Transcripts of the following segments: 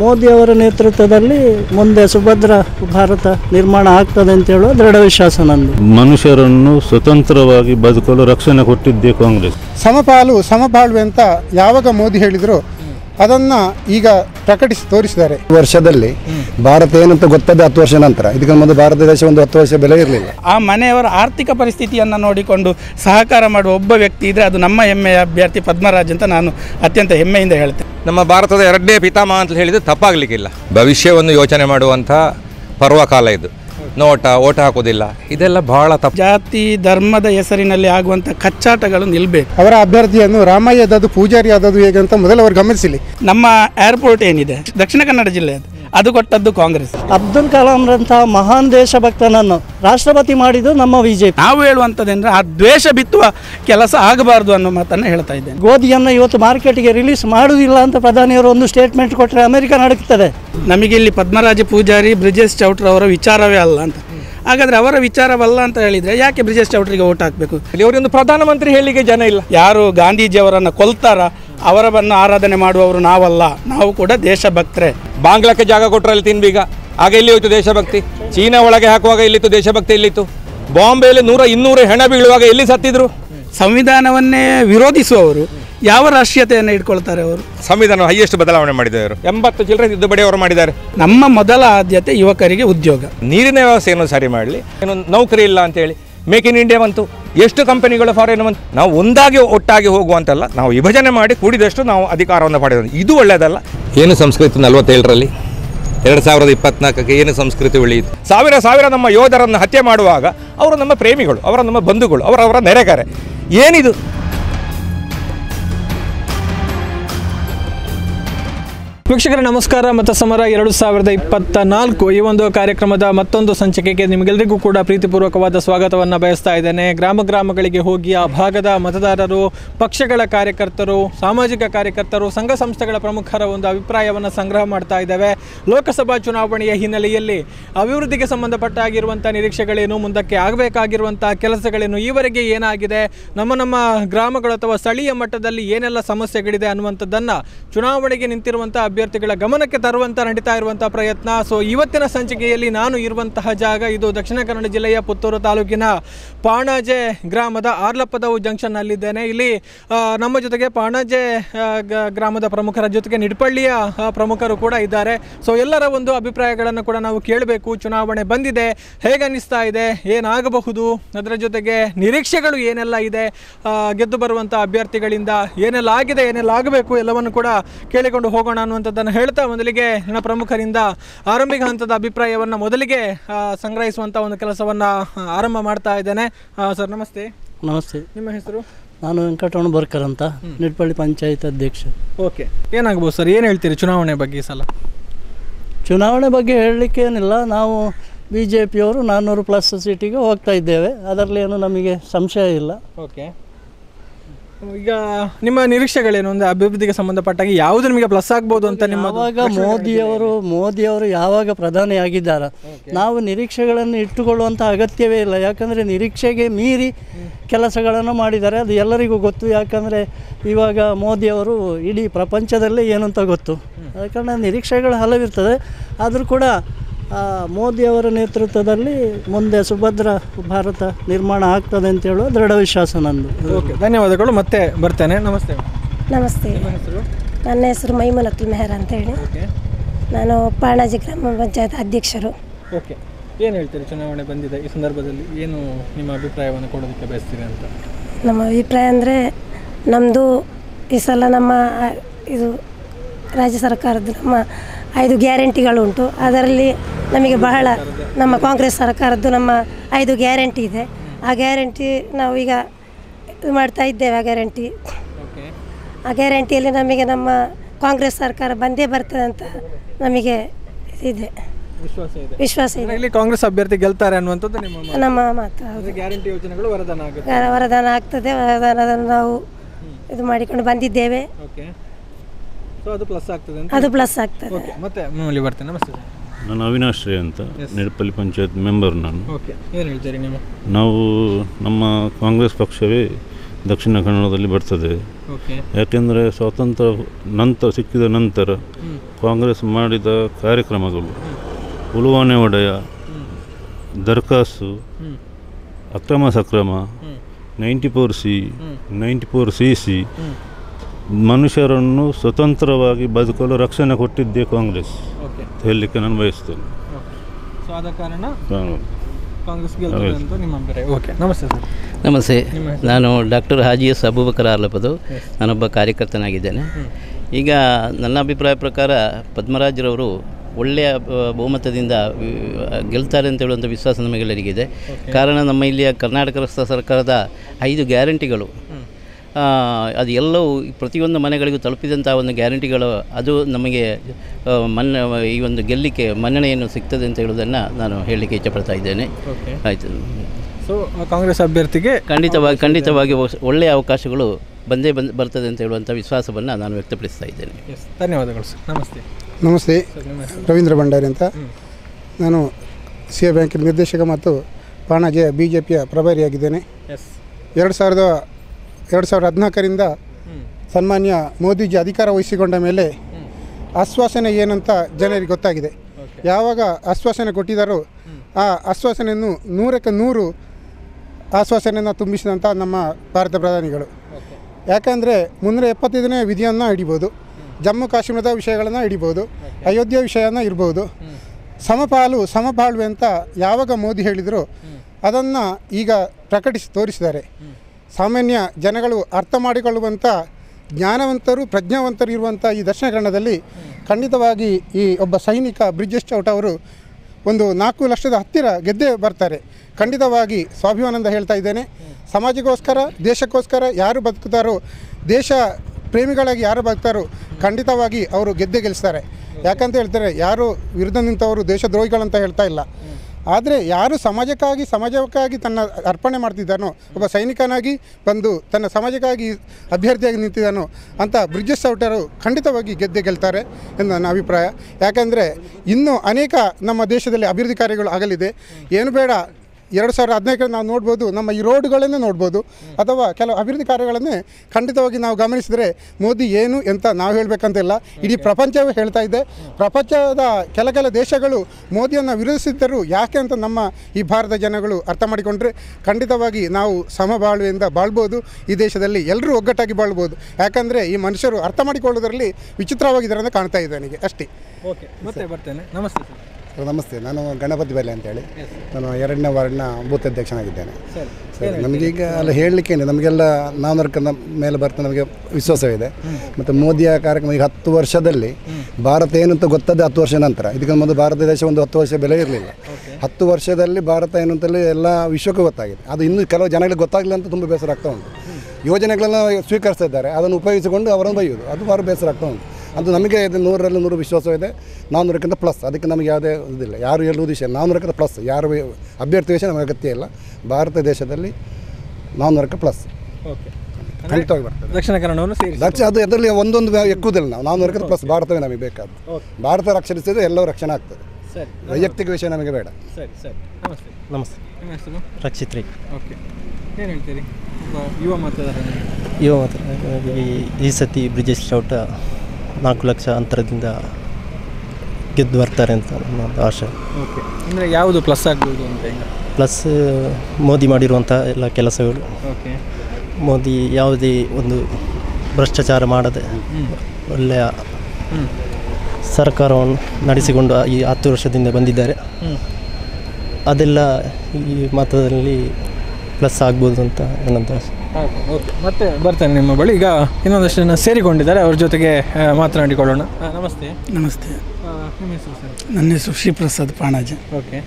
ಮೋದಿ ಅವರ ನೇತೃತ್ವದಲ್ಲಿ ಮುಂದೆ ಸುಭದ್ರ ಭಾರತ ನಿರ್ಮಾಣ ಆಗ್ತದೆ ಅಂತ ಹೇಳುವ ದೃಢ ವಿಶ್ವಾಸ ನಂದು ಮನುಷ್ಯರನ್ನು ಸ್ವತಂತ್ರವಾಗಿ ಬದುಕಲು ರಕ್ಷಣೆ ಕೊಟ್ಟಿದ್ದೇ ಕಾಂಗ್ರೆಸ್ ಸಮಪಾಲು ಸಮಪಾಳ್ವೆ ಅಂತ ಯಾವಾಗ ಮೋದಿ ಹೇಳಿದ್ರು ಅದನ್ನು ಈಗ ಪ್ರಕಟಿಸಿ ತೋರಿಸಿದ್ದಾರೆ ವರ್ಷದಲ್ಲಿ ಭಾರತ ಏನಂತ ಗೊತ್ತದೆ ಹತ್ತು ವರ್ಷ ನಂತರ ಇದಕ್ಕೆ ಮೊದಲು ಭಾರತ ದೇಶ ಒಂದು ಹತ್ತು ವರ್ಷ ಬೆಲೆ ಇರಲಿಲ್ಲ ಆ ಮನೆಯವರ ಆರ್ಥಿಕ ಪರಿಸ್ಥಿತಿಯನ್ನು ನೋಡಿಕೊಂಡು ಸಹಕಾರ ಮಾಡುವ ಒಬ್ಬ ವ್ಯಕ್ತಿ ಇದ್ದರೆ ಅದು ನಮ್ಮ ಹೆಮ್ಮೆಯ ಅಭ್ಯರ್ಥಿ ಪದ್ಮರಾಜ್ ಅಂತ ನಾನು ಅತ್ಯಂತ ಹೆಮ್ಮೆಯಿಂದ ಹೇಳ್ತೇನೆ ನಮ್ಮ ಭಾರತದ ಎರಡನೇ ಪಿತಾಮಹ ಅಂತ ಹೇಳಿದ್ರೆ ತಪ್ಪಾಗಲಿಕ್ಕಿಲ್ಲ ಭವಿಷ್ಯವನ್ನು ಯೋಚನೆ ಮಾಡುವಂತಹ ಪರ್ವಕಾಲ ಇದು ನೋಟ ಓಟ ಹಾಕೋದಿಲ್ಲ ಇದೆಲ್ಲ ಬಹಳ ತಪ್ಪು ಜಾತಿ ಧರ್ಮದ ಹೆಸರಿನಲ್ಲಿ ಆಗುವಂತ ಕಚ್ಚಾಟಗಳು ನಿಲ್ಬೇಕು ಅವರ ಅಭ್ಯರ್ಥಿಯನ್ನು ರಾಮಯ್ಯ ಪೂಜಾರಿ ಆದದ್ದು ಹೇಗೆ ಅಂತ ಮೊದಲು ಅವರು ಗಮನಿಸಲಿ ನಮ್ಮ ಏರ್ಪೋರ್ಟ್ ಏನಿದೆ ದಕ್ಷಿಣ ಕನ್ನಡ ಜಿಲ್ಲೆ ಅದು ಕೊಟ್ಟದ್ದು ಕಾಂಗ್ರೆಸ್ ಅಬ್ದುಲ್ ರಂತಹ ಮಹಾನ್ ದೇಶಭಕ್ತನನ್ನು ರಾಷ್ಟ್ರಪತಿ ಮಾಡಿದ್ದು ನಮ್ಮ ಬಿಜೆಪಿ ನಾವು ಹೇಳುವಂತದ್ದೆಂದ್ರೆ ಆ ದ್ವೇಷ ಬಿತ್ತುವ ಕೆಲಸ ಆಗಬಾರದು ಅನ್ನೋ ಮಾತನ್ನ ಹೇಳ್ತಾ ಇದ್ದೇನೆ ಗೋಧಿಯನ್ನು ಇವತ್ತು ಮಾರ್ಕೆಟ್ಗೆ ರಿಲೀಸ್ ಮಾಡುವುದಿಲ್ಲ ಅಂತ ಪ್ರಧಾನಿಯವರು ಒಂದು ಸ್ಟೇಟ್ಮೆಂಟ್ ಕೊಟ್ಟರೆ ಅಮೆರಿಕ ನಡುಕ್ತದೆ ನಮಗೆ ಇಲ್ಲಿ ಪದ್ಮರಾಜ ಪೂಜಾರಿ ಬ್ರಿಜೇಶ್ ಚೌಟ್ರ ಅವರ ವಿಚಾರವೇ ಅಲ್ಲ ಹಾಗಾದ್ರೆ ಅವರ ವಿಚಾರವಲ್ಲ ಅಂತ ಹೇಳಿದ್ರೆ ಯಾಕೆ ಬ್ರಿಜೇಶ್ ಚೌಟ್ರಿಗೆ ಓಟ್ ಹಾಕಬೇಕು ಒಂದು ಪ್ರಧಾನಮಂತ್ರಿ ಹೇಳಿಕೆ ಜನ ಇಲ್ಲ ಯಾರು ಗಾಂಧೀಜಿಯವರನ್ನು ಕೊಲ್ತಾರ ಅವರವನ್ನು ಆರಾಧನೆ ಮಾಡುವವರು ನಾವಲ್ಲ ನಾವು ಕೂಡ ದೇಶಭಕ್ತರೆ ಬಾಂಗ್ಲಾಕ್ಕೆ ಜಾಗ ಕೊಟ್ಟರಲ್ಲಿ ತಿನ್ಬೀಗ ಆಗ ಎಲ್ಲಿ ಹೋಯ್ತು ದೇಶಭಕ್ತಿ ಚೀನಾ ಒಳಗೆ ಹಾಕುವಾಗ ಇಲ್ಲಿತ್ತು ದೇಶಭಕ್ತಿ ಇಲ್ಲಿತ್ತು ಬಾಂಬೆಯಲ್ಲಿ ನೂರ ಇನ್ನೂರು ಹೆಣ ಬೀಳುವಾಗ ಎಲ್ಲಿ ಸತ್ತಿದ್ರು ಸಂವಿಧಾನವನ್ನೇ ವಿರೋಧಿಸುವವರು ಯಾವ ರಾಷ್ಟ್ರೀಯತೆಯನ್ನು ಇಟ್ಕೊಳ್ತಾರೆ ಅವರು ಸಂವಿಧಾನ ಹೈಯೆಸ್ಟ್ ಬದಲಾವಣೆ ಮಾಡಿದ್ದಾರೆ ಎಂಬತ್ತು ಚಿಲ್ಲರೆ ತಿದ್ದುಪಡಿ ಅವರು ಮಾಡಿದ್ದಾರೆ ನಮ್ಮ ಮೊದಲ ಆದ್ಯತೆ ಯುವಕರಿಗೆ ಉದ್ಯೋಗ ನೀರಿನ ವ್ಯವಸ್ಥೆಯನ್ನು ಸರಿ ಮಾಡಲಿ ಏನು ನೌಕರಿ ಇಲ್ಲ ಅಂತ ಹೇಳಿ ಮೇಕ್ ಇನ್ ಇಂಡಿಯಾ ಬಂತು ಎಷ್ಟು ಕಂಪನಿಗಳು ಫಾರಿನ್ ಬಂತು ನಾವು ಒಂದಾಗಿ ಒಟ್ಟಾಗಿ ಹೋಗುವಂತಲ್ಲ ನಾವು ವಿಭಜನೆ ಮಾಡಿ ಕೂಡಿದಷ್ಟು ನಾವು ಅಧಿಕಾರವನ್ನು ಪಡೆದ ಇದು ಒಳ್ಳೆಯದಲ್ಲ ಏನು ಸಂಸ್ಕೃತಿ ನಲವತ್ತೇಳರಲ್ಲಿ ಎರಡು ಸಾವಿರದ ಇಪ್ಪತ್ನಾಲ್ಕಕ್ಕೆ ಏನು ಸಂಸ್ಕೃತಿ ಉಳಿಯಿತು ಸಾವಿರ ಸಾವಿರ ನಮ್ಮ ಯೋಧರನ್ನು ಹತ್ಯೆ ಮಾಡುವಾಗ ಅವರು ನಮ್ಮ ಪ್ರೇಮಿಗಳು ಅವರ ನಮ್ಮ ಬಂಧುಗಳು ಅವರವರ ನೆರೆಕರೆ ಏನಿದು ವೀಕ್ಷಕರ ನಮಸ್ಕಾರ ಮತ ಸಮರ ಎರಡು ಸಾವಿರದ ಇಪ್ಪತ್ತ ನಾಲ್ಕು ಈ ಒಂದು ಕಾರ್ಯಕ್ರಮದ ಮತ್ತೊಂದು ಸಂಚಿಕೆಗೆ ನಿಮಗೆಲ್ಲರಿಗೂ ಕೂಡ ಪ್ರೀತಿಪೂರ್ವಕವಾದ ಸ್ವಾಗತವನ್ನು ಬಯಸ್ತಾ ಇದ್ದೇನೆ ಗ್ರಾಮ ಗ್ರಾಮಗಳಿಗೆ ಹೋಗಿ ಆ ಭಾಗದ ಮತದಾರರು ಪಕ್ಷಗಳ ಕಾರ್ಯಕರ್ತರು ಸಾಮಾಜಿಕ ಕಾರ್ಯಕರ್ತರು ಸಂಘ ಸಂಸ್ಥೆಗಳ ಪ್ರಮುಖರ ಒಂದು ಅಭಿಪ್ರಾಯವನ್ನು ಸಂಗ್ರಹ ಮಾಡ್ತಾ ಇದ್ದೇವೆ ಲೋಕಸಭಾ ಚುನಾವಣೆಯ ಹಿನ್ನೆಲೆಯಲ್ಲಿ ಅಭಿವೃದ್ಧಿಗೆ ಸಂಬಂಧಪಟ್ಟಾಗಿರುವಂಥ ನಿರೀಕ್ಷೆಗಳೇನು ಮುಂದಕ್ಕೆ ಆಗಬೇಕಾಗಿರುವಂಥ ಕೆಲಸಗಳೇನು ಈವರೆಗೆ ಏನಾಗಿದೆ ನಮ್ಮ ನಮ್ಮ ಗ್ರಾಮಗಳು ಅಥವಾ ಸ್ಥಳೀಯ ಮಟ್ಟದಲ್ಲಿ ಏನೆಲ್ಲ ಸಮಸ್ಯೆಗಳಿದೆ ಅನ್ನುವಂಥದ್ದನ್ನು ಚುನಾವಣೆಗೆ ನಿಂತಿರುವಂಥ ಅಭ್ಯರ್ಥಿಗಳ ಗಮನಕ್ಕೆ ತರುವಂತ ನಡೀತಾ ಇರುವಂತಹ ಪ್ರಯತ್ನ ಸೊ ಇವತ್ತಿನ ಸಂಚಿಕೆಯಲ್ಲಿ ನಾನು ಇರುವಂತಹ ಜಾಗ ಇದು ದಕ್ಷಿಣ ಕನ್ನಡ ಜಿಲ್ಲೆಯ ಪುತ್ತೂರು ತಾಲೂಕಿನ ಪಾಣಾಜೆ ಗ್ರಾಮದ ಆರ್ಲಪ್ಪದವು ಜಂಕ್ಷನ್ನಲ್ಲಿದ್ದೇನೆ ಇಲ್ಲಿ ನಮ್ಮ ಜೊತೆಗೆ ಪಾಣಾಜೆ ಗ್ರಾಮದ ಪ್ರಮುಖರ ಜೊತೆಗೆ ನಿಡ್ಪಳ್ಳಿಯ ಪ್ರಮುಖರು ಕೂಡ ಇದ್ದಾರೆ ಸೊ ಎಲ್ಲರ ಒಂದು ಅಭಿಪ್ರಾಯಗಳನ್ನು ಕೂಡ ನಾವು ಕೇಳಬೇಕು ಚುನಾವಣೆ ಬಂದಿದೆ ಹೇಗೆ ಅನ್ನಿಸ್ತಾ ಇದೆ ಏನಾಗಬಹುದು ಅದರ ಜೊತೆಗೆ ನಿರೀಕ್ಷೆಗಳು ಏನೆಲ್ಲ ಇದೆ ಗೆದ್ದು ಬರುವಂತಹ ಅಭ್ಯರ್ಥಿಗಳಿಂದ ಏನೆಲ್ಲ ಆಗಿದೆ ಏನೆಲ್ಲ ಆಗಬೇಕು ಎಲ್ಲವನ್ನು ಕೂಡ ಕೇಳಿಕೊಂಡು ಹೋಗೋಣ ಅನ್ನುವಂಥ ಅನ್ನುವಂಥದ್ದನ್ನು ಹೇಳ್ತಾ ಮೊದಲಿಗೆ ನನ್ನ ಪ್ರಮುಖರಿಂದ ಆರಂಭಿಕ ಹಂತದ ಅಭಿಪ್ರಾಯವನ್ನು ಮೊದಲಿಗೆ ಸಂಗ್ರಹಿಸುವಂಥ ಒಂದು ಕೆಲಸವನ್ನು ಆರಂಭ ಮಾಡ್ತಾ ಇದ್ದೇನೆ ಸರ್ ನಮಸ್ತೆ ನಮಸ್ತೆ ನಿಮ್ಮ ಹೆಸರು ನಾನು ವೆಂಕಟರಮಣ ಬರ್ಕರ್ ಅಂತ ನಿಟ್ಪಳ್ಳಿ ಪಂಚಾಯತ್ ಅಧ್ಯಕ್ಷ ಓಕೆ ಏನಾಗ್ಬೋದು ಸರ್ ಏನು ಹೇಳ್ತೀರಿ ಚುನಾವಣೆ ಬಗ್ಗೆ ಸಲ ಚುನಾವಣೆ ಬಗ್ಗೆ ಹೇಳಲಿಕ್ಕೆ ಏನಿಲ್ಲ ನಾವು ಬಿ ಜೆ ಪಿಯವರು ನಾನ್ನೂರು ಪ್ಲಸ್ ಸೀಟಿಗೆ ಹೋಗ್ತಾ ಇದ್ದೇವೆ ಅದರಲ್ಲಿ ಏನು ನಮಗೆ ಸಂಶಯ ಇಲ್ಲ ಓಕೆ ಈಗ ನಿಮ್ಮ ನಿರೀಕ್ಷೆಗಳೇನು ಅಂದರೆ ಅಭಿವೃದ್ಧಿಗೆ ಸಂಬಂಧಪಟ್ಟಾಗಿ ಯಾವುದು ನಿಮಗೆ ಪ್ಲಸ್ ಆಗ್ಬೋದು ಅಂತ ನಿಮ್ಮ ಮೋದಿಯವರು ಮೋದಿಯವರು ಯಾವಾಗ ಪ್ರಧಾನಿ ನಾವು ನಿರೀಕ್ಷೆಗಳನ್ನು ಇಟ್ಟುಕೊಳ್ಳುವಂಥ ಅಗತ್ಯವೇ ಇಲ್ಲ ಯಾಕಂದರೆ ನಿರೀಕ್ಷೆಗೆ ಮೀರಿ ಕೆಲಸಗಳನ್ನು ಮಾಡಿದ್ದಾರೆ ಅದು ಎಲ್ಲರಿಗೂ ಗೊತ್ತು ಯಾಕಂದರೆ ಇವಾಗ ಮೋದಿಯವರು ಇಡೀ ಪ್ರಪಂಚದಲ್ಲೇ ಏನು ಅಂತ ಗೊತ್ತು ಯಾಕಂದರೆ ನಿರೀಕ್ಷೆಗಳು ಹಲವಿರ್ತದೆ ಆದರೂ ಕೂಡ ಮೋದಿಯವರ ನೇತೃತ್ವದಲ್ಲಿ ಮುಂದೆ ಸುಭದ್ರ ಭಾರತ ನಿರ್ಮಾಣ ಆಗ್ತದೆ ಅಂತ ಹೇಳುವ ದೃಢ ವಿಶ್ವಾಸ ನಂದು ಓಕೆ ಧನ್ಯವಾದಗಳು ಮತ್ತೆ ಬರ್ತೇನೆ ನಮಸ್ತೆ ನಮಸ್ತೆ ನನ್ನ ಹೆಸರು ಮೈಮಲಕ್ಲ್ ಮೆಹರ್ ಅಂತ ಹೇಳಿ ನಾನು ಪಾಣಾಜಿ ಗ್ರಾಮ ಪಂಚಾಯತ್ ಅಧ್ಯಕ್ಷರು ಓಕೆ ಏನು ಹೇಳ್ತೀರಿ ಚುನಾವಣೆ ಬಂದಿದೆ ಈ ಸಂದರ್ಭದಲ್ಲಿ ಏನು ನಿಮ್ಮ ಅಭಿಪ್ರಾಯವನ್ನು ಕೊಡೋದಕ್ಕೆ ಬಯಸ್ತೀರಿ ಅಂತ ನಮ್ಮ ಅಭಿಪ್ರಾಯ ಅಂದರೆ ನಮ್ಮದು ಈ ಸಲ ನಮ್ಮ ಇದು ರಾಜ್ಯ ಸರ್ಕಾರದ ನಮ್ಮ ಐದು ಗ್ಯಾರಂಟಿಗಳುಂಟು ಅದರಲ್ಲಿ ನಮಗೆ ಬಹಳ ನಮ್ಮ ಕಾಂಗ್ರೆಸ್ ಸರ್ಕಾರದ್ದು ನಮ್ಮ ಐದು ಗ್ಯಾರಂಟಿ ಇದೆ ಆ ಗ್ಯಾರಂಟಿ ನಾವು ಈಗ ಇದು ಮಾಡ್ತಾ ಇದ್ದೇವೆ ಆ ಗ್ಯಾರಂಟಿ ಆ ಗ್ಯಾರಂಟಿಯಲ್ಲಿ ನಮಗೆ ನಮ್ಮ ಕಾಂಗ್ರೆಸ್ ಸರ್ಕಾರ ಬಂದೇ ಬರ್ತದೆ ಅಂತ ನಮಗೆ ಇದೆ ವಿಶ್ವಾಸ ಇದೆ ಕಾಂಗ್ರೆಸ್ ಅಭ್ಯರ್ಥಿ ಗೆಲ್ತಾರೆ ಅನ್ನುವಂಥದ್ದು ನಮ್ಮ ಮಾತು ಗ್ಯಾರಂಟಿ ಯೋಜನೆಗಳು ವರದಾನ ಆಗುತ್ತೆ ವರದಾನ ಆಗ್ತದೆ ವರದಾನದ ನಾವು ಇದು ಮಾಡಿಕೊಂಡು ಬಂದಿದ್ದೇವೆ ಅದು ಪ್ಲಸ್ ಆಗ್ತದೆ ಮತ್ತೆ ನಮಸ್ತೆ ನಾನು ಅವಿನಾಶ್ ರೇ ಅಂತ ನೆಡಪಲ್ಲಿ ಪಂಚಾಯತ್ ಮೆಂಬರ್ ನಾನು ನಾವು ನಮ್ಮ ಕಾಂಗ್ರೆಸ್ ಪಕ್ಷವೇ ದಕ್ಷಿಣ ಕನ್ನಡದಲ್ಲಿ ಬರ್ತದೆ ಯಾಕೆಂದರೆ ಸ್ವಾತಂತ್ರ್ಯ ನಂತರ ಸಿಕ್ಕಿದ ನಂತರ ಕಾಂಗ್ರೆಸ್ ಮಾಡಿದ ಕಾರ್ಯಕ್ರಮಗಳು ಉಳುವಾನೆ ಒಡೆಯ ದರ್ಖಾಸ್ತು ಅಕ್ರಮ ಸಕ್ರಮ ninety four C ninety four C C ಮನುಷ್ಯರನ್ನು ಸ್ವತಂತ್ರವಾಗಿ ಬದುಕಲು ರಕ್ಷಣೆ ಕೊಟ್ಟಿದ್ದೆ ಕಾಂಗ್ರೆಸ್ ಹೇಳಲಿಕ್ಕೆ ನಾನು ಬಯಸ್ತೇನೆ ನಮಸ್ತೆ ನಾನು ಡಾಕ್ಟರ್ ಹಾಜಿ ಎಸ್ ಅಬೂಬಕರ ಅಲಪದು ನಾನೊಬ್ಬ ಕಾರ್ಯಕರ್ತನಾಗಿದ್ದೇನೆ ಈಗ ನನ್ನ ಅಭಿಪ್ರಾಯ ಪ್ರಕಾರ ಪದ್ಮರಾಜರವರು ಒಳ್ಳೆಯ ಬಹುಮತದಿಂದ ಗೆಲ್ತಾರೆ ಅಂತ ಹೇಳುವಂಥ ವಿಶ್ವಾಸ ನಮಗೆಲ್ಲರಿಗಿದೆ ಕಾರಣ ನಮ್ಮ ಇಲ್ಲಿಯ ಕರ್ನಾಟಕ ರಸ್ತೆ ಸರ್ಕಾರದ ಐದು ಗ್ಯಾರಂಟಿಗಳು ಅದು ಎಲ್ಲವೂ ಪ್ರತಿಯೊಂದು ಮನೆಗಳಿಗೂ ತಲುಪಿದಂಥ ಒಂದು ಗ್ಯಾರಂಟಿಗಳು ಅದು ನಮಗೆ ಮನ್ನ ಈ ಒಂದು ಮನ್ನಣೆ ಮನ್ನಣೆಯನ್ನು ಸಿಗ್ತದೆ ಅಂತ ಹೇಳೋದನ್ನು ನಾನು ಹೇಳಲಿಕ್ಕೆ ಇಷ್ಟಪಡ್ತಾ ಇದ್ದೇನೆ ಆಯಿತು ಸೊ ಕಾಂಗ್ರೆಸ್ ಅಭ್ಯರ್ಥಿಗೆ ಖಂಡಿತವಾಗಿ ಖಂಡಿತವಾಗಿ ಒಳ್ಳೆಯ ಅವಕಾಶಗಳು ಬಂದೇ ಬಂದು ಬರ್ತದೆ ಅಂತ ಹೇಳುವಂಥ ವಿಶ್ವಾಸವನ್ನು ನಾನು ವ್ಯಕ್ತಪಡಿಸ್ತಾ ಇದ್ದೇನೆ ಧನ್ಯವಾದಗಳು ಸರ್ ನಮಸ್ತೆ ನಮಸ್ತೆ ರವೀಂದ್ರ ಭಂಡಾರಿ ಅಂತ ನಾನು ಸಿ ಎ ಬ್ಯಾಂಕಿನ ನಿರ್ದೇಶಕ ಮತ್ತು ಪಾಣಾಜೆಯ ಬಿ ಜೆ ಪಿಯ ಪ್ರಭಾರಿಯಾಗಿದ್ದೇನೆ ಎರಡು ಸಾವಿರದ ಎರಡು ಸಾವಿರದ ಹದಿನಾಲ್ಕರಿಂದ ಸನ್ಮಾನ್ಯ ಮೋದಿಜಿ ಅಧಿಕಾರ ವಹಿಸಿಕೊಂಡ ಮೇಲೆ ಆಶ್ವಾಸನೆ ಏನಂತ ಜನರಿಗೆ ಗೊತ್ತಾಗಿದೆ ಯಾವಾಗ ಆಶ್ವಾಸನೆ ಕೊಟ್ಟಿದ್ದಾರೋ ಆ ಆಶ್ವಾಸನೆಯನ್ನು ನೂರಕ್ಕೆ ನೂರು ಆಶ್ವಾಸನೆಯನ್ನು ತುಂಬಿಸಿದಂಥ ನಮ್ಮ ಭಾರತ ಪ್ರಧಾನಿಗಳು ಯಾಕಂದರೆ ಮುನ್ನೂರ ಎಪ್ಪತ್ತೈದನೇ ವಿಧಿಯನ್ನು ಹಿಡಿಬೋದು ಜಮ್ಮು ಕಾಶ್ಮೀರದ ವಿಷಯಗಳನ್ನು ಹಿಡಿಬೋದು ಅಯೋಧ್ಯೆ ವಿಷಯನ ಇರ್ಬೋದು ಸಮಪಾಲು ಸಮಪಾಳ್ವೆ ಅಂತ ಯಾವಾಗ ಮೋದಿ ಹೇಳಿದರೂ ಅದನ್ನು ಈಗ ಪ್ರಕಟಿಸಿ ತೋರಿಸಿದ್ದಾರೆ ಸಾಮಾನ್ಯ ಜನಗಳು ಅರ್ಥ ಮಾಡಿಕೊಳ್ಳುವಂಥ ಜ್ಞಾನವಂತರು ಪ್ರಜ್ಞಾವಂತರು ಇರುವಂಥ ಈ ದರ್ಶನ ಕನ್ನಡದಲ್ಲಿ ಖಂಡಿತವಾಗಿ ಈ ಒಬ್ಬ ಸೈನಿಕ ಬ್ರಿಜೇಶ್ ಚೌಟ ಅವರು ಒಂದು ನಾಲ್ಕು ಲಕ್ಷದ ಹತ್ತಿರ ಗೆದ್ದೆ ಬರ್ತಾರೆ ಖಂಡಿತವಾಗಿ ಸ್ವಾಭಿಮಾನಂದ ಹೇಳ್ತಾ ಇದ್ದೇನೆ ಸಮಾಜಕ್ಕೋಸ್ಕರ ದೇಶಕ್ಕೋಸ್ಕರ ಯಾರು ಬದುಕುತ್ತಾರೋ ದೇಶ ಪ್ರೇಮಿಗಳಾಗಿ ಯಾರು ಬದುಕ್ತಾರೋ ಖಂಡಿತವಾಗಿ ಅವರು ಗೆದ್ದೆ ಗೆಲ್ಲಿಸ್ತಾರೆ ಯಾಕಂತ ಹೇಳ್ತಾರೆ ಯಾರು ವಿರುದ್ಧ ನಿಂತವರು ದೇಶದ್ರೋಹಿಗಳಂತ ಹೇಳ್ತಾ ಇಲ್ಲ ಆದರೆ ಯಾರು ಸಮಾಜಕ್ಕಾಗಿ ಸಮಾಜಕ್ಕಾಗಿ ತನ್ನ ಅರ್ಪಣೆ ಮಾಡ್ತಿದ್ದಾನೋ ಒಬ್ಬ ಸೈನಿಕನಾಗಿ ಬಂದು ತನ್ನ ಸಮಾಜಕ್ಕಾಗಿ ಅಭ್ಯರ್ಥಿಯಾಗಿ ನಿಂತಿದ್ದಾನೋ ಅಂತ ಬ್ರಿಜೇಶ್ ಸೌಟರು ಖಂಡಿತವಾಗಿ ಗೆದ್ದೆ ಗೆಲ್ತಾರೆ ಎಂದು ನನ್ನ ಅಭಿಪ್ರಾಯ ಯಾಕೆಂದರೆ ಇನ್ನೂ ಅನೇಕ ನಮ್ಮ ದೇಶದಲ್ಲಿ ಅಭಿವೃದ್ಧಿ ಕಾರ್ಯಗಳು ಆಗಲಿದೆ ಏನು ಬೇಡ ಎರಡು ಸಾವಿರದ ಹದಿನೈದರಲ್ಲಿ ನಾವು ನೋಡ್ಬೋದು ನಮ್ಮ ಈ ರೋಡ್ಗಳನ್ನೇ ನೋಡ್ಬೋದು ಅಥವಾ ಕೆಲವು ಅಭಿವೃದ್ಧಿ ಕಾರ್ಯಗಳನ್ನೇ ಖಂಡಿತವಾಗಿ ನಾವು ಗಮನಿಸಿದರೆ ಮೋದಿ ಏನು ಎಂತ ನಾವು ಹೇಳಬೇಕಂತಿಲ್ಲ ಇಡೀ ಪ್ರಪಂಚವೇ ಹೇಳ್ತಾ ಇದೆ ಪ್ರಪಂಚದ ಕೆಲ ಕೆಲ ದೇಶಗಳು ಮೋದಿಯನ್ನು ವಿರೋಧಿಸಿದ್ದರೂ ಯಾಕೆ ಅಂತ ನಮ್ಮ ಈ ಭಾರತ ಜನಗಳು ಅರ್ಥ ಮಾಡಿಕೊಂಡ್ರೆ ಖಂಡಿತವಾಗಿ ನಾವು ಸಮಬಾಳುವೆಯಿಂದ ಬಾಳ್ಬೋದು ಈ ದೇಶದಲ್ಲಿ ಎಲ್ಲರೂ ಒಗ್ಗಟ್ಟಾಗಿ ಬಾಳ್ಬೋದು ಯಾಕಂದರೆ ಈ ಮನುಷ್ಯರು ಅರ್ಥ ಮಾಡಿಕೊಳ್ಳೋದರಲ್ಲಿ ವಿಚಿತ್ರವಾಗಿದ್ದಾರೆ ಅಂತ ಕಾಣ್ತಾ ಇದೆ ನನಗೆ ಅಷ್ಟೇ ಓಕೆ ಮತ್ತೆ ಬರ್ತೇನೆ ನಮಸ್ತೆ ಸರ್ ನಮಸ್ತೆ ನಾನು ಗಣಪತಿ ಬೆಲೆ ಅಂತೇಳಿ ನಾನು ಎರಡನೇ ವಾರ್ಡ್ನ ಬೂತ್ ಅಧ್ಯಕ್ಷನಾಗಿದ್ದೇನೆ ಸರ್ ನಮಗೀಗ ಅಲ್ಲಿ ಹೇಳಲಿಕ್ಕೇನೆ ನಮಗೆಲ್ಲ ನಾನೂರಕ್ಕನ್ನ ಮೇಲೆ ಬರ್ತಾ ನಮಗೆ ವಿಶ್ವಾಸವಿದೆ ಮತ್ತು ಮೋದಿಯ ಕಾರ್ಯಕ್ರಮ ಈಗ ಹತ್ತು ವರ್ಷದಲ್ಲಿ ಭಾರತ ಏನು ಅಂತ ಗೊತ್ತದೆ ಹತ್ತು ವರ್ಷ ನಂತರ ಇದಕ್ಕೆ ಮೊದಲು ಭಾರತ ದೇಶ ಒಂದು ಹತ್ತು ವರ್ಷ ಬೆಲೆ ಇರಲಿಲ್ಲ ಹತ್ತು ವರ್ಷದಲ್ಲಿ ಭಾರತ ಏನು ಅಂತಲ್ಲಿ ಎಲ್ಲ ವಿಶ್ವಕ್ಕೂ ಗೊತ್ತಾಗಿದೆ ಅದು ಇನ್ನೂ ಕೆಲವು ಜನಗಳಿಗೆ ಗೊತ್ತಾಗಲಿಲ್ಲ ಅಂತ ತುಂಬ ಬೇಸರ ಆಗ್ತಾ ಉಂಟು ಯೋಜನೆಗಳನ್ನು ಸ್ವೀಕರಿಸ್ತಾ ಇದ್ದಾರೆ ಅದನ್ನು ಉಪಯೋಗಿಸಿಕೊಂಡು ಅವರನ್ನು ಬೈಯೋದು ಅದು ಭಾರಿ ಬೇಸರ ಆಗ್ತಾ ಉಂಟು ಅದು ನಮಗೆ ಇದು ನೂರರಲ್ಲಿ ನೂರು ವಿಶ್ವಾಸವಿದೆ ನಾನ್ನೂರಕ್ಕಿಂತ ಪ್ಲಸ್ ಅದಕ್ಕೆ ನಮಗೆ ಯಾವುದೇ ಇದಿಲ್ಲ ಯಾರು ಹೇಳುವುದು ವಿಷಯ ನಾನ್ನೂರಕ್ಕಿಂತ ಪ್ಲಸ್ ಯಾರು ಅಭ್ಯರ್ಥಿ ವಿಷಯ ನಮಗೆ ಅಗತ್ಯ ಇಲ್ಲ ಭಾರತ ದೇಶದಲ್ಲಿ ನಾನ್ನೂರಕ್ಕೆ ಪ್ಲಸ್ ಓಕೆ ಖಂಡಿತವಾಗಿ ಬರ್ತದೆ ದಕ್ಷಿಣ ಕನ್ನಡವನ್ನು ಸೇರಿ ದಕ್ಷಿಣ ಅದು ಅದರಲ್ಲಿ ಒಂದೊಂದು ಎಕ್ಕುವುದಿಲ್ಲ ನಾವು ನಾನ್ನೂರಕ್ಕಿಂತ ಪ್ಲಸ್ ಭಾರತವೇ ನಮಗೆ ಬೇಕಾದ ಭಾರತ ರಕ್ಷಣಿಸಿದ್ರೆ ಎಲ್ಲವೂ ರಕ್ಷಣೆ ಆಗ್ತದೆ ಸರಿ ವೈಯಕ್ತಿಕ ವಿಷಯ ನಮಗೆ ಬೇಡ ಸರಿ ಸರಿ ನಮಸ್ತೆ ನಮಸ್ತೆ ಓಕೆ ಏನು ಹೇಳ್ತೀರಿ ಯುವ ಮತದಾರ ಯುವ ಮತದಾರ ಈ ಸತಿ ಬ್ರಿಜೇಶ್ ಚೌಟ ನಾಲ್ಕು ಲಕ್ಷ ಅಂತರದಿಂದ ಗೆದ್ದು ಬರ್ತಾರೆ ಅಂತ ನನ್ನೊಂದು ಆಶೆ ಅಂದರೆ ಯಾವುದು ಪ್ಲಸ್ ಆಗ್ಬೋದು ಅಂತ ಪ್ಲಸ್ ಮೋದಿ ಮಾಡಿರುವಂಥ ಎಲ್ಲ ಕೆಲಸಗಳು ಮೋದಿ ಯಾವುದೇ ಒಂದು ಭ್ರಷ್ಟಾಚಾರ ಮಾಡದೆ ಒಳ್ಳೆಯ ಸರ್ಕಾರವನ್ನು ನಡೆಸಿಕೊಂಡು ಈ ಹತ್ತು ವರ್ಷದಿಂದ ಬಂದಿದ್ದಾರೆ ಅದೆಲ್ಲ ಈ ಮಾತ್ರದಲ್ಲಿ ಪ್ಲಸ್ ಆಗ್ಬೋದು ಅಂತ ನನ್ನಂತ ಆಸೆ ಓಕೆ ಮತ್ತೆ ಬರ್ತೇನೆ ನಿಮ್ಮ ಬಳಿ ಈಗ ಇನ್ನೊಂದಷ್ಟು ಜನ ಸೇರಿಕೊಂಡಿದ್ದಾರೆ ಅವ್ರ ಜೊತೆಗೆ ಮಾತನಾಡಿಕೊಳ್ಳೋಣ ನಮಸ್ತೆ ನಮಸ್ತೆ ನನ್ನ ಹೆಸರು ಶ್ರೀಪ್ರಸಾದ್ ಪಾಣಾಜ ಓಕೆ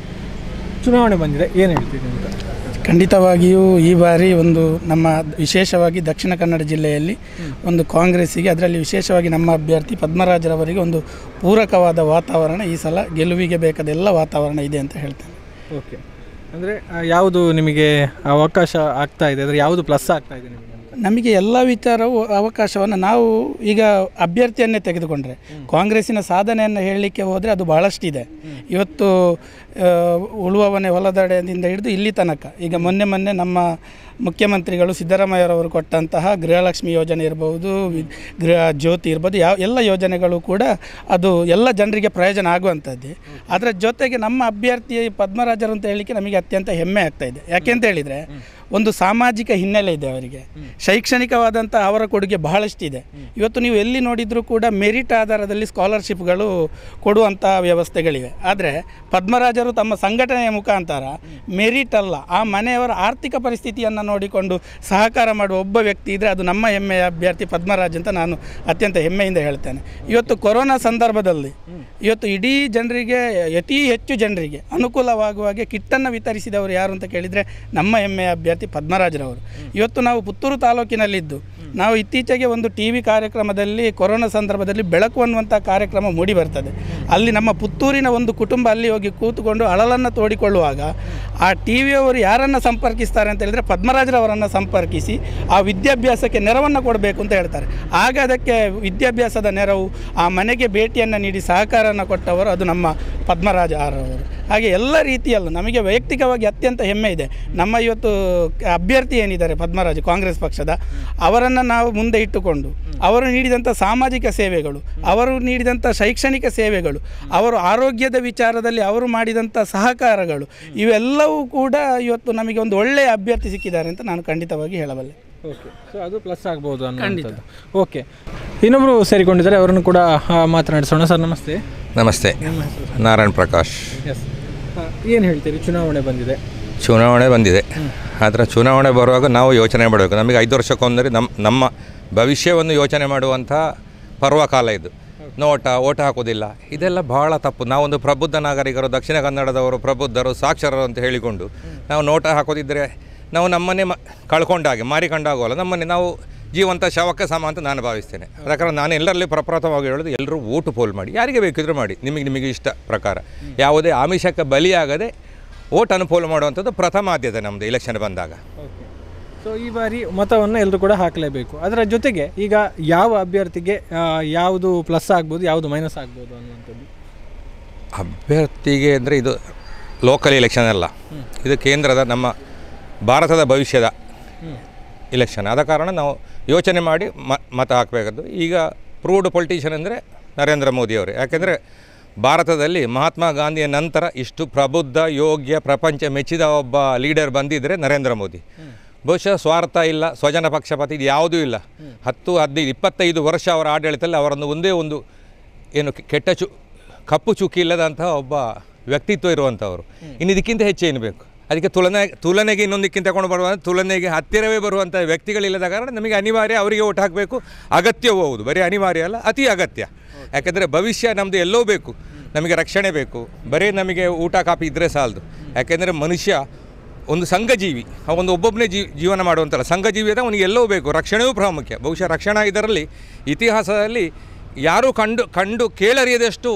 ಚುನಾವಣೆ ಬಂದಿದೆ ಏನು ಹೇಳ್ತೀರಿ ಅಂತ ಖಂಡಿತವಾಗಿಯೂ ಈ ಬಾರಿ ಒಂದು ನಮ್ಮ ವಿಶೇಷವಾಗಿ ದಕ್ಷಿಣ ಕನ್ನಡ ಜಿಲ್ಲೆಯಲ್ಲಿ ಒಂದು ಕಾಂಗ್ರೆಸ್ಸಿಗೆ ಅದರಲ್ಲಿ ವಿಶೇಷವಾಗಿ ನಮ್ಮ ಅಭ್ಯರ್ಥಿ ಪದ್ಮರಾಜರವರಿಗೆ ಒಂದು ಪೂರಕವಾದ ವಾತಾವರಣ ಈ ಸಲ ಗೆಲುವಿಗೆ ಬೇಕಾದ ಎಲ್ಲ ವಾತಾವರಣ ಇದೆ ಅಂತ ಹೇಳ್ತೇನೆ ಓಕೆ ಅಂದರೆ ಯಾವುದು ನಿಮಗೆ ಅವಕಾಶ ಆಗ್ತಾ ಇದೆ ಅಂದರೆ ಯಾವುದು ಪ್ಲಸ್ ಆಗ್ತಾ ಇದೆ ನಿಮಗೆ ನಮಗೆ ಎಲ್ಲ ವಿಚಾರವು ಅವಕಾಶವನ್ನು ನಾವು ಈಗ ಅಭ್ಯರ್ಥಿಯನ್ನೇ ತೆಗೆದುಕೊಂಡ್ರೆ ಕಾಂಗ್ರೆಸ್ಸಿನ ಸಾಧನೆಯನ್ನು ಹೇಳಲಿಕ್ಕೆ ಹೋದರೆ ಅದು ಭಾಳಷ್ಟಿದೆ ಇವತ್ತು ಉಳುವವನೇ ಹೊಲದಡೆಯಿಂದ ಹಿಡಿದು ಇಲ್ಲಿ ತನಕ ಈಗ ಮೊನ್ನೆ ಮೊನ್ನೆ ನಮ್ಮ ಮುಖ್ಯಮಂತ್ರಿಗಳು ಸಿದ್ದರಾಮಯ್ಯರವರು ಕೊಟ್ಟಂತಹ ಗೃಹಲಕ್ಷ್ಮಿ ಯೋಜನೆ ಇರ್ಬೋದು ಗೃಹ ಜ್ಯೋತಿ ಇರ್ಬೋದು ಯಾವ ಎಲ್ಲ ಯೋಜನೆಗಳು ಕೂಡ ಅದು ಎಲ್ಲ ಜನರಿಗೆ ಪ್ರಯೋಜನ ಆಗುವಂಥದ್ದೇ ಅದರ ಜೊತೆಗೆ ನಮ್ಮ ಅಭ್ಯರ್ಥಿ ಪದ್ಮರಾಜರು ಅಂತ ಹೇಳಲಿಕ್ಕೆ ನಮಗೆ ಅತ್ಯಂತ ಹೆಮ್ಮೆ ಆಗ್ತಾಯಿದೆ ಯಾಕೆಂತ ಹೇಳಿದರೆ ಒಂದು ಸಾಮಾಜಿಕ ಹಿನ್ನೆಲೆ ಇದೆ ಅವರಿಗೆ ಶೈಕ್ಷಣಿಕವಾದಂಥ ಅವರ ಕೊಡುಗೆ ಬಹಳಷ್ಟಿದೆ ಇವತ್ತು ನೀವು ಎಲ್ಲಿ ನೋಡಿದರೂ ಕೂಡ ಮೆರಿಟ್ ಆಧಾರದಲ್ಲಿ ಸ್ಕಾಲರ್ಶಿಪ್ಗಳು ಕೊಡುವಂಥ ವ್ಯವಸ್ಥೆಗಳಿವೆ ಆದರೆ ಪದ್ಮರಾಜರು ತಮ್ಮ ಸಂಘಟನೆಯ ಮುಖಾಂತರ ಮೆರಿಟ್ ಅಲ್ಲ ಆ ಮನೆಯವರ ಆರ್ಥಿಕ ಪರಿಸ್ಥಿತಿಯನ್ನು ನೋಡಿಕೊಂಡು ಸಹಕಾರ ಮಾಡುವ ಒಬ್ಬ ವ್ಯಕ್ತಿ ಇದ್ದರೆ ಅದು ನಮ್ಮ ಹೆಮ್ಮೆಯ ಅಭ್ಯರ್ಥಿ ಪದ್ಮರಾಜ್ ಅಂತ ನಾನು ಅತ್ಯಂತ ಹೆಮ್ಮೆಯಿಂದ ಹೇಳ್ತೇನೆ ಇವತ್ತು ಕೊರೋನಾ ಸಂದರ್ಭದಲ್ಲಿ ಇವತ್ತು ಇಡೀ ಜನರಿಗೆ ಅತಿ ಹೆಚ್ಚು ಜನರಿಗೆ ಅನುಕೂಲವಾಗುವ ಹಾಗೆ ಕಿಟ್ಟನ್ನು ವಿತರಿಸಿದವರು ಯಾರು ಅಂತ ಕೇಳಿದರೆ ನಮ್ಮ ಹೆಮ್ಮೆಯ ಅಭ್ಯರ್ಥಿ ಶ್ರೀಮತಿ ಪದ್ಮರಾಜರವರು ಇವತ್ತು ನಾವು ಪುತ್ತೂರು ತಾಲೂಕಿನಲ್ಲಿದ್ದು ನಾವು ಇತ್ತೀಚೆಗೆ ಒಂದು ಟಿ ವಿ ಕಾರ್ಯಕ್ರಮದಲ್ಲಿ ಕೊರೋನಾ ಸಂದರ್ಭದಲ್ಲಿ ಬೆಳಕು ಅನ್ನುವಂಥ ಕಾರ್ಯಕ್ರಮ ಮೂಡಿ ಬರ್ತದೆ ಅಲ್ಲಿ ನಮ್ಮ ಪುತ್ತೂರಿನ ಒಂದು ಕುಟುಂಬ ಅಲ್ಲಿ ಹೋಗಿ ಕೂತುಕೊಂಡು ಅಳಲನ್ನು ತೋಡಿಕೊಳ್ಳುವಾಗ ಆ ಟಿ ವಿಯವರು ಯಾರನ್ನು ಸಂಪರ್ಕಿಸ್ತಾರೆ ಅಂತ ಹೇಳಿದರೆ ಪದ್ಮರಾಜರವರನ್ನು ಸಂಪರ್ಕಿಸಿ ಆ ವಿದ್ಯಾಭ್ಯಾಸಕ್ಕೆ ನೆರವನ್ನು ಕೊಡಬೇಕು ಅಂತ ಹೇಳ್ತಾರೆ ಆಗ ಅದಕ್ಕೆ ವಿದ್ಯಾಭ್ಯಾಸದ ನೆರವು ಆ ಮನೆಗೆ ಭೇಟಿಯನ್ನು ನೀಡಿ ಸಹಕಾರವನ್ನು ಕೊಟ್ಟವರು ಅದು ನಮ್ಮ ಪದ್ಮರಾಜ ಆರವರು ಹಾಗೆ ಎಲ್ಲ ರೀತಿಯಲ್ಲೂ ನಮಗೆ ವೈಯಕ್ತಿಕವಾಗಿ ಅತ್ಯಂತ ಹೆಮ್ಮೆ ಇದೆ ನಮ್ಮ ಇವತ್ತು ಅಭ್ಯರ್ಥಿ ಏನಿದ್ದಾರೆ ಪದ್ಮರಾಜ್ ಕಾಂಗ್ರೆಸ್ ಪಕ್ಷದ ಅವರನ್ನು ನಾವು ಮುಂದೆ ಇಟ್ಟುಕೊಂಡು ಅವರು ನೀಡಿದಂಥ ಸಾಮಾಜಿಕ ಸೇವೆಗಳು ಅವರು ನೀಡಿದಂಥ ಶೈಕ್ಷಣಿಕ ಸೇವೆಗಳು ಅವರು ಆರೋಗ್ಯದ ವಿಚಾರದಲ್ಲಿ ಅವರು ಮಾಡಿದಂಥ ಸಹಕಾರಗಳು ಇವೆಲ್ಲವೂ ಕೂಡ ಇವತ್ತು ನಮಗೆ ಒಂದು ಒಳ್ಳೆಯ ಅಭ್ಯರ್ಥಿ ಸಿಕ್ಕಿದ್ದಾರೆ ಅಂತ ನಾನು ಖಂಡಿತವಾಗಿ ಹೇಳಬಲ್ಲೆ ಓಕೆ ಸೊ ಅದು ಪ್ಲಸ್ ಆಗ್ಬೋದು ಓಕೆ ಇನ್ನೊಬ್ಬರು ಸೇರಿಕೊಂಡಿದ್ದಾರೆ ಅವರನ್ನು ಕೂಡ ಮಾತನಾಡಿಸೋಣ ಸರ್ ನಮಸ್ತೆ ನಮಸ್ತೆ ನಾರಾಯಣ್ ಪ್ರಕಾಶ್ ಎಸ್ ಏನು ಹೇಳ್ತೀರಿ ಚುನಾವಣೆ ಬಂದಿದೆ ಚುನಾವಣೆ ಬಂದಿದೆ ಆದರೆ ಚುನಾವಣೆ ಬರುವಾಗ ನಾವು ಯೋಚನೆ ಮಾಡಬೇಕು ನಮಗೆ ಐದು ವರ್ಷಕ್ಕೊಂದರೆ ನಮ್ಮ ನಮ್ಮ ಭವಿಷ್ಯವನ್ನು ಯೋಚನೆ ಮಾಡುವಂಥ ಪರ್ವಕಾಲ ಇದು ನೋಟ ಓಟ ಹಾಕೋದಿಲ್ಲ ಇದೆಲ್ಲ ಭಾಳ ತಪ್ಪು ನಾವೊಂದು ಪ್ರಬುದ್ಧ ನಾಗರಿಕರು ದಕ್ಷಿಣ ಕನ್ನಡದವರು ಪ್ರಬುದ್ಧರು ಸಾಕ್ಷರರು ಅಂತ ಹೇಳಿಕೊಂಡು ನಾವು ನೋಟ ಹಾಕೋದಿದ್ದರೆ ನಾವು ನಮ್ಮನ್ನೇ ಮ ಕಳ್ಕೊಂಡಾಗೆ ಮಾರಿಕೊಂಡಾಗೋಲ್ಲ ನಮ್ಮನ್ನೇ ನಾವು ಜೀವಂತ ಶವಕ್ಕೆ ಸಮ ಅಂತ ನಾನು ಭಾವಿಸ್ತೇನೆ ಯಾಕಂದ್ರೆ ನಾನು ಎಲ್ಲರಲ್ಲಿ ಪ್ರಪ್ರಥಮವಾಗಿ ಹೇಳೋದು ಎಲ್ಲರೂ ಓಟು ಪೋಲ್ ಮಾಡಿ ಯಾರಿಗೆ ಬೇಕಿದ್ರು ಮಾಡಿ ನಿಮಗೆ ನಿಮಗೆ ಇಷ್ಟ ಪ್ರಕಾರ ಯಾವುದೇ ಆಮಿಷಕ್ಕೆ ಬಲಿಯಾಗದೆ ಓಟ್ ಅನುಪೋಲ್ ಮಾಡುವಂಥದ್ದು ಪ್ರಥಮ ಆದ್ಯತೆ ನಮ್ಮದು ಇಲೆಕ್ಷನ್ ಬಂದಾಗ ಸೊ ಈ ಬಾರಿ ಮತವನ್ನು ಎಲ್ಲರೂ ಕೂಡ ಹಾಕಲೇಬೇಕು ಅದರ ಜೊತೆಗೆ ಈಗ ಯಾವ ಅಭ್ಯರ್ಥಿಗೆ ಯಾವುದು ಪ್ಲಸ್ ಆಗ್ಬೋದು ಯಾವುದು ಮೈನಸ್ ಆಗ್ಬೋದು ಅನ್ನುವಂಥದ್ದು ಅಭ್ಯರ್ಥಿಗೆ ಅಂದರೆ ಇದು ಲೋಕಲ್ ಎಲೆಕ್ಷನ್ ಅಲ್ಲ ಇದು ಕೇಂದ್ರದ ನಮ್ಮ ಭಾರತದ ಭವಿಷ್ಯದ ಎಲೆಕ್ಷನ್ ಆದ ಕಾರಣ ನಾವು ಯೋಚನೆ ಮಾಡಿ ಮತ ಹಾಕಬೇಕದ್ದು ಈಗ ಪ್ರೂವ್ಡ್ ಪೊಲಿಟೀಷಿಯನ್ ಅಂದರೆ ನರೇಂದ್ರ ಮೋದಿಯವರು ಯಾಕೆಂದರೆ ಭಾರತದಲ್ಲಿ ಮಹಾತ್ಮ ಗಾಂಧಿಯ ನಂತರ ಇಷ್ಟು ಪ್ರಬುದ್ಧ ಯೋಗ್ಯ ಪ್ರಪಂಚ ಮೆಚ್ಚಿದ ಒಬ್ಬ ಲೀಡರ್ ಬಂದಿದ್ದರೆ ನರೇಂದ್ರ ಮೋದಿ ಬಹುಶಃ ಸ್ವಾರ್ಥ ಇಲ್ಲ ಸ್ವಜನ ಪಕ್ಷಪಾತ ಇದು ಯಾವುದೂ ಇಲ್ಲ ಹತ್ತು ಹದಿನೈದು ಇಪ್ಪತ್ತೈದು ವರ್ಷ ಅವರ ಆಡಳಿತದಲ್ಲಿ ಅವರನ್ನು ಒಂದೇ ಒಂದು ಏನು ಕೆಟ್ಟ ಚು ಕಪ್ಪು ಚುಕ್ಕಿ ಇಲ್ಲದಂತಹ ಒಬ್ಬ ವ್ಯಕ್ತಿತ್ವ ಇರುವಂಥವರು ಇನ್ನು ಇದಕ್ಕಿಂತ ಹೆಚ್ಚೇನು ಬೇಕು ಅದಕ್ಕೆ ತುಲನೆ ತುಲನೆಗೆ ಇನ್ನೊಂದಕ್ಕಿಂತ ತಗೊಂಡು ಬರುವ ತುಲನೆಗೆ ಹತ್ತಿರವೇ ಬರುವಂಥ ವ್ಯಕ್ತಿಗಳಿಲ್ಲದ ಕಾರಣ ನಮಗೆ ಅನಿವಾರ್ಯ ಅವರಿಗೆ ಓಟ್ ಹಾಕಬೇಕು ಅಗತ್ಯವೂ ಹೌದು ಬರೀ ಅನಿವಾರ್ಯ ಅಲ್ಲ ಅತಿ ಅಗತ್ಯ ಯಾಕೆಂದರೆ ಭವಿಷ್ಯ ನಮ್ಮದು ಎಲ್ಲೋ ಬೇಕು ನಮಗೆ ರಕ್ಷಣೆ ಬೇಕು ಬರೀ ನಮಗೆ ಊಟ ಕಾಪಿ ಇದ್ದರೆ ಸಾಲದು ಯಾಕೆಂದರೆ ಮನುಷ್ಯ ಒಂದು ಸಂಘಜೀವಿ ಒಂದು ಒಬ್ಬೊಬ್ಬನೇ ಜೀ ಜೀವನ ಮಾಡುವಂಥಲ್ಲ ಸಂಘಜೀವಿ ಅದ ಅವನಿಗೆ ಎಲ್ಲೋ ಬೇಕು ರಕ್ಷಣೆಯೂ ಪ್ರಾಮುಖ್ಯ ಬಹುಶಃ ರಕ್ಷಣಾ ಇದರಲ್ಲಿ ಇತಿಹಾಸದಲ್ಲಿ ಯಾರೂ ಕಂಡು ಕಂಡು ಕೇಳರಿಯದಷ್ಟು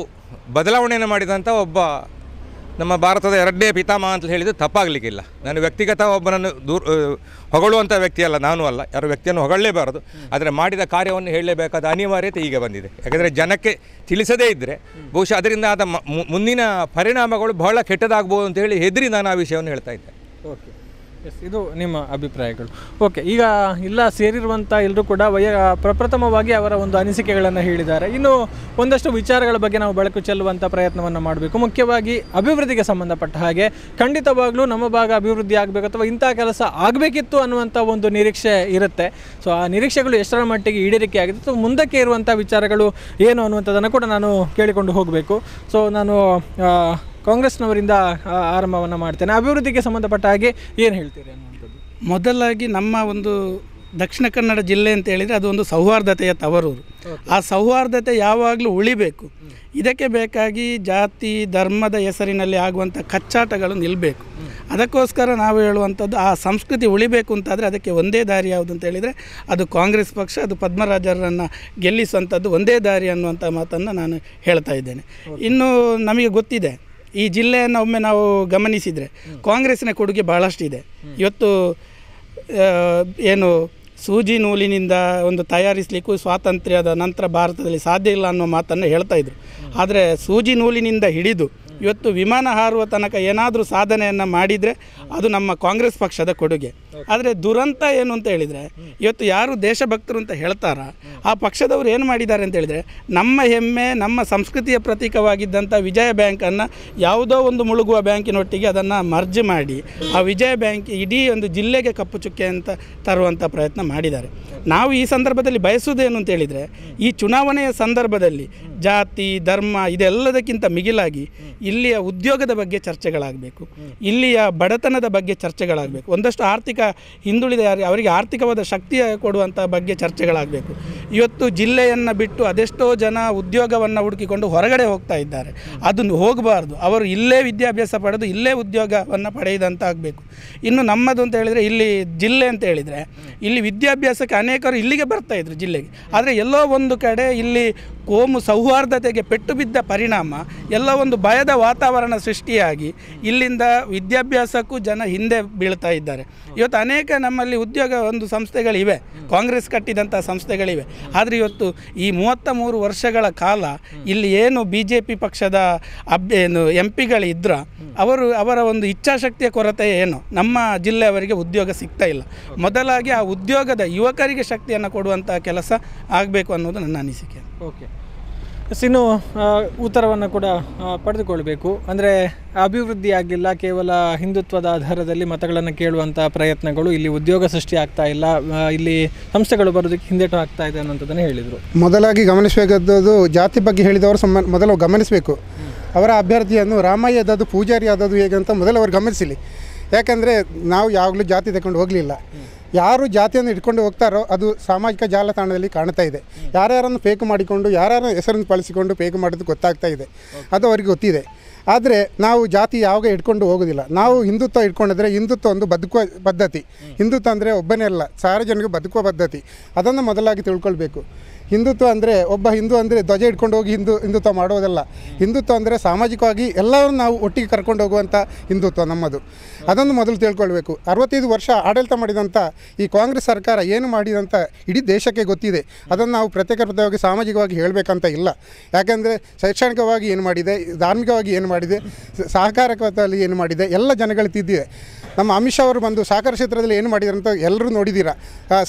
ಬದಲಾವಣೆಯನ್ನು ಮಾಡಿದಂಥ ಒಬ್ಬ ನಮ್ಮ ಭಾರತದ ಎರಡನೇ ಪಿತಾಮಹ ಅಂತ ಹೇಳಿದರೆ ತಪ್ಪಾಗಲಿಕ್ಕಿಲ್ಲ ನಾನು ವ್ಯಕ್ತಿಗತ ಒಬ್ಬನನ್ನು ದೂರ ಹೊಗಳುವಂಥ ವ್ಯಕ್ತಿಯಲ್ಲ ನಾನು ಅಲ್ಲ ಯಾರು ವ್ಯಕ್ತಿಯನ್ನು ಹೊಗಳಲೇಬಾರದು ಆದರೆ ಮಾಡಿದ ಕಾರ್ಯವನ್ನು ಹೇಳಲೇಬೇಕಾದ ಅನಿವಾರ್ಯತೆ ಈಗ ಬಂದಿದೆ ಯಾಕೆಂದರೆ ಜನಕ್ಕೆ ತಿಳಿಸದೇ ಇದ್ದರೆ ಬಹುಶಃ ಅದರಿಂದ ಆದ ಮುಂದಿನ ಪರಿಣಾಮಗಳು ಬಹಳ ಕೆಟ್ಟದಾಗ್ಬೋದು ಅಂತ ಹೇಳಿ ಹೆದರಿ ನಾನು ಆ ವಿಷಯವನ್ನು ಹೇಳ್ತಾ ಇದ್ದೆ ಓಕೆ ಎಸ್ ಇದು ನಿಮ್ಮ ಅಭಿಪ್ರಾಯಗಳು ಓಕೆ ಈಗ ಇಲ್ಲ ಸೇರಿರುವಂಥ ಎಲ್ಲರೂ ಕೂಡ ವಯ ಪ್ರಪ್ರಥಮವಾಗಿ ಅವರ ಒಂದು ಅನಿಸಿಕೆಗಳನ್ನು ಹೇಳಿದ್ದಾರೆ ಇನ್ನು ಒಂದಷ್ಟು ವಿಚಾರಗಳ ಬಗ್ಗೆ ನಾವು ಬೆಳಕು ಚೆಲ್ಲುವಂಥ ಪ್ರಯತ್ನವನ್ನು ಮಾಡಬೇಕು ಮುಖ್ಯವಾಗಿ ಅಭಿವೃದ್ಧಿಗೆ ಸಂಬಂಧಪಟ್ಟ ಹಾಗೆ ಖಂಡಿತವಾಗಲೂ ನಮ್ಮ ಭಾಗ ಅಭಿವೃದ್ಧಿ ಆಗಬೇಕು ಅಥವಾ ಇಂಥ ಕೆಲಸ ಆಗಬೇಕಿತ್ತು ಅನ್ನುವಂಥ ಒಂದು ನಿರೀಕ್ಷೆ ಇರುತ್ತೆ ಸೊ ಆ ನಿರೀಕ್ಷೆಗಳು ಎಷ್ಟರ ಮಟ್ಟಿಗೆ ಈಡೇರಿಕೆ ಆಗಿದೆ ಸೊ ಮುಂದಕ್ಕೆ ಇರುವಂಥ ವಿಚಾರಗಳು ಏನು ಅನ್ನುವಂಥದ್ದನ್ನು ಕೂಡ ನಾನು ಕೇಳಿಕೊಂಡು ಹೋಗಬೇಕು ಸೊ ನಾನು ಕಾಂಗ್ರೆಸ್ನವರಿಂದ ಆರಂಭವನ್ನು ಮಾಡ್ತೇನೆ ಅಭಿವೃದ್ಧಿಗೆ ಸಂಬಂಧಪಟ್ಟ ಹಾಗೆ ಏನು ಹೇಳ್ತೀರಿ ಮೊದಲಾಗಿ ನಮ್ಮ ಒಂದು ದಕ್ಷಿಣ ಕನ್ನಡ ಜಿಲ್ಲೆ ಅಂತ ಹೇಳಿದರೆ ಒಂದು ಸೌಹಾರ್ದತೆಯ ತವರೂರು ಆ ಸೌಹಾರ್ದತೆ ಯಾವಾಗಲೂ ಉಳಿಬೇಕು ಇದಕ್ಕೆ ಬೇಕಾಗಿ ಜಾತಿ ಧರ್ಮದ ಹೆಸರಿನಲ್ಲಿ ಆಗುವಂಥ ಕಚ್ಚಾಟಗಳು ನಿಲ್ಲಬೇಕು ಅದಕ್ಕೋಸ್ಕರ ನಾವು ಹೇಳುವಂಥದ್ದು ಆ ಸಂಸ್ಕೃತಿ ಉಳಿಬೇಕು ಅಂತಾದರೆ ಅದಕ್ಕೆ ಒಂದೇ ದಾರಿ ಯಾವುದು ಅಂತ ಹೇಳಿದರೆ ಅದು ಕಾಂಗ್ರೆಸ್ ಪಕ್ಷ ಅದು ಪದ್ಮರಾಜರನ್ನು ಗೆಲ್ಲಿಸುವಂಥದ್ದು ಒಂದೇ ದಾರಿ ಅನ್ನುವಂಥ ಮಾತನ್ನು ನಾನು ಹೇಳ್ತಾ ಇದ್ದೇನೆ ಇನ್ನು ನಮಗೆ ಗೊತ್ತಿದೆ ಈ ಜಿಲ್ಲೆಯನ್ನು ಒಮ್ಮೆ ನಾವು ಗಮನಿಸಿದರೆ ಕಾಂಗ್ರೆಸ್ನ ಕೊಡುಗೆ ಭಾಳಷ್ಟಿದೆ ಇವತ್ತು ಏನು ಸೂಜಿ ನೂಲಿನಿಂದ ಒಂದು ತಯಾರಿಸಲಿಕ್ಕೂ ಸ್ವಾತಂತ್ರ್ಯದ ನಂತರ ಭಾರತದಲ್ಲಿ ಸಾಧ್ಯ ಇಲ್ಲ ಅನ್ನೋ ಮಾತನ್ನು ಹೇಳ್ತಾ ಇದ್ರು ಆದರೆ ಸೂಜಿ ನೂಲಿನಿಂದ ಹಿಡಿದು ಇವತ್ತು ವಿಮಾನ ಹಾರುವ ತನಕ ಏನಾದರೂ ಸಾಧನೆಯನ್ನು ಮಾಡಿದರೆ ಅದು ನಮ್ಮ ಕಾಂಗ್ರೆಸ್ ಪಕ್ಷದ ಕೊಡುಗೆ ಆದರೆ ದುರಂತ ಏನು ಅಂತ ಹೇಳಿದರೆ ಇವತ್ತು ಯಾರು ದೇಶಭಕ್ತರು ಅಂತ ಹೇಳ್ತಾರ ಆ ಪಕ್ಷದವ್ರು ಏನು ಮಾಡಿದ್ದಾರೆ ಅಂತ ಹೇಳಿದರೆ ನಮ್ಮ ಹೆಮ್ಮೆ ನಮ್ಮ ಸಂಸ್ಕೃತಿಯ ಪ್ರತೀಕವಾಗಿದ್ದಂಥ ವಿಜಯ ಬ್ಯಾಂಕನ್ನು ಯಾವುದೋ ಒಂದು ಮುಳುಗುವ ಬ್ಯಾಂಕಿನೊಟ್ಟಿಗೆ ಅದನ್ನು ಮರ್ಜ್ ಮಾಡಿ ಆ ವಿಜಯ ಬ್ಯಾಂಕ್ ಇಡೀ ಒಂದು ಜಿಲ್ಲೆಗೆ ಕಪ್ಪು ಚುಕ್ಕೆ ಅಂತ ತರುವಂಥ ಪ್ರಯತ್ನ ಮಾಡಿದ್ದಾರೆ ನಾವು ಈ ಸಂದರ್ಭದಲ್ಲಿ ಬಯಸುವುದೇನು ಅಂತ ಹೇಳಿದರೆ ಈ ಚುನಾವಣೆಯ ಸಂದರ್ಭದಲ್ಲಿ ಜಾತಿ ಧರ್ಮ ಇದೆಲ್ಲದಕ್ಕಿಂತ ಮಿಗಿಲಾಗಿ ಇಲ್ಲಿಯ ಉದ್ಯೋಗದ ಬಗ್ಗೆ ಚರ್ಚೆಗಳಾಗಬೇಕು ಇಲ್ಲಿಯ ಬಡತನದ ಬಗ್ಗೆ ಚರ್ಚೆಗಳಾಗಬೇಕು ಒಂದಷ್ಟು ಆರ್ಥಿಕ ಹಿಂದುಳಿದ ಅವರಿಗೆ ಆರ್ಥಿಕವಾದ ಶಕ್ತಿಯ ಕೊಡುವಂಥ ಬಗ್ಗೆ ಚರ್ಚೆಗಳಾಗಬೇಕು ಇವತ್ತು ಜಿಲ್ಲೆಯನ್ನು ಬಿಟ್ಟು ಅದೆಷ್ಟೋ ಜನ ಉದ್ಯೋಗವನ್ನು ಹುಡುಕಿಕೊಂಡು ಹೊರಗಡೆ ಹೋಗ್ತಾ ಇದ್ದಾರೆ ಅದನ್ನು ಹೋಗಬಾರ್ದು ಅವರು ಇಲ್ಲೇ ವಿದ್ಯಾಭ್ಯಾಸ ಪಡೆದು ಇಲ್ಲೇ ಉದ್ಯೋಗವನ್ನು ಪಡೆಯದಂತಾಗಬೇಕು ಇನ್ನು ನಮ್ಮದು ಅಂತ ಹೇಳಿದರೆ ಇಲ್ಲಿ ಜಿಲ್ಲೆ ಅಂತ ಹೇಳಿದರೆ ಇಲ್ಲಿ ವಿದ್ಯಾಭ್ಯಾಸಕ್ಕೆ ಅನೇಕರು ಇಲ್ಲಿಗೆ ಬರ್ತಾ ಇದ್ರು ಜಿಲ್ಲೆಗೆ ಆದರೆ ಎಲ್ಲೋ ಒಂದು ಕಡೆ ಇಲ್ಲಿ ಕೋಮು ಸೌಹಾರ್ದತೆಗೆ ಪೆಟ್ಟು ಬಿದ್ದ ಪರಿಣಾಮ ಎಲ್ಲ ಒಂದು ಭಯದ ವಾತಾವರಣ ಸೃಷ್ಟಿಯಾಗಿ ಇಲ್ಲಿಂದ ವಿದ್ಯಾಭ್ಯಾಸಕ್ಕೂ ಜನ ಹಿಂದೆ ಬೀಳ್ತಾ ಇದ್ದಾರೆ ಇವತ್ತು ಇವತ್ತು ಅನೇಕ ನಮ್ಮಲ್ಲಿ ಉದ್ಯೋಗ ಒಂದು ಸಂಸ್ಥೆಗಳಿವೆ ಕಾಂಗ್ರೆಸ್ ಕಟ್ಟಿದಂಥ ಸಂಸ್ಥೆಗಳಿವೆ ಆದರೆ ಇವತ್ತು ಈ ಮೂವತ್ತ ಮೂರು ವರ್ಷಗಳ ಕಾಲ ಇಲ್ಲಿ ಏನು ಬಿ ಜೆ ಪಿ ಪಕ್ಷದ ಅಬ್ ಏನು ಎಂ ಪಿಗಳಿದ್ರ ಅವರು ಅವರ ಒಂದು ಇಚ್ಛಾಶಕ್ತಿಯ ಕೊರತೆ ಏನು ನಮ್ಮ ಜಿಲ್ಲೆಯವರಿಗೆ ಉದ್ಯೋಗ ಸಿಗ್ತಾ ಇಲ್ಲ ಮೊದಲಾಗಿ ಆ ಉದ್ಯೋಗದ ಯುವಕರಿಗೆ ಶಕ್ತಿಯನ್ನು ಕೊಡುವಂಥ ಕೆಲಸ ಆಗಬೇಕು ಅನ್ನೋದು ನನ್ನ ಅನಿಸಿಕೆ ಓಕೆ ಎಸ್ ಉತ್ತರವನ್ನು ಕೂಡ ಪಡೆದುಕೊಳ್ಬೇಕು ಅಂದರೆ ಅಭಿವೃದ್ಧಿ ಆಗಿಲ್ಲ ಕೇವಲ ಹಿಂದುತ್ವದ ಆಧಾರದಲ್ಲಿ ಮತಗಳನ್ನು ಕೇಳುವಂಥ ಪ್ರಯತ್ನಗಳು ಇಲ್ಲಿ ಉದ್ಯೋಗ ಸೃಷ್ಟಿ ಆಗ್ತಾ ಇಲ್ಲ ಇಲ್ಲಿ ಸಂಸ್ಥೆಗಳು ಬರೋದಕ್ಕೆ ಹಿಂದೇಟು ಆಗ್ತಾ ಇದೆ ಅನ್ನೋಂಥದ್ದನ್ನು ಹೇಳಿದರು ಮೊದಲಾಗಿ ಗಮನಿಸಬೇಕಾದದ್ದು ಜಾತಿ ಬಗ್ಗೆ ಹೇಳಿದವರು ಸಮ ಮೊದಲು ಗಮನಿಸಬೇಕು ಅವರ ಅಭ್ಯರ್ಥಿಯನ್ನು ರಾಮಯ್ಯ ಅದಾದ್ದು ಪೂಜಾರಿ ಆದದ್ದು ಹೇಗೆ ಅಂತ ಮೊದಲು ಅವರು ಗಮನಿಸಲಿ ಯಾಕಂದರೆ ನಾವು ಯಾವಾಗಲೂ ಜಾತಿ ತಗೊಂಡು ಹೋಗಲಿಲ್ಲ ಯಾರು ಜಾತಿಯನ್ನು ಇಟ್ಕೊಂಡು ಹೋಗ್ತಾರೋ ಅದು ಸಾಮಾಜಿಕ ಜಾಲತಾಣದಲ್ಲಿ ಕಾಣ್ತಾ ಇದೆ ಯಾರ್ಯಾರನ್ನು ಫೇಕ್ ಮಾಡಿಕೊಂಡು ಯಾರ್ಯಾರ ಹೆಸರನ್ನು ಬಳಸಿಕೊಂಡು ಫೇಕ್ ಮಾಡೋದು ಗೊತ್ತಾಗ್ತಾ ಇದೆ ಅದು ಅವ್ರಿಗೆ ಗೊತ್ತಿದೆ ಆದರೆ ನಾವು ಜಾತಿ ಯಾವಾಗ ಇಟ್ಕೊಂಡು ಹೋಗೋದಿಲ್ಲ ನಾವು ಹಿಂದುತ್ವ ಇಟ್ಕೊಂಡಿದ್ರೆ ಹಿಂದುತ್ವ ಒಂದು ಬದುಕುವ ಪದ್ಧತಿ ಹಿಂದುತ್ವ ಅಂದರೆ ಒಬ್ಬನೇ ಅಲ್ಲ ಸಾರ್ವಜನಿಕ ಬದುಕುವ ಪದ್ಧತಿ ಅದನ್ನು ಮೊದಲಾಗಿ ತಿಳ್ಕೊಳ್ಬೇಕು ಹಿಂದುತ್ವ ಅಂದರೆ ಒಬ್ಬ ಹಿಂದೂ ಅಂದರೆ ಧ್ವಜ ಇಟ್ಕೊಂಡು ಹೋಗಿ ಹಿಂದೂ ಹಿಂದುತ್ವ ಮಾಡೋದಲ್ಲ ಹಿಂದುತ್ವ ಅಂದರೆ ಸಾಮಾಜಿಕವಾಗಿ ಎಲ್ಲರನ್ನು ನಾವು ಒಟ್ಟಿಗೆ ಕರ್ಕೊಂಡು ಹೋಗುವಂಥ ಹಿಂದುತ್ವ ನಮ್ಮದು ಅದನ್ನು ಮೊದಲು ತಿಳ್ಕೊಳ್ಬೇಕು ಅರವತ್ತೈದು ವರ್ಷ ಆಡಳಿತ ಮಾಡಿದಂಥ ಈ ಕಾಂಗ್ರೆಸ್ ಸರ್ಕಾರ ಏನು ಮಾಡಿದಂಥ ಇಡೀ ದೇಶಕ್ಕೆ ಗೊತ್ತಿದೆ ಅದನ್ನು ನಾವು ಪ್ರತ್ಯೇಕವಾಗಿ ಸಾಮಾಜಿಕವಾಗಿ ಹೇಳಬೇಕಂತ ಇಲ್ಲ ಯಾಕೆಂದರೆ ಶೈಕ್ಷಣಿಕವಾಗಿ ಏನು ಮಾಡಿದೆ ಧಾರ್ಮಿಕವಾಗಿ ಏನು ಮಾಡಿದೆ ಸಹಕಾರಕದಲ್ಲಿ ಏನು ಮಾಡಿದೆ ಎಲ್ಲ ಜನಗಳು ತಿದ್ದಿದೆ ನಮ್ಮ ಅಮಿತ್ ಶಾ ಅವರು ಬಂದು ಸಹಕಾರ ಕ್ಷೇತ್ರದಲ್ಲಿ ಏನು ಮಾಡಿದ್ರು ಅಂತ ಎಲ್ಲರೂ ನೋಡಿದ್ದೀರಾ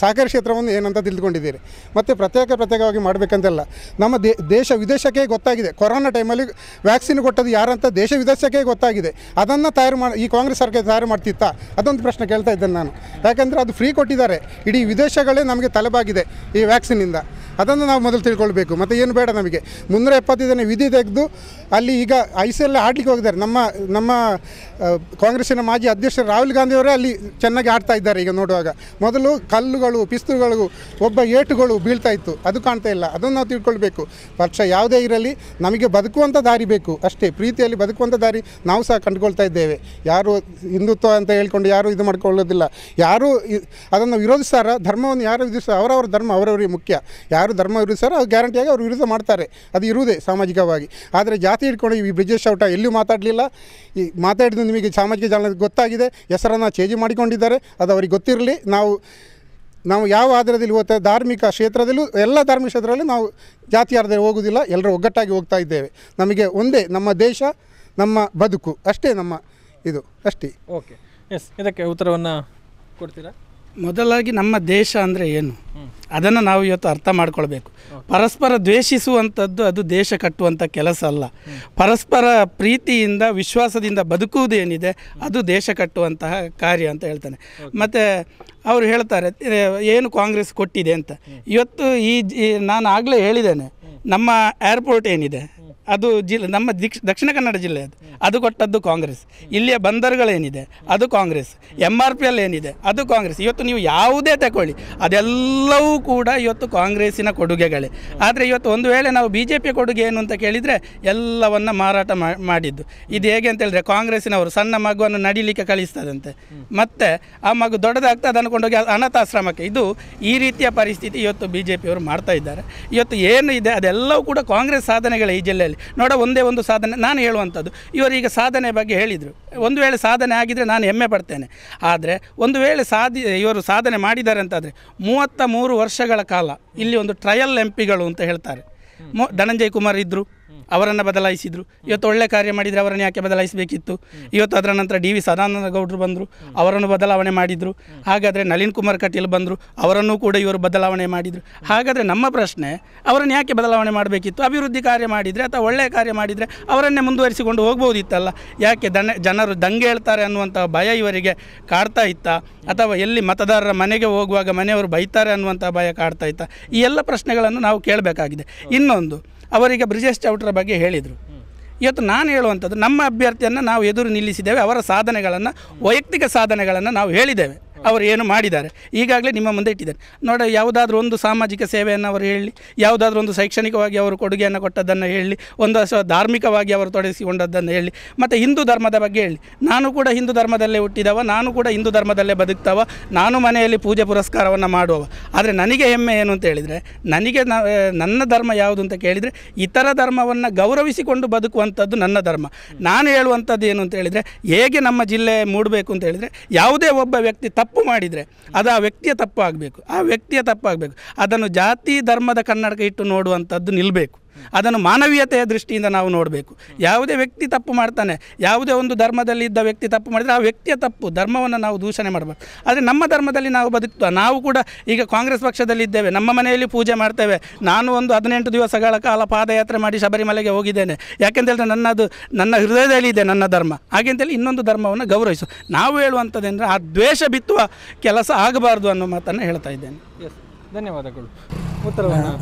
ಸಹಕಾರ ಕ್ಷೇತ್ರವನ್ನು ಏನಂತ ತಿಳ್ಕೊಂಡಿದ್ದೀರಿ ಮತ್ತು ಪ್ರತ್ಯೇಕ ಪ್ರತ್ಯೇಕವಾಗಿ ಮಾಡಬೇಕಂತೆಲ್ಲ ನಮ್ಮ ದೇಶ ವಿದೇಶಕ್ಕೆ ಗೊತ್ತಾಗಿದೆ ಕೊರೋನಾ ಟೈಮಲ್ಲಿ ವ್ಯಾಕ್ಸಿನ್ ಕೊಟ್ಟದ್ದು ಯಾರಂತ ದೇಶ ವಿದೇಶಕ್ಕೆ ಗೊತ್ತಾಗಿದೆ ಅದನ್ನು ತಯಾರು ಮಾಡಿ ಈ ಕಾಂಗ್ರೆಸ್ ಸರ್ಕಾರ ತಯಾರು ಮಾಡ್ತಿತ್ತಾ ಅದೊಂದು ಪ್ರಶ್ನೆ ಕೇಳ್ತಾ ಇದ್ದೇನೆ ನಾನು ಯಾಕೆಂದರೆ ಅದು ಫ್ರೀ ಕೊಟ್ಟಿದ್ದಾರೆ ಇಡೀ ವಿದೇಶಗಳೇ ನಮಗೆ ತಲೆಬಾಗಿದೆ ಈ ವ್ಯಾಕ್ಸಿನಿಂದ ಅದನ್ನು ನಾವು ಮೊದಲು ತಿಳ್ಕೊಳ್ಬೇಕು ಮತ್ತು ಏನು ಬೇಡ ನಮಗೆ ಮುನ್ನೂರ ಎಪ್ಪತ್ತೈದನೇ ವಿಧಿ ತೆಗೆದು ಅಲ್ಲಿ ಈಗ ಎಲ್ ಆಡ್ಲಿಕ್ಕೆ ಹೋಗಿದ್ದಾರೆ ನಮ್ಮ ನಮ್ಮ ಕಾಂಗ್ರೆಸ್ಸಿನ ಮಾಜಿ ಅಧ್ಯಕ್ಷ ರಾಹುಲ್ ಗಾಂಧಿಯವರೇ ಅಲ್ಲಿ ಚೆನ್ನಾಗಿ ಆಡ್ತಾ ಇದ್ದಾರೆ ಈಗ ನೋಡುವಾಗ ಮೊದಲು ಕಲ್ಲುಗಳು ಪಿಸ್ತುಗಳು ಒಬ್ಬ ಏಟುಗಳು ಬೀಳ್ತಾ ಇತ್ತು ಅದು ಕಾಣ್ತಾ ಇಲ್ಲ ಅದನ್ನು ನಾವು ತಿಳ್ಕೊಳ್ಬೇಕು ಪಕ್ಷ ಯಾವುದೇ ಇರಲಿ ನಮಗೆ ಬದುಕುವಂಥ ದಾರಿ ಬೇಕು ಅಷ್ಟೇ ಪ್ರೀತಿಯಲ್ಲಿ ಬದುಕುವಂಥ ದಾರಿ ನಾವು ಸಹ ಕಂಡುಕೊಳ್ತಾ ಇದ್ದೇವೆ ಯಾರು ಹಿಂದುತ್ವ ಅಂತ ಹೇಳ್ಕೊಂಡು ಯಾರು ಇದು ಮಾಡ್ಕೊಳ್ಳೋದಿಲ್ಲ ಯಾರು ಅದನ್ನು ವಿರೋಧಿಸ್ತಾರ ಧರ್ಮವನ್ನು ಯಾರು ವಿಧಿಸ್ತಾರೆ ಅವರವರ ಧರ್ಮ ಅವರವರಿಗೆ ಮುಖ್ಯ ಯಾರು ಯಾರು ಧರ್ಮ ವಿರುದ್ಧ ಸರ್ ಗ್ಯಾರಂಟಿಯಾಗಿ ಅವರು ವಿರುದ್ಧ ಮಾಡ್ತಾರೆ ಅದು ಇರುವುದೇ ಸಾಮಾಜಿಕವಾಗಿ ಆದರೆ ಜಾತಿ ಹಿಡ್ಕೊಂಡು ಈ ಬ್ರಿಜೇಶ್ ಔಟ ಎಲ್ಲೂ ಮಾತಾಡಲಿಲ್ಲ ಈ ಮಾತಾಡಿದ್ದು ನಿಮಗೆ ಸಾಮಾಜಿಕ ಜಾಲ ಗೊತ್ತಾಗಿದೆ ಹೆಸರನ್ನು ಚೇಂಜ್ ಮಾಡಿಕೊಂಡಿದ್ದಾರೆ ಅದು ಅವರಿಗೆ ಗೊತ್ತಿರಲಿ ನಾವು ನಾವು ಯಾವ ಆಧಾರದಲ್ಲಿ ಹೋಗ್ತಾ ಧಾರ್ಮಿಕ ಕ್ಷೇತ್ರದಲ್ಲೂ ಎಲ್ಲ ಧಾರ್ಮಿಕ ಕ್ಷೇತ್ರದಲ್ಲಿ ನಾವು ಜಾತಿ ಆಧಾರ ಹೋಗುವುದಿಲ್ಲ ಎಲ್ಲರೂ ಒಗ್ಗಟ್ಟಾಗಿ ಹೋಗ್ತಾ ಇದ್ದೇವೆ ನಮಗೆ ಒಂದೇ ನಮ್ಮ ದೇಶ ನಮ್ಮ ಬದುಕು ಅಷ್ಟೇ ನಮ್ಮ ಇದು ಅಷ್ಟೇ ಓಕೆ ಎಸ್ ಇದಕ್ಕೆ ಉತ್ತರವನ್ನು ಕೊಡ್ತೀರಾ ಮೊದಲಾಗಿ ನಮ್ಮ ದೇಶ ಅಂದರೆ ಏನು ಅದನ್ನು ನಾವು ಇವತ್ತು ಅರ್ಥ ಮಾಡ್ಕೊಳ್ಬೇಕು ಪರಸ್ಪರ ದ್ವೇಷಿಸುವಂಥದ್ದು ಅದು ದೇಶ ಕಟ್ಟುವಂಥ ಕೆಲಸ ಅಲ್ಲ ಪರಸ್ಪರ ಪ್ರೀತಿಯಿಂದ ವಿಶ್ವಾಸದಿಂದ ಬದುಕುವುದೇನಿದೆ ಅದು ದೇಶ ಕಟ್ಟುವಂತಹ ಕಾರ್ಯ ಅಂತ ಹೇಳ್ತಾನೆ ಮತ್ತು ಅವರು ಹೇಳ್ತಾರೆ ಏನು ಕಾಂಗ್ರೆಸ್ ಕೊಟ್ಟಿದೆ ಅಂತ ಇವತ್ತು ಈ ನಾನು ಆಗಲೇ ಹೇಳಿದ್ದೇನೆ ನಮ್ಮ ಏರ್ಪೋರ್ಟ್ ಏನಿದೆ ಅದು ಜಿಲ್ಲೆ ನಮ್ಮ ದಿಕ್ಷ ದಕ್ಷಿಣ ಕನ್ನಡ ಜಿಲ್ಲೆ ಅದು ಅದು ಕೊಟ್ಟದ್ದು ಕಾಂಗ್ರೆಸ್ ಇಲ್ಲಿಯ ಬಂದರುಗಳೇನಿದೆ ಅದು Congress M R P L ಏನಿದೆ ಅದು ಕಾಂಗ್ರೆಸ್ ಇವತ್ತು ನೀವು ಯಾವುದೇ ತಗೊಳ್ಳಿ ಅದೆಲ್ಲವೂ ಕೂಡ ಇವತ್ತು ಕಾಂಗ್ರೆಸ್ಸಿನ ಕೊಡುಗೆಗಳೇ ಆದರೆ ಇವತ್ತು ಒಂದು ವೇಳೆ ನಾವು ಬಿ ಜೆ ಪಿ ಕೊಡುಗೆ ಏನು ಅಂತ ಕೇಳಿದರೆ ಎಲ್ಲವನ್ನು ಮಾರಾಟ ಮಾಡಿದ್ದು ಇದು ಹೇಗೆ ಅಂತ ಹೇಳಿದ್ರೆ ಕಾಂಗ್ರೆಸ್ಸಿನವರು ಸಣ್ಣ ಮಗುವನ್ನು ನಡಿಲಿಕ್ಕೆ ಕಳಿಸ್ತದಂತೆ ಮತ್ತೆ ಆ ಮಗು ದೊಡ್ಡದಾಗ್ತದೆ ಹೋಗಿ ಅನಾಥಾಶ್ರಮಕ್ಕೆ ಇದು ಈ ರೀತಿಯ ಪರಿಸ್ಥಿತಿ ಇವತ್ತು ಬಿ ಜೆ ಪಿಯವರು ಮಾಡ್ತಾ ಇದ್ದಾರೆ ಇವತ್ತು ಏನು ಇದೆ ಅದೆಲ್ಲ ಎಲ್ಲವೂ ಕೂಡ ಕಾಂಗ್ರೆಸ್ ಸಾಧನೆಗಳೇ ಈ ಜಿಲ್ಲೆಯಲ್ಲಿ ನೋಡ ಒಂದೇ ಒಂದು ಸಾಧನೆ ನಾನು ಹೇಳುವಂಥದ್ದು ಈಗ ಸಾಧನೆ ಬಗ್ಗೆ ಹೇಳಿದರು ಒಂದು ವೇಳೆ ಸಾಧನೆ ಆಗಿದರೆ ನಾನು ಹೆಮ್ಮೆ ಪಡ್ತೇನೆ ಆದರೆ ಒಂದು ವೇಳೆ ಸಾಧಿ ಇವರು ಸಾಧನೆ ಮಾಡಿದ್ದಾರೆ ಅಂತಾದರೆ ಮೂವತ್ತ ಮೂರು ವರ್ಷಗಳ ಕಾಲ ಇಲ್ಲಿ ಒಂದು ಟ್ರಯಲ್ ಎಂ ಪಿಗಳು ಅಂತ ಹೇಳ್ತಾರೆ ಮೊ ಧನಂಜಯ್ ಕುಮಾರ್ ಇದ್ದರು ಅವರನ್ನು ಬದಲಾಯಿಸಿದರು ಇವತ್ತು ಒಳ್ಳೆ ಕಾರ್ಯ ಮಾಡಿದರೆ ಅವರನ್ನು ಯಾಕೆ ಬದಲಾಯಿಸಬೇಕಿತ್ತು ಇವತ್ತು ಅದರ ನಂತರ ಡಿ ವಿ ಸದಾನಂದ ಗೌಡರು ಬಂದರು ಅವರನ್ನು ಬದಲಾವಣೆ ಮಾಡಿದರು ಹಾಗಾದರೆ ನಳಿನ್ ಕುಮಾರ್ ಕಟೀಲ್ ಬಂದರು ಅವರನ್ನು ಕೂಡ ಇವರು ಬದಲಾವಣೆ ಮಾಡಿದರು ಹಾಗಾದರೆ ನಮ್ಮ ಪ್ರಶ್ನೆ ಅವರನ್ನು ಯಾಕೆ ಬದಲಾವಣೆ ಮಾಡಬೇಕಿತ್ತು ಅಭಿವೃದ್ಧಿ ಕಾರ್ಯ ಮಾಡಿದರೆ ಅಥವಾ ಒಳ್ಳೆಯ ಕಾರ್ಯ ಮಾಡಿದರೆ ಅವರನ್ನೇ ಮುಂದುವರಿಸಿಕೊಂಡು ಹೋಗ್ಬೋದಿತ್ತಲ್ಲ ಯಾಕೆ ದನ ಜನರು ದಂಗೆ ಹೇಳ್ತಾರೆ ಅನ್ನುವಂಥ ಭಯ ಇವರಿಗೆ ಕಾಡ್ತಾ ಇತ್ತ ಅಥವಾ ಎಲ್ಲಿ ಮತದಾರರ ಮನೆಗೆ ಹೋಗುವಾಗ ಮನೆಯವರು ಬೈತಾರೆ ಅನ್ನುವಂಥ ಭಯ ಕಾಡ್ತಾ ಇತ್ತ ಈ ಎಲ್ಲ ಪ್ರಶ್ನೆಗಳನ್ನು ನಾವು ಕೇಳಬೇಕಾಗಿದೆ ಇನ್ನೊಂದು ಅವರಿಗೆ ಬ್ರಿಜೇಶ್ ಚೌಟ್ರ ಬಗ್ಗೆ ಹೇಳಿದರು ಇವತ್ತು ನಾನು ಹೇಳುವಂಥದ್ದು ನಮ್ಮ ಅಭ್ಯರ್ಥಿಯನ್ನು ನಾವು ಎದುರು ನಿಲ್ಲಿಸಿದ್ದೇವೆ ಅವರ ಸಾಧನೆಗಳನ್ನು ವೈಯಕ್ತಿಕ ಸಾಧನೆಗಳನ್ನು ನಾವು ಹೇಳಿದ್ದೇವೆ ಅವರು ಏನು ಮಾಡಿದ್ದಾರೆ ಈಗಾಗಲೇ ನಿಮ್ಮ ಮುಂದೆ ಇಟ್ಟಿದ್ದಾರೆ ನೋಡ ಯಾವುದಾದ್ರೂ ಒಂದು ಸಾಮಾಜಿಕ ಸೇವೆಯನ್ನು ಅವರು ಹೇಳಿ ಯಾವುದಾದ್ರೂ ಒಂದು ಶೈಕ್ಷಣಿಕವಾಗಿ ಅವರು ಕೊಡುಗೆಯನ್ನು ಕೊಟ್ಟದ್ದನ್ನು ಹೇಳಿ ಒಂದು ಅಥವಾ ಧಾರ್ಮಿಕವಾಗಿ ಅವರು ತೊಡಗಿಸಿಕೊಂಡದ್ದನ್ನು ಹೇಳಿ ಮತ್ತು ಹಿಂದೂ ಧರ್ಮದ ಬಗ್ಗೆ ಹೇಳಿ ನಾನು ಕೂಡ ಹಿಂದೂ ಧರ್ಮದಲ್ಲೇ ಹುಟ್ಟಿದವ ನಾನು ಕೂಡ ಹಿಂದೂ ಧರ್ಮದಲ್ಲೇ ಬದುಕ್ತವ ನಾನು ಮನೆಯಲ್ಲಿ ಪೂಜೆ ಪುರಸ್ಕಾರವನ್ನು ಮಾಡುವವ ಆದರೆ ನನಗೆ ಹೆಮ್ಮೆ ಏನು ಅಂತ ಹೇಳಿದರೆ ನನಗೆ ನನ್ನ ಧರ್ಮ ಯಾವುದು ಅಂತ ಕೇಳಿದರೆ ಇತರ ಧರ್ಮವನ್ನು ಗೌರವಿಸಿಕೊಂಡು ಬದುಕುವಂಥದ್ದು ನನ್ನ ಧರ್ಮ ನಾನು ಹೇಳುವಂಥದ್ದು ಏನು ಅಂತ ಹೇಳಿದರೆ ಹೇಗೆ ನಮ್ಮ ಜಿಲ್ಲೆ ಮೂಡಬೇಕು ಅಂತ ಹೇಳಿದರೆ ಯಾವುದೇ ಒಬ್ಬ ವ್ಯಕ್ತಿ ತಪ್ಪು ತಪ್ಪು ಮಾಡಿದರೆ ಅದು ಆ ವ್ಯಕ್ತಿಯ ತಪ್ಪು ಆಗಬೇಕು ಆ ವ್ಯಕ್ತಿಯ ತಪ್ಪಾಗಬೇಕು ಅದನ್ನು ಜಾತಿ ಧರ್ಮದ ಕನ್ನಡಕ ಇಟ್ಟು ನೋಡುವಂಥದ್ದು ನಿಲ್ಲಬೇಕು ಅದನ್ನು ಮಾನವೀಯತೆಯ ದೃಷ್ಟಿಯಿಂದ ನಾವು ನೋಡಬೇಕು ಯಾವುದೇ ವ್ಯಕ್ತಿ ತಪ್ಪು ಮಾಡ್ತಾನೆ ಯಾವುದೇ ಒಂದು ಧರ್ಮದಲ್ಲಿ ಇದ್ದ ವ್ಯಕ್ತಿ ತಪ್ಪು ಮಾಡಿದರೆ ಆ ವ್ಯಕ್ತಿಯ ತಪ್ಪು ಧರ್ಮವನ್ನು ನಾವು ದೂಷಣೆ ಮಾಡಬಾರ್ದು ಆದರೆ ನಮ್ಮ ಧರ್ಮದಲ್ಲಿ ನಾವು ಬದುಕ್ತಾ ನಾವು ಕೂಡ ಈಗ ಕಾಂಗ್ರೆಸ್ ಪಕ್ಷದಲ್ಲಿ ಇದ್ದೇವೆ ನಮ್ಮ ಮನೆಯಲ್ಲಿ ಪೂಜೆ ಮಾಡ್ತೇವೆ ನಾನು ಒಂದು ಹದಿನೆಂಟು ದಿವಸಗಳ ಕಾಲ ಪಾದಯಾತ್ರೆ ಮಾಡಿ ಶಬರಿಮಲೆಗೆ ಹೋಗಿದ್ದೇನೆ ಯಾಕೆಂತೇಳಿದ್ರೆ ನನ್ನದು ನನ್ನ ಹೃದಯದಲ್ಲಿ ಇದೆ ನನ್ನ ಧರ್ಮ ಹಾಗೆಂತೇಳಿ ಇನ್ನೊಂದು ಧರ್ಮವನ್ನು ಗೌರವಿಸು ನಾವು ಹೇಳುವಂಥದ್ದೆಂದರೆ ಆ ದ್ವೇಷ ಬಿತ್ತುವ ಕೆಲಸ ಆಗಬಾರ್ದು ಅನ್ನೋ ಮಾತನ್ನು ಹೇಳ್ತಾ ಇದ್ದೇನೆ ಧನ್ಯವಾದಗಳು ಉತ್ತರವನ್ನು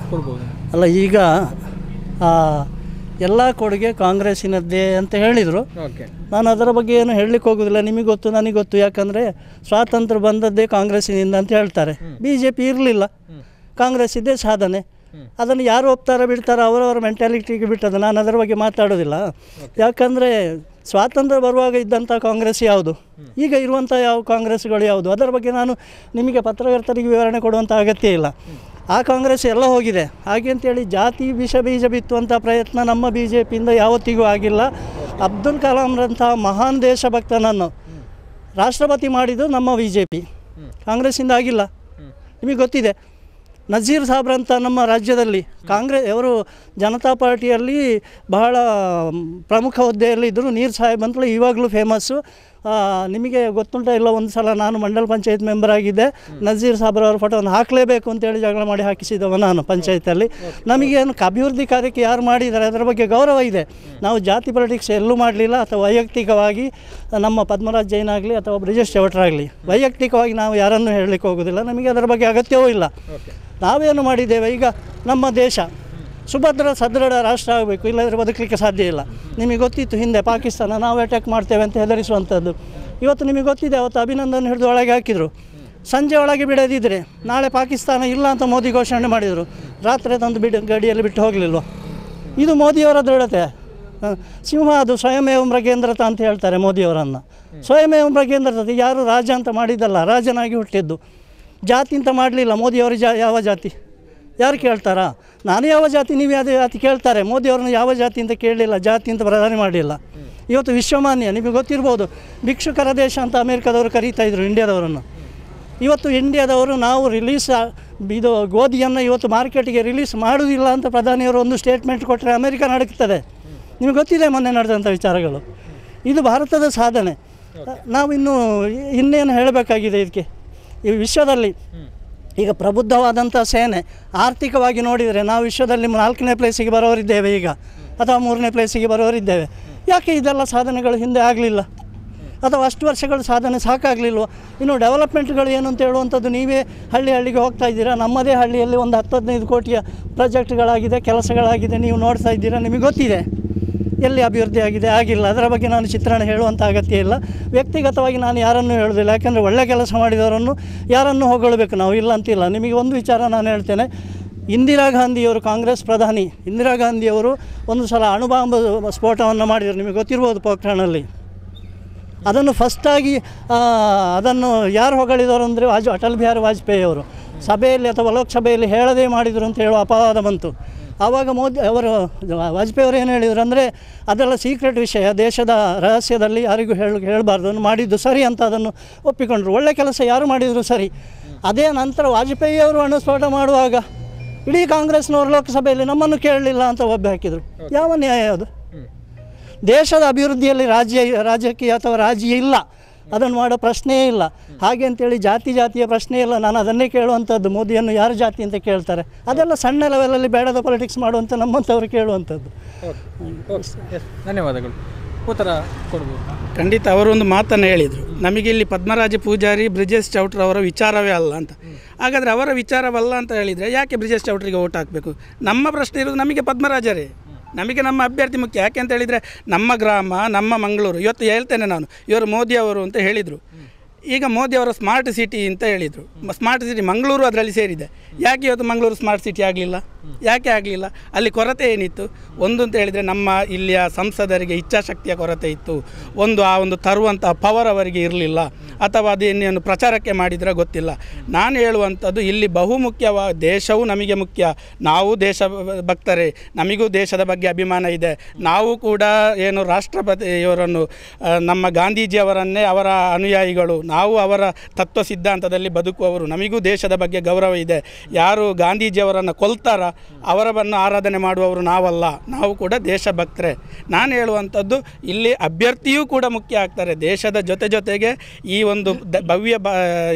ಅಲ್ಲ ಈಗ ಎಲ್ಲ ಕೊಡುಗೆ ಕಾಂಗ್ರೆಸ್ಸಿನದ್ದೇ ಅಂತ ಹೇಳಿದರು ನಾನು ಅದರ ಬಗ್ಗೆ ಏನು ಹೇಳಲಿಕ್ಕೆ ಹೋಗೋದಿಲ್ಲ ನಿಮಗೆ ಗೊತ್ತು ನನಗೆ ಗೊತ್ತು ಯಾಕಂದರೆ ಸ್ವಾತಂತ್ರ್ಯ ಬಂದದ್ದೇ ಕಾಂಗ್ರೆಸ್ಸಿನಿಂದ ಅಂತ ಹೇಳ್ತಾರೆ ಬಿ ಜೆ ಪಿ ಇರಲಿಲ್ಲ ಕಾಂಗ್ರೆಸ್ ಇದ್ದೇ ಸಾಧನೆ ಅದನ್ನು ಯಾರು ಒಪ್ತಾರೋ ಬಿಡ್ತಾರೋ ಅವರವರ ಮೆಂಟ್ಯಾಲಿಟಿಗೆ ಬಿಟ್ಟದ್ದು ನಾನು ಅದರ ಬಗ್ಗೆ ಮಾತಾಡೋದಿಲ್ಲ ಯಾಕಂದರೆ ಸ್ವಾತಂತ್ರ್ಯ ಬರುವಾಗ ಇದ್ದಂಥ ಕಾಂಗ್ರೆಸ್ ಯಾವುದು ಈಗ ಇರುವಂಥ ಯಾವ ಕಾಂಗ್ರೆಸ್ಗಳು ಯಾವುದು ಅದರ ಬಗ್ಗೆ ನಾನು ನಿಮಗೆ ಪತ್ರಕರ್ತರಿಗೆ ವಿವರಣೆ ಕೊಡುವಂಥ ಅಗತ್ಯ ಇಲ್ಲ ಆ ಕಾಂಗ್ರೆಸ್ ಎಲ್ಲ ಹೋಗಿದೆ ಹಾಗೆ ಅಂತೇಳಿ ಜಾತಿ ವಿಷ ಬೀಜ ಬಿತ್ತುವಂಥ ಪ್ರಯತ್ನ ನಮ್ಮ ಬಿ ಜೆ ಪಿಯಿಂದ ಯಾವತ್ತಿಗೂ ಆಗಿಲ್ಲ ಅಬ್ದುಲ್ ಕಲಾಮ್ರಂಥ ಮಹಾನ್ ದೇಶಭಕ್ತನನ್ನು ರಾಷ್ಟ್ರಪತಿ ಮಾಡಿದ್ದು ನಮ್ಮ ಬಿ ಜೆ ಪಿ ಕಾಂಗ್ರೆಸ್ಸಿಂದ ಆಗಿಲ್ಲ ನಿಮಗೆ ಗೊತ್ತಿದೆ ನಜೀರ್ ಸಾಬ್ರಂಥ ನಮ್ಮ ರಾಜ್ಯದಲ್ಲಿ ಕಾಂಗ್ರೆಸ್ ಅವರು ಜನತಾ ಪಾರ್ಟಿಯಲ್ಲಿ ಬಹಳ ಪ್ರಮುಖ ಹುದ್ದೆಯಲ್ಲಿ ಇದ್ದರು ನೀರು ಸಾಹೇಬ್ ಅಂತಲೂ ಇವಾಗಲೂ ಫೇಮಸ್ಸು ನಿಮಗೆ ಗೊತ್ತುಂಟ ಇಲ್ಲ ಒಂದು ಸಲ ನಾನು ಮಂಡಲ ಪಂಚಾಯತ್ ಮೆಂಬರ್ ಆಗಿದ್ದೆ ನಜೀರ್ ಸಾಬ್ರವರ ಫೋಟೋವನ್ನು ಹಾಕಲೇಬೇಕು ಅಂತೇಳಿ ಜಗಳ ಮಾಡಿ ಹಾಕಿಸಿದವ ನಾನು ಪಂಚಾಯತಲ್ಲಿ ನಮಗೇನು ಅಭಿವೃದ್ಧಿ ಕಾರ್ಯಕ್ಕೆ ಯಾರು ಮಾಡಿದ್ದಾರೆ ಅದರ ಬಗ್ಗೆ ಗೌರವ ಇದೆ ನಾವು ಜಾತಿ ಪಾಲಿಟಿಕ್ಸ್ ಎಲ್ಲೂ ಮಾಡಲಿಲ್ಲ ಅಥವಾ ವೈಯಕ್ತಿಕವಾಗಿ ನಮ್ಮ ಪದ್ಮರಾಜ್ ಜೈನ್ ಆಗಲಿ ಅಥವಾ ಬ್ರಿಜೇಶ್ ಚೌಟ್ರಾಗಲಿ ವೈಯಕ್ತಿಕವಾಗಿ ನಾವು ಯಾರನ್ನು ಹೇಳಲಿಕ್ಕೆ ಹೋಗೋದಿಲ್ಲ ನಮಗೆ ಅದರ ಬಗ್ಗೆ ಅಗತ್ಯವೂ ಇಲ್ಲ ನಾವೇನು ಮಾಡಿದ್ದೇವೆ ಈಗ ನಮ್ಮ ದೇಶ ಸುಭದ್ರ ಸದೃಢ ರಾಷ್ಟ್ರ ಆಗಬೇಕು ಇಲ್ಲದ್ರೆ ಬದುಕಲಿಕ್ಕೆ ಸಾಧ್ಯ ಇಲ್ಲ ನಿಮಗೆ ಗೊತ್ತಿತ್ತು ಹಿಂದೆ ಪಾಕಿಸ್ತಾನ ನಾವು ಅಟ್ಯಾಕ್ ಮಾಡ್ತೇವೆ ಅಂತ ಹೆದರಿಸುವಂಥದ್ದು ಇವತ್ತು ನಿಮಗೆ ಗೊತ್ತಿದೆ ಅವತ್ತು ಅಭಿನಂದನ್ ಹಿಡಿದು ಒಳಗೆ ಹಾಕಿದರು ಸಂಜೆ ಒಳಗೆ ಬಿಡದಿದ್ದರೆ ನಾಳೆ ಪಾಕಿಸ್ತಾನ ಇಲ್ಲ ಅಂತ ಮೋದಿ ಘೋಷಣೆ ಮಾಡಿದರು ರಾತ್ರಿ ತಂದು ಬಿಡ ಗಡಿಯಲ್ಲಿ ಬಿಟ್ಟು ಹೋಗಲಿಲ್ಲ ಇದು ಮೋದಿಯವರ ದೃಢತೆ ಸಿಂಹ ಅದು ಸ್ವಯಮೇವ ಮೃಗೇಂದ್ರತ ಅಂತ ಹೇಳ್ತಾರೆ ಮೋದಿಯವರನ್ನು ಸ್ವಯಮೇವ ಮೃಗೇಂದ್ರತ ಯಾರು ರಾಜ ಅಂತ ಮಾಡಿದ್ದಲ್ಲ ರಾಜನಾಗಿ ಹುಟ್ಟಿದ್ದು ಜಾತಿ ಅಂತ ಮಾಡಲಿಲ್ಲ ಮೋದಿಯವರು ಜಾ ಯಾವ ಜಾತಿ ಯಾರು ಕೇಳ್ತಾರಾ ನಾನು ಯಾವ ಜಾತಿ ನೀವು ಯಾವ ಜಾತಿ ಕೇಳ್ತಾರೆ ಮೋದಿಯವ್ರನ್ನ ಯಾವ ಜಾತಿ ಅಂತ ಕೇಳಲಿಲ್ಲ ಅಂತ ಪ್ರಧಾನಿ ಮಾಡಲಿಲ್ಲ ಇವತ್ತು ವಿಶ್ವಮಾನ್ಯ ನಿಮಗೆ ಗೊತ್ತಿರ್ಬೋದು ಭಿಕ್ಷುಕರ ದೇಶ ಅಂತ ಅಮೇರಿಕಾದವರು ಇದ್ರು ಇಂಡಿಯಾದವರನ್ನು ಇವತ್ತು ಇಂಡಿಯಾದವರು ನಾವು ರಿಲೀಸ್ ಇದು ಗೋಧಿಯನ್ನು ಇವತ್ತು ಮಾರ್ಕೆಟಿಗೆ ರಿಲೀಸ್ ಮಾಡುವುದಿಲ್ಲ ಅಂತ ಪ್ರಧಾನಿಯವರು ಒಂದು ಸ್ಟೇಟ್ಮೆಂಟ್ ಕೊಟ್ಟರೆ ಅಮೆರಿಕ ನಡುಕ್ತದೆ ನಿಮಗೆ ಗೊತ್ತಿದೆ ಮೊನ್ನೆ ನಡೆದಂಥ ವಿಚಾರಗಳು ಇದು ಭಾರತದ ಸಾಧನೆ ನಾವು ಇನ್ನೂ ಇನ್ನೇನು ಹೇಳಬೇಕಾಗಿದೆ ಇದಕ್ಕೆ ಈ ವಿಶ್ವದಲ್ಲಿ ಈಗ ಪ್ರಬುದ್ಧವಾದಂಥ ಸೇನೆ ಆರ್ಥಿಕವಾಗಿ ನೋಡಿದರೆ ನಾವು ವಿಶ್ವದಲ್ಲಿ ನಾಲ್ಕನೇ ಪ್ಲೇಸಿಗೆ ಬರೋರಿದ್ದೇವೆ ಈಗ ಅಥವಾ ಮೂರನೇ ಪ್ಲೇಸಿಗೆ ಬರೋರಿದ್ದೇವೆ ಯಾಕೆ ಇದೆಲ್ಲ ಸಾಧನೆಗಳು ಹಿಂದೆ ಆಗಲಿಲ್ಲ ಅಥವಾ ಅಷ್ಟು ವರ್ಷಗಳು ಸಾಧನೆ ಸಾಕಾಗಲಿಲ್ವ ಇನ್ನು ಡೆವಲಪ್ಮೆಂಟ್ಗಳು ಏನು ಅಂತ ಹೇಳುವಂಥದ್ದು ನೀವೇ ಹಳ್ಳಿ ಹಳ್ಳಿಗೆ ಹೋಗ್ತಾ ಇದ್ದೀರಾ ನಮ್ಮದೇ ಹಳ್ಳಿಯಲ್ಲಿ ಒಂದು ಹತ್ತು ಹದಿನೈದು ಕೋಟಿಯ ಪ್ರಾಜೆಕ್ಟ್ಗಳಾಗಿದೆ ಕೆಲಸಗಳಾಗಿದೆ ನೀವು ನೋಡ್ತಾ ಇದ್ದೀರಾ ನಿಮಗೆ ಗೊತ್ತಿದೆ ಎಲ್ಲಿ ಅಭಿವೃದ್ಧಿ ಆಗಿದೆ ಆಗಿಲ್ಲ ಅದರ ಬಗ್ಗೆ ನಾನು ಚಿತ್ರಣ ಹೇಳುವಂಥ ಅಗತ್ಯ ಇಲ್ಲ ವ್ಯಕ್ತಿಗತವಾಗಿ ನಾನು ಯಾರನ್ನೂ ಹೇಳೋದಿಲ್ಲ ಯಾಕೆಂದರೆ ಒಳ್ಳೆಯ ಕೆಲಸ ಮಾಡಿದವರನ್ನು ಯಾರನ್ನು ಹೊಗಳಬೇಕು ನಾವು ಇಲ್ಲ ಅಂತಿಲ್ಲ ನಿಮಗೆ ಒಂದು ವಿಚಾರ ನಾನು ಹೇಳ್ತೇನೆ ಇಂದಿರಾ ಗಾಂಧಿಯವರು ಕಾಂಗ್ರೆಸ್ ಪ್ರಧಾನಿ ಇಂದಿರಾ ಗಾಂಧಿಯವರು ಒಂದು ಸಲ ಅಣುಬಾಂಬ ಸ್ಫೋಟವನ್ನು ಮಾಡಿದರು ನಿಮಗೆ ಗೊತ್ತಿರ್ಬೋದು ಪೋಖ್ರಾಣಲ್ಲಿ ಅದನ್ನು ಫಸ್ಟಾಗಿ ಅದನ್ನು ಯಾರು ಹೊಗಳಿದವರು ಅಂದರೆ ವಾಜ್ ಅಟಲ್ ಬಿಹಾರಿ ವಾಜಪೇಯಿ ಅವರು ಸಭೆಯಲ್ಲಿ ಅಥವಾ ಲೋಕಸಭೆಯಲ್ಲಿ ಹೇಳದೇ ಮಾಡಿದರು ಅಂತ ಹೇಳುವ ಅಪವಾದ ಬಂತು ಆವಾಗ ಮೋದಿ ಅವರು ವಾಜಪೇಯಿ ಅವರು ಏನು ಹೇಳಿದರು ಅಂದರೆ ಅದೆಲ್ಲ ಸೀಕ್ರೆಟ್ ವಿಷಯ ದೇಶದ ರಹಸ್ಯದಲ್ಲಿ ಯಾರಿಗೂ ಹೇಳ ಹೇಳಬಾರ್ದು ಮಾಡಿದ್ದು ಸರಿ ಅಂತ ಅದನ್ನು ಒಪ್ಪಿಕೊಂಡರು ಒಳ್ಳೆ ಕೆಲಸ ಯಾರು ಮಾಡಿದರು ಸರಿ ಅದೇ ನಂತರ ವಾಜಪೇಯಿ ಅವರು ಅಣುಸ್ಫೋಟ ಮಾಡುವಾಗ ಇಡೀ ಕಾಂಗ್ರೆಸ್ನವರು ಲೋಕಸಭೆಯಲ್ಲಿ ನಮ್ಮನ್ನು ಕೇಳಲಿಲ್ಲ ಅಂತ ಒಬ್ಬೆ ಹಾಕಿದರು ಯಾವ ನ್ಯಾಯ ಅದು ದೇಶದ ಅಭಿವೃದ್ಧಿಯಲ್ಲಿ ರಾಜ್ಯ ರಾಜಕೀಯ ಅಥವಾ ರಾಜ್ಯ ಇಲ್ಲ ಅದನ್ನು ಮಾಡೋ ಪ್ರಶ್ನೆಯೇ ಇಲ್ಲ ಹಾಗೆ ಅಂತೇಳಿ ಜಾತಿ ಜಾತಿಯ ಪ್ರಶ್ನೆ ಇಲ್ಲ ನಾನು ಅದನ್ನೇ ಕೇಳುವಂಥದ್ದು ಮೋದಿಯನ್ನು ಯಾರು ಜಾತಿ ಅಂತ ಕೇಳ್ತಾರೆ ಅದೆಲ್ಲ ಸಣ್ಣ ಲೆವೆಲಲ್ಲಿ ಬೇಡದ ಪೊಲಿಟಿಕ್ಸ್ ಮಾಡುವಂಥ ನಮ್ಮಂಥವ್ರು ಕೇಳುವಂಥದ್ದು ಧನ್ಯವಾದಗಳು ಉತ್ತರ ಕೊಡ್ಬೋದು ಖಂಡಿತ ಅವರೊಂದು ಮಾತನ್ನು ಹೇಳಿದರು ನಮಗೆ ಇಲ್ಲಿ ಪದ್ಮರಾಜ ಪೂಜಾರಿ ಬ್ರಿಜೇಶ್ ಅವರ ವಿಚಾರವೇ ಅಲ್ಲ ಅಂತ ಹಾಗಾದರೆ ಅವರ ವಿಚಾರವಲ್ಲ ಅಂತ ಹೇಳಿದರೆ ಯಾಕೆ ಬ್ರಿಜೇಶ್ ಚೌಟ್ರಿಗೆ ಓಟ್ ಹಾಕಬೇಕು ನಮ್ಮ ಪ್ರಶ್ನೆ ಇರೋದು ನಮಗೆ ಪದ್ಮರಾಜರೇ ನಮಗೆ ನಮ್ಮ ಅಭ್ಯರ್ಥಿ ಮುಖ್ಯ ಯಾಕೆ ಅಂತ ಹೇಳಿದರೆ ನಮ್ಮ ಗ್ರಾಮ ನಮ್ಮ ಮಂಗಳೂರು ಇವತ್ತು ಹೇಳ್ತೇನೆ ನಾನು ಇವರು ಮೋದಿಯವರು ಅಂತ ಹೇಳಿದರು ಈಗ ಮೋದಿಯವರು ಸ್ಮಾರ್ಟ್ ಸಿಟಿ ಅಂತ ಹೇಳಿದರು ಸ್ಮಾರ್ಟ್ ಸಿಟಿ ಮಂಗಳೂರು ಅದರಲ್ಲಿ ಸೇರಿದೆ ಯಾಕೆ ಇವತ್ತು ಮಂಗಳೂರು ಸ್ಮಾರ್ಟ್ ಸಿಟಿ ಆಗಲಿಲ್ಲ ಯಾಕೆ ಆಗಲಿಲ್ಲ ಅಲ್ಲಿ ಕೊರತೆ ಏನಿತ್ತು ಒಂದು ಅಂತ ಹೇಳಿದರೆ ನಮ್ಮ ಇಲ್ಲಿಯ ಸಂಸದರಿಗೆ ಇಚ್ಛಾಶಕ್ತಿಯ ಕೊರತೆ ಇತ್ತು ಒಂದು ಆ ಒಂದು ತರುವಂತಹ ಪವರ್ ಅವರಿಗೆ ಇರಲಿಲ್ಲ ಅಥವಾ ಅದೇನೇನು ಪ್ರಚಾರಕ್ಕೆ ಮಾಡಿದರೆ ಗೊತ್ತಿಲ್ಲ ನಾನು ಹೇಳುವಂಥದ್ದು ಇಲ್ಲಿ ಬಹುಮುಖ್ಯವ ದೇಶವು ನಮಗೆ ಮುಖ್ಯ ನಾವು ದೇಶ ಭಕ್ತರೇ ನಮಗೂ ದೇಶದ ಬಗ್ಗೆ ಅಭಿಮಾನ ಇದೆ ನಾವು ಕೂಡ ಏನು ರಾಷ್ಟ್ರಪತಿಯವರನ್ನು ನಮ್ಮ ಗಾಂಧೀಜಿಯವರನ್ನೇ ಅವರ ಅನುಯಾಯಿಗಳು ನಾವು ಅವರ ತತ್ವ ಸಿದ್ಧಾಂತದಲ್ಲಿ ಬದುಕುವವರು ನಮಗೂ ದೇಶದ ಬಗ್ಗೆ ಗೌರವ ಇದೆ ಯಾರು ಗಾಂಧೀಜಿಯವರನ್ನು ಕೊಲ್ತಾರ ಅವರವನ್ನು ಆರಾಧನೆ ಮಾಡುವವರು ನಾವಲ್ಲ ನಾವು ಕೂಡ ದೇಶಭಕ್ತರೆ ನಾನು ಹೇಳುವಂಥದ್ದು ಇಲ್ಲಿ ಅಭ್ಯರ್ಥಿಯೂ ಕೂಡ ಮುಖ್ಯ ಆಗ್ತಾರೆ ದೇಶದ ಜೊತೆ ಜೊತೆಗೆ ಈ ಒಂದು ಭವ್ಯ ಬ